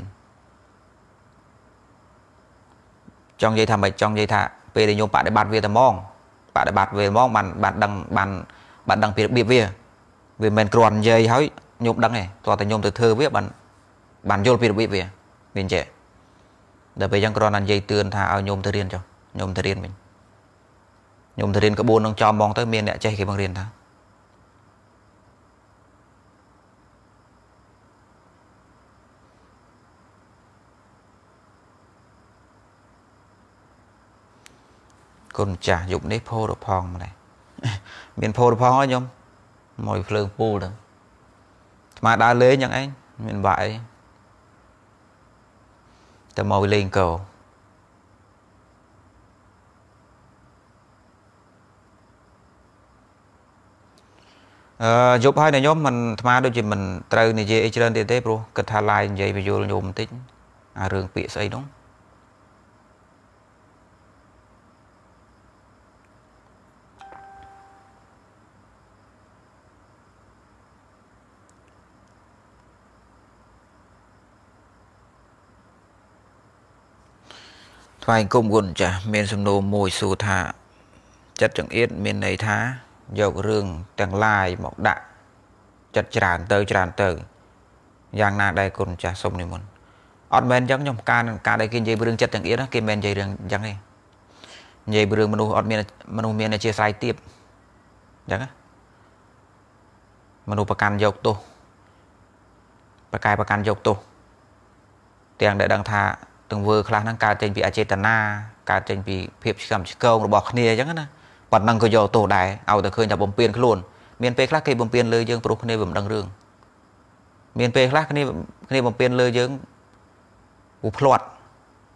ចង់និយាយថាមិនចង់និយាយថាពេលដែលញោមបដិបត្តិវាតែហ្មងបដិបត្តិវាហ្មងបានបានដឹងបានបានដឹងពីរបៀបវាវាមិនគ្រាន់និយាយហើយញោមដឹងទេតើតែញោមទៅធ្វើវាបានបានយល់ពីរបៀបវាវាចេះដល់ពេលយ៉ាងគ្រាន់តែនិយាយទឿនថាឲ្យញោមទៅរៀនចុះញោមទៅរៀនវិញញោមទៅរៀនក្បួននឹងចំហ្មងទៅមានអ្នកចេះគេមករៀនថាគុណចាស់យប់នេះផោរផងម្លេះមានផោរផងហើយខ្ញុំមកភ្លើងពូលទៅថ្មដើរលេងយ៉ាងឯងមានបាក់អីតែមកលេងកោអឺយប់ហើយណាខ្ញុំមិនអាត្មាដូចជាមិនត្រូវនិយាយអីច្រើនទៀតទេព្រោះគិតថាឡាយនិយាយបញ្យល់ញោមបន្តិចអារឿងពាក្យស្អីនោះថ្វាយគុំគុណចាស់មានសំណួរមួយសួរថាចិត្តចង្អៀតមានន័យថាយករឿងទាំងឡាយមកដាក់ចិត្តច្រើនទៅច្រើនទៅយ៉ាងណាដែរគុណចាស់សុំនិមន្តអត់មែនអញ្ចឹងខ្ញុំការនឹងការដែលគេនិយាយរឿងចិត្តចង្អៀតគេមិននិយាយរឿងអញ្ចឹងទេនិយាយរឿងមនុស្សអត់មានមនុស្សមានអធិស្ឋានទៀតអញ្ចឹងមនុស្សប្រកាន់យកទោសប្រកែប្រកាន់យកទោសទាំងដែលដឹងថាទង្វើខ្លះហ្នឹងកើតចេញពីអចេតនាកើតចេញពីភាពឆ្កំឆ្កោងរបស់គ្នាអញ្ចឹងណាប៉ុណ្ណឹងក៏យកទោសដែរឲ្យតែឃើញថាបំពេញខ្លួនមានពេលខ្លះគេបំពេញលើយើងព្រោះគ្នាវាមិនដឹងរឿងមានពេលខ្លះគ្នាគ្នាបំពេញលើយើងពូភ្លាត់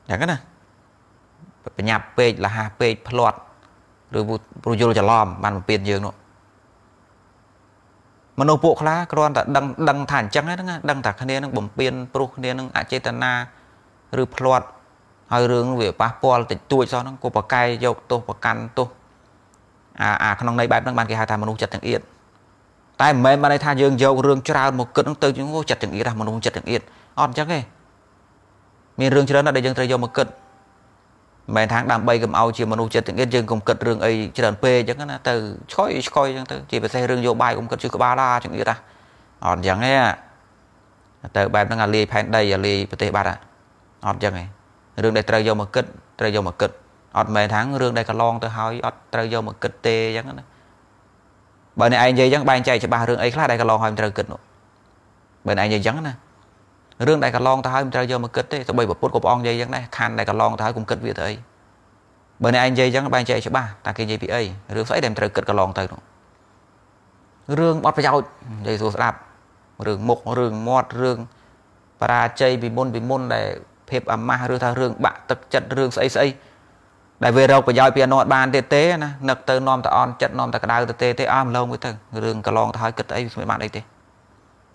អញ្ចឹងណាបញ្ញាប់ពេកលះពេកភ្លាត់ឬព្រោះយល់ច្រឡំបានបំពេញយើងនោះមនុស្សពួកខ្លះគ្រាន់តែដឹងដឹងថាអញ្ចឹងហ្នឹងដឹងថាគ្នានឹងបំពេញព្រោះគ្នានឹងអចេតនាឬភ្លាត់ហើយរឿងវាប៉ះពាល់តិចតួចសោះហ្នឹងក៏ប្រកែកយកទោសប្រកាន់ទោសអាអាក្នុងន័យបែបហ្នឹងបានគេហៅថាមនុស្សចិត្តចង្អៀតតែមិនមែនបានន័យថាយើងយករឿងច្រើនមកគិតហ្នឹងទៅជាចិត្តចង្អៀតហ្នឹងមនុស្សចិត្តចង្អៀតអត់អញ្ចឹងទេមានរឿងច្រើនណាស់ដែលយើងត្រូវយកមកគិតមិនមែនថាដើម្បីកុំឲ្យជាមនុស្សចិត្តចង្អៀតយើងកុំគិតរឿងអីច្រើនពេកអញ្ចឹងណាទៅឆ្កុយឆ្កុយអញ្ចឹងទៅជាពិសេសរឿងយោបាយកុំគិតជឿក្បាលឡាចង្អៀតណាអត់អញ្ចឹងទេទៅបែបហ្នឹងអាលាយផែនដីអាលាយប្រទេសបាត់ហ្នឹងអត់ចឹងឯងរឿងដែលត្រូវយកមកគិតត្រូវយកមកគិតអត់មែនថារឿងដែលកន្លងទៅហើយអត់ត្រូវយកមកគិតទេអញ្ចឹងណាបើអ្នកឯងនិយាយអញ្ចឹងបែងចែកច្បាស់រឿងអីខ្លះដែលកន្លងហើយមិនត្រូវគិតនោះបើអ្នកឯងនិយាយអញ្ចឹងណារឿងដែលកន្លងទៅហើយមិនត្រូវយកមកគិតទេទោះបីប្រពុតក៏ព្រះអង្គនិយាយអញ្ចឹងដែរខណ្ឌដែលកន្លងទៅហើយកុំគិតវាទៅអីបើអ្នកឯងនិយាយអញ្ចឹងបែងចែកច្បាស់តាគេនិយាយពីអីរឿងស្អីដែលមិនត្រូវគិតកន្លងទៅនោះរឿងអត់ប្រយោជន៍និយាយស្រួលស្ដាប់រឿងមុខរឿងមាត់រឿងបរាជ័យពីមុនពីមុនដែលភាពអាម៉ាស់ឬថារឿងបាក់ទឹកចិត្តរឿងស្អីស្អីដែលវារកប្រយោជន៍ពីអនុអត់បានទៀតទេណានឹកទៅនាំតអន់ចិត្តនាំតក្តៅទៅទេទេអស់ម្លងមួយទៅរឿងកន្លងទៅហើយគិតអីមិនបានអីទេ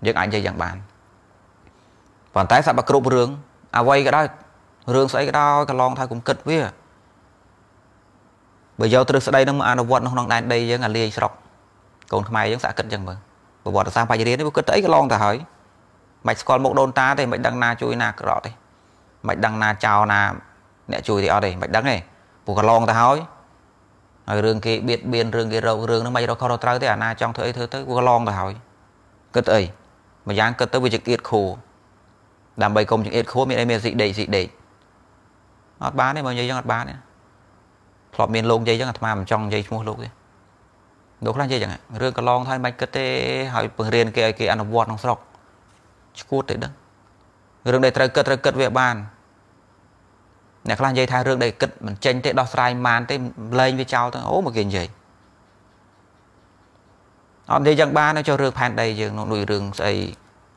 យើងអាចនិយាយយ៉ាងបានប៉ុន្តែសពគ្រប់រឿងអ្វីក៏ដោយរឿងស្អីក៏ដោយកន្លងថាគុំគិតវាបើយកទ្រឹស្ដីនឹងមកអនុវត្តនៅក្នុងដែនដីយើងអាលាយស្រុកកូនខ្មែរយើងសាក់គិតចឹងមើលប្រវត្តិសាស្ត្របាច់រៀននេះវាគិតទៅអីកន្លងទៅហើយមិនស្គាល់មុខដូនតាទេមិនដឹងណាជួយណាក្រក់ទេមិនដឹងណាចោលណាអ្នកជួយទេអត់ទេមិនដឹងទេព្រោះកន្លងទៅហើយហើយរឿងគេបៀតបៀនរឿងគេរោគរឿងហ្នឹងមិនរកខុសរកត្រូវទេអាណាចង់ធ្វើអីធ្វើទៅព្រោះកន្លងទៅហើយគិតអីម្យ៉ាងគិតទៅវាចង្អៀតខួរដើម្បីកុំចង្អៀតខួរមានអីមានស៊ីដេកស៊ីដេកអត់បានទេបើនិយាយចឹងអត់បានទេធ្លាប់មានលោកនិយាយចឹងអាត្មាមិនចង់និយាយឈ្មោះលោកទេលោកខ្លះនិយាយចឹងរឿងកន្លងហើយមិនគិតទេហើយបង្រៀនគេឲ្យគេអនុវត្តក្នុងស្រុកឈួតទេដឹងរឿងដែលត្រូវគិតត្រូវគិតវាបានអ្នកខ្លះនិយាយថារឿងដែលគិតមិនចេញទេដោះស្រាយមិនទេលែងវាចោលទៅអូមកគេនិយាយអត់និយាយយ៉ាងបានទៅចុះរឿងផែនដីយើងនោះដូចរឿងស្អី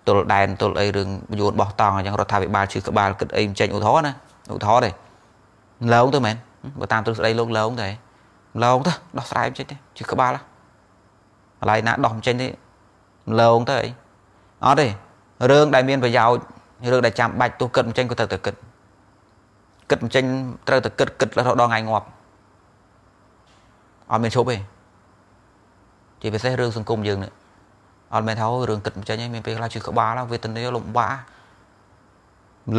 ទល់ដែនទល់អីរឿងយួនបោះតង់អញ្ចឹងរដ្ឋាភិបាលឈឺក្បាលគិតអីមិនចេញឧទាហរណ៍ណាឧទាហរណ៍ទេលោងទៅមែនបើតាមទ្រឹស្ដីលោកលោងទៅលោងទៅដោះស្រាយមិនចេញទេឈឺក្បាលកន្លែងណាដោះមិនចេញទេលោងទៅអីអត់ទេរឿងដែលមានប្រយោជន៍រឿងដែលចាំបាច់ទោះគិតមិនចេញក៏ត្រូវតែគិតគិតមិនចេញត្រូវតែគិតគិតរហូតដល់ថ្ងៃងាប់អត់មានឈប់ទេជាពិសេសរឿងសង្គមយើងនេះអត់មែនថារឿងគិតមិនចេញឯងមានពេលខ្លះជឿក្បាលវេទនាលំបាក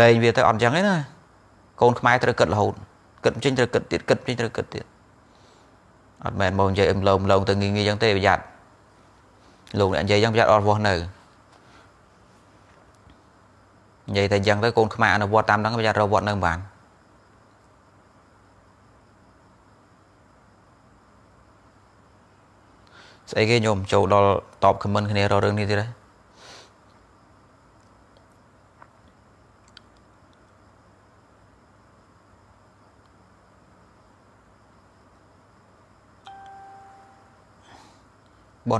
លែងវាទៅអត់អញ្ចឹងទេណាកូនខ្មែរត្រូវគិតរហូតគិតមិនចេញត្រូវគិតទៀតគិតមិនចេញត្រូវគិតទៀតអត់មែនមកនិយាយអឹមលោមលោងទៅងាយងាយអញ្ចឹងទេប្រយ័ត្នលោកអ្នកនិយាយអញ្ចឹងប្រយ័ត្នអត់វោះនៅនិយាយតែអញ្ចឹងទៅកូនខ្មែរអនុវត្តតាមហ្នឹងប្រយ័ត្នរវត្តនៅមិនបានស្អីគេញោមចូលដល់តបខមមិនគ្នារករឿងនេះទៀតហើយបុណ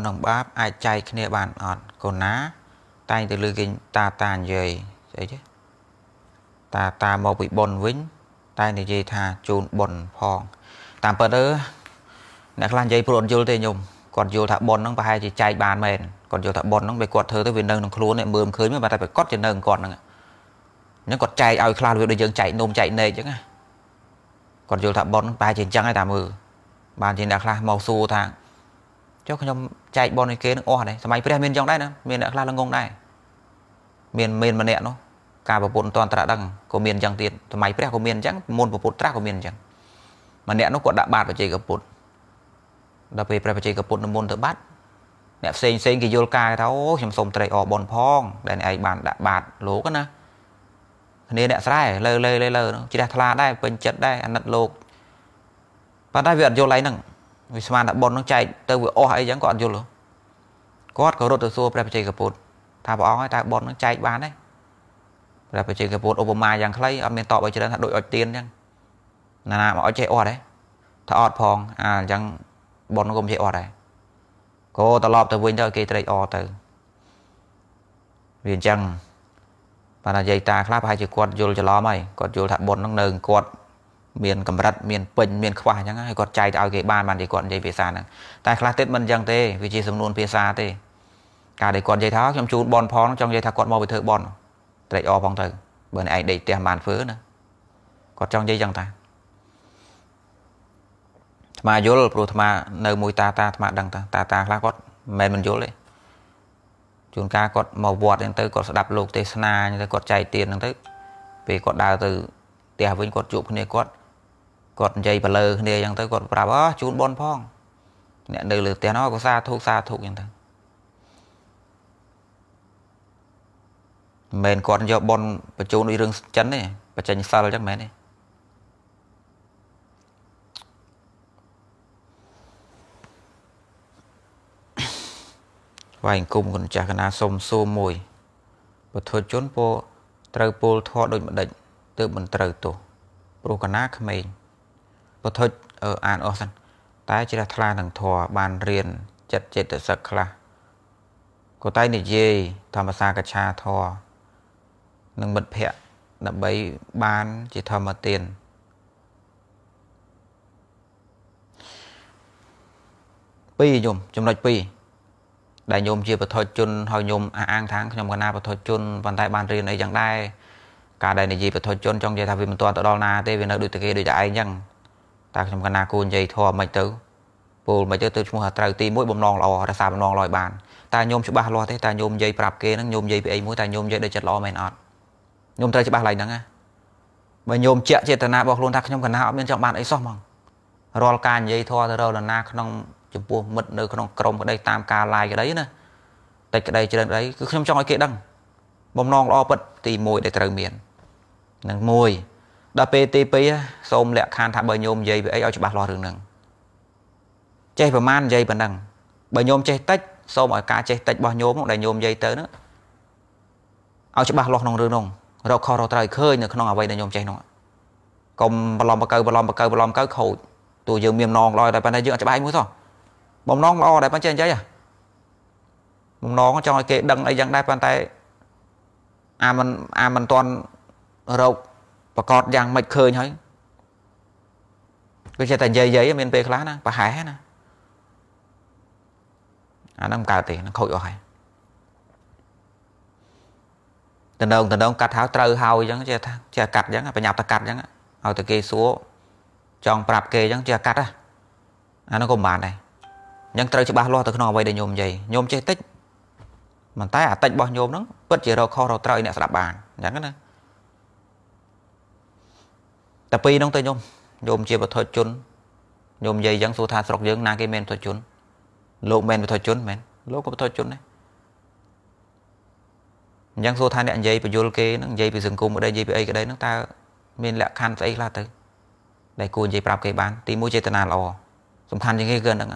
្យនិងបាប អាចចែកគ្នាបានអត់កូនណា តែងតែលើគេតាតានិយាយស្អីចេះតាតាមកពីបុណ្យវិញ តែនិយាយថាជូនបុណ្យផង តាមពិតអឺអ្នកខ្លះនិយាយព្រោះអត់យល់ទេញោមគាត់យល់ថាប៉ុនហ្នឹងប្រហែលជាចែកបានមែនគាត់យល់ថាប៉ុនហ្នឹងពេលគាត់ធ្វើទៅវានៅក្នុងខ្លួនឯងមើលមិនឃើញទេតែប្រកបជានៅគាត់ហ្នឹងអញ្ចឹងគាត់ចែកឲ្យខ្លះវាដូចយើងចែកនំចែកនែកអញ្ចឹងណាគាត់យល់ថាប៉ុនហ្នឹងប្រហែលជាអញ្ចឹងឯងតាមើលបានជាអ្នកខ្លះមកសួរថាចុះខ្ញុំចែកប៉ុនឲ្យគេនឹងអស់ដែរសម័យព្រះ មានអញ្ចឹងដែរណាមានអ្នកខ្លះល្ងងដែរមានមានម្នាក់នោះការប្រពន្ធអន្តរដឹងក៏មានអញ្ចឹងទៀតសម័យព្រះក៏មានអញ្ចឹងមុនប្រពុតត្រាស់ក៏មានអញ្ចឹងម្នាក់នោះគាត់ដាក់បាតបច្ចេកពុទ្ធដល់ពេលព្រះបច្ចេកពុទ្ធនិមន្តទៅបាត់អ្នកផ្សេងផ្សេងគេយល់ការថាអូខ្ញុំសូមត្រេកអរបនផង ដែលឯងបានដាក់បាតលោកណាគ្នាអ្នកស្រែលើលើលើលើជ្រះថ្លាដែរពេញចិត្តដែរអាណិតលោកប៉ុន្តែវាអត់យល់អីហ្នឹងវាស្មានថាបនហ្នឹងចែកទៅវាអស់អីចឹងក៏អត់យល់គាត់ក៏រត់ទៅសួរព្រះបច្ចេកពុទ្ធថាព្រះអង្គហើយតើបនហ្នឹងចែកបានទេព្រះបច្ចេកពុទ្ធឧបមាយ៉ាងខ្លីអត់មានតបឲ្យច្រើនថាដូចអុចទៀនចឹងណាណាមកអុចចេះអត់ទេថាអត់ផងអាអញ្ចឹងប៉ុនក៏មិនជាអត់ដែរក៏ត្រឡប់ទៅវិញទៅគេត្រេកអរទៅវាអញ្ចឹងបានតែយាយតាខ្លះប្រហែលជាគាត់យល់ច្រឡំហើយគាត់យល់ថាប៉ុនហ្នឹងនៅគាត់មានកម្រិតមានពេញមានខ្វះអញ្ចឹងហើយគាត់ចែកទៅឲ្យគេបានបាននិយាយគាត់និយាយភាសាហ្នឹងតែខ្លះទៀតមិនអញ្ចឹងទេវាជាសំនួនភាសាទេការដែលគាត់និយាយថាខ្ញុំជូនប៉ុនផងចង់និយាយថាគាត់មកពីធ្វើប៉ុនត្រេកអរផងទៅបើឯងដេកផ្ទះបានធ្វើណាគាត់ចង់និយាយអញ្ចឹងតាថ្មយល់ព្រោះថ្មនៅមួយតាតាថ្មដឹងតាតាតាខ្លះគាត់មិនមិនយល់ទេជួនកាលគាត់មកវត្តហ្នឹងទៅគាត់ស្ដាប់លោកទេសនាហ្នឹងទៅគាត់ចែកទានហ្នឹងទៅពេលគាត់ដើរទៅផ្ទះវិញគាត់ជួបគ្នាគាត់គាត់និយាយបលើគ្នាអញ្ចឹងទៅគាត់ប្រាប់អូជូនបនផង អ្នកនៅលើផ្ទះនោះក៏សាធុសាធុអញ្ចឹងទៅមិនមែនគាត់យកបនបញ្ជូនដូចរឿងចិនទេបច្ចេកសិលអញ្ចឹងមែនទេវាយអង្គមគុណចាស់កណាសុំសួរមួយពុទ្ធជនពោត្រូវពលធေါ်ដូចម្ដេចទើបមិនត្រូវទោះព្រោះកណាក្មេងពុទ្ធអានអស់សិនតែជ្រះថ្លានឹងធေါ်បានរៀនចិត្តចិត្តសឹកខ្លះក៏តែនិយាយធម្មសាកឆាធေါ်នឹងមិត្តភ័ក្ដិដើម្បីបានជាធម្មទាន2យំចំណុច2ដែលញោមជាបទជនហើយញោមអះអាងថាខ្ញុំកណាបទជនប៉ុន្តែបានរៀនអីយ៉ាងដែរការដែលនិយាយបទជនចង់និយាយថាវាមិនទាន់ទៅដល់ណាទេវានៅដូចតែគេដូចតែឯងចឹងតែខ្ញុំកណាគួរនិយាយធម៌មិនទៅពោលមិនទៅទៅឈ្មោះថាត្រូវទី1បំណងល្អរសារបំណងល្អឲ្យបានតែញោមច្បាស់លាស់ទេតែញោមនិយាយប្រាប់គេហ្នឹងញោមនិយាយពីអីមួយតែញោមនិយាយដូចចិត្តល្អមែនអត់ញោមត្រូវច្បាស់ឡើងហ្នឹងណាបើញោមជាចេតនារបស់ខ្លួនថាខ្ញុំកណាអត់មានចង់បានអីសោះហ្មងរាល់ការនិយាយធម៌ទៅរលណាក្នុងចំពោះមិត្តនៅក្នុងក្រុមក្តីតាមការឡាយក្តីណាតែក្តីច្រើនក្តីគឺខ្ញុំចង់ឲ្យគេដឹងបំណងល្អពិតទី1ដែលត្រូវមាននឹង1ដល់ពេលទី2សូមលក្ខខណ្ឌថាបើញោមនិយាយពីអីឲ្យច្បាស់លាស់រឿងហ្នឹងចេះប្រមាណនិយាយប៉ុណ្ណឹងបើញោមចេះតិចសូមឲ្យការចេះតិចរបស់ញោមដែលញោមនិយាយទៅនោះឲ្យច្បាស់លាស់ក្នុងរឿងនោះរកខុសរកត្រូវឃើញនៅក្នុងអ្វីដែលញោមចេះនោះកុំបន្លំបកើបន្លំបកើបន្លំកើខូចទោះយើងមាននងឡើយតែប៉ុន្តែយើងអត់ច្បាស់មួយសោះបំណងល្អដែរប៉ុន្តែអញ្ចឹងបំណងចង់ឲ្យគេដឹងអីយ៉ាងដែរប៉ុន្តែអាមិនអាមិនតន់រោគប្រកបយ៉ាងមិនឃើញហើយវាចេះតែនិយាយយាយមានពេលខ្លះណាប្រហែលណាអាហ្នឹងមិនកើតទេនឹងខូចអស់ហើយតំណងតំណងកាត់ហើយត្រូវហើយអញ្ចឹងចេះថាចេះកាត់អញ្ចឹងប្រញាប់ទៅកាត់អញ្ចឹងឲ្យតែគេសួរចង់ប្រាប់គេអញ្ចឹងចេះកាត់អាហ្នឹងក៏មិនបានដែរអញ្ចឹងត្រូវច្បាស់លាស់ទៅក្នុងអ្វីដែលញោមនិយាយញោមចេះតិចប៉ុន្តែអាតិចរបស់ញោមហ្នឹងពិតជារកខុសរកត្រូវអ្នកស្ដាប់បានអញ្ចឹងណាតែពីរហ្នឹងទៅញោមញោមជាពុទ្ធជនញោមនិយាយអញ្ចឹងសួរថាស្រុកយើងណាគេមានពុទ្ធជន លោកមិនពុទ្ធជនមែនលោកក៏ពុទ្ធជនដែរអញ្ចឹងសួរថាអ្នកនិយាយបញ្យលគេហ្នឹងនិយាយពីសង្គមក្តីនិយាយពីអីក្តីហ្នឹងតើមានលក្ខខណ្ឌស្អីខ្លះទៅដែលគួរនិយាយប្រាប់គេបានទីមួយចេតនាល្អសំខាន់ជាងគេគឺហ្នឹង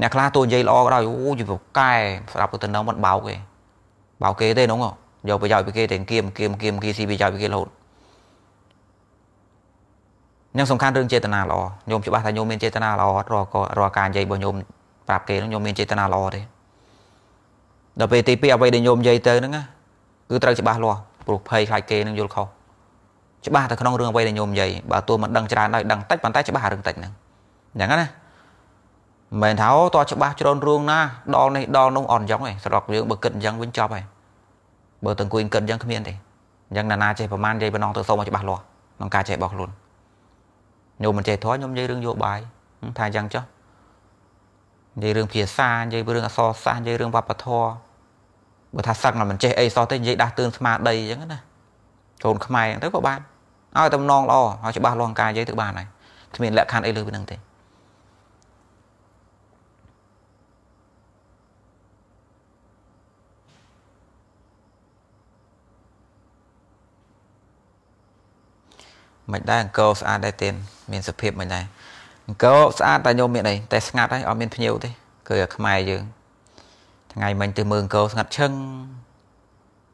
អ្នកខ្លះទោះនិយាយល្អក៏ដោយអូយប្រកែស្ដាប់ទៅទៅនឹងមិនបោកទេបោកគេទេហ្នឹងយកប្រយោជន៍ពីគេទាំងគៀមគៀមគៀមគៀស៊ីប្រយោជន៍ពីគេរហូតញោមសំខាន់រឿងចេតនាល្អញោមច្បាស់ថាញោមមានចេតនាល្អអត់រាល់រាល់ការនិយាយរបស់ញោមប្រាប់គេហ្នឹងញោមមានចេតនាល្អទេដល់ពេលទី2អ្វីដែលញោមនិយាយទៅហ្នឹងគឺត្រូវច្បាស់លាស់ព្រោះភ័យខ្លាចគេនឹងយល់ខុសច្បាស់តែក្នុងរឿងអ្វីដែលញោមនិយាយបើទោះមិនដឹងច្រើនដោយដឹងតិចប៉ុន្តែច្បាស់រឿងតិចហ្នឹងអញ្ចឹងណាមិនមែនថាអូតោះច្បាស់ជ្រុនរឿងណាដល់នេះដល់នោះអត់អញ្ចឹងទេស្រុកយើងបើគិតអញ្ចឹងវិញចប់ហើយបើតើអង្គុយគិតអញ្ចឹងគ្មានទេអញ្ចឹងណានាចេះប្រមាណនិយាយបំណងទៅសូមឲ្យច្បាស់លាស់ក្នុងការចេះរបស់ខ្លួនញោមមិនចេះធរញោមនិយាយរឿងយោបាយថាអញ្ចឹងចុះនិយាយរឿងភាសានិយាយរឿងអសរសាស្ត្រនិយាយរឿងវប្បធម៌បើថាសឹកមិនចេះអីសោះទេនិយាយដាស់តឿនស្មារតីអញ្ចឹងណាកូនខ្មែរទៅក៏បានឲ្យ តំណងល្អឲ្យច្បាស់លាស់ការនិយាយទៅបានហើយគ្មានលក្ខខណ្ឌអីលើពីនឹងទេមិនដែរអង្គរស្អាតដែរទេមានសភាពមិនដែរអង្គរស្អាតតែញោមមានអីតែស្ងាត់ហើយអត់មានភ្ញៀវទេគឺខ្មែរយើងថ្ងៃមិញទៅមើលអង្គរស្ងាត់ឈឹង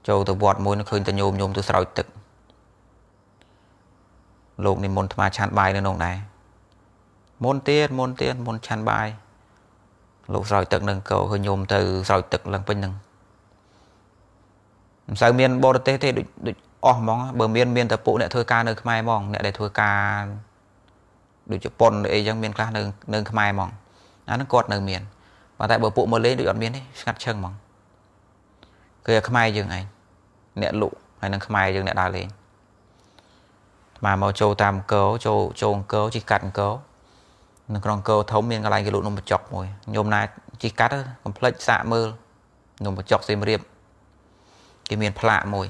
ចូលទៅវត្តមួយនោះឃើញតែញោមញោមទៅស្រោចទឹកលោកនិមន្តថ្មឆាន់បាយនៅនោះដែរមុនទៀតមុនទៀតមុនឆាន់បាយលោកស្រោចទឹកនឹងកោឲ្យញោមទៅស្រោចទឹកឡើងពេញនឹងមិនសូវមានបរទេសទេដូចដូចអស់ហ្មងបើមានមានតែពួកអ្នកធ្វើការនៅខ្មែរហ្មងអ្នកដែលធ្វើការដូចជប៉ុនអីចឹងមានខ្លះនៅនៅខ្មែរហ្មងអាហ្នឹងគាត់នៅមានប៉ុន្តែបើពួកមកលេងដូចអត់មានទេស្ងាត់ឈឹងហ្មងគឺខ្មែរយើងឯងអ្នកលក់ហើយនឹងខ្មែរយើងអ្នកដើរលេងមកមកចូលតាមអង្គរចូលចូលអង្គរជិះកាត់អង្គរនៅក្នុងអង្គរធំមានកន្លែងគេលក់នំបញ្ចុកមួយញោមណាជិះកាត់កំភ្លេចសាកមើលនំបញ្ចុកសៀមរាបគេមានផ្លាកមួយ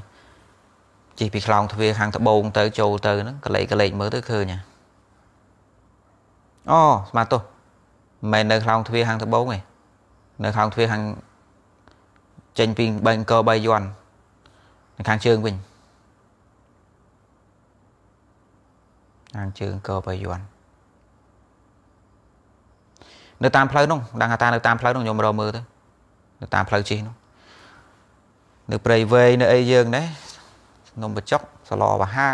ជិះពីខ្លោងទ្វារខាងត្បូងទៅចូលទៅហ្នឹងកលេចកលេចមើលទៅឃើញអូស្មាតោះមិនមែននៅខ្លោងទ្វារខាងត្បូងទេនៅខ្លោងទ្វារខាងចេញពីបេងក3យន់នៅខាងជើងវិញខាងជើងក3យន់នៅតាមផ្លូវនោះដឹងថានៅតាមផ្លូវនោះខ្ញុំរកមើលទៅនៅតាមផ្លូវជិះនោះនៅព្រៃវែងនៅអីយើងដែរនំបញ្ចុកសាឡបហា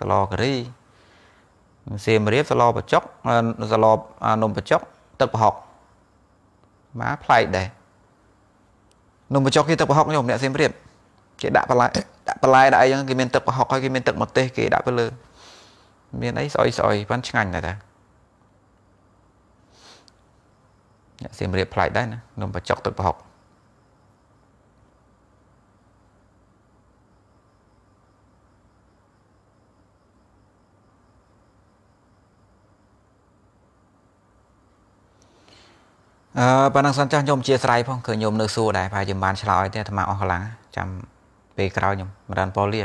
សាឡការីសៀមរាបសាឡបញ្ចុកសាឡនំបញ្ចុកទឹកប្រហុកមកប្លែកដែរនំបញ្ចុកគេទឹកប្រហុកខ្ញុំម្នាក់សៀមរាបគេដាក់បន្លែដាក់បន្លែដាក់អីចឹងគេមានទឹកប្រហុកហើយគេមានទឹកម្ទេសគេដាក់ទៅលើមានអីស្អុយស្អុយបានឆ្ងាញ់ដែរតាអ្នកសៀមរាបប្លែកដែរណានំបញ្ចុកទឹកប្រហុកអឺប៉ណ្ណឹងសិនចាស់ខ្ញុំជាស្រ័យផងគឺខ្ញុំនៅសួរដែរប្រហែលជាបានឆ្លើយទេអាត្មាអស់កម្លាំងចាំពេលក្រោយខ្ញុំមិនដល់ប៉ូលី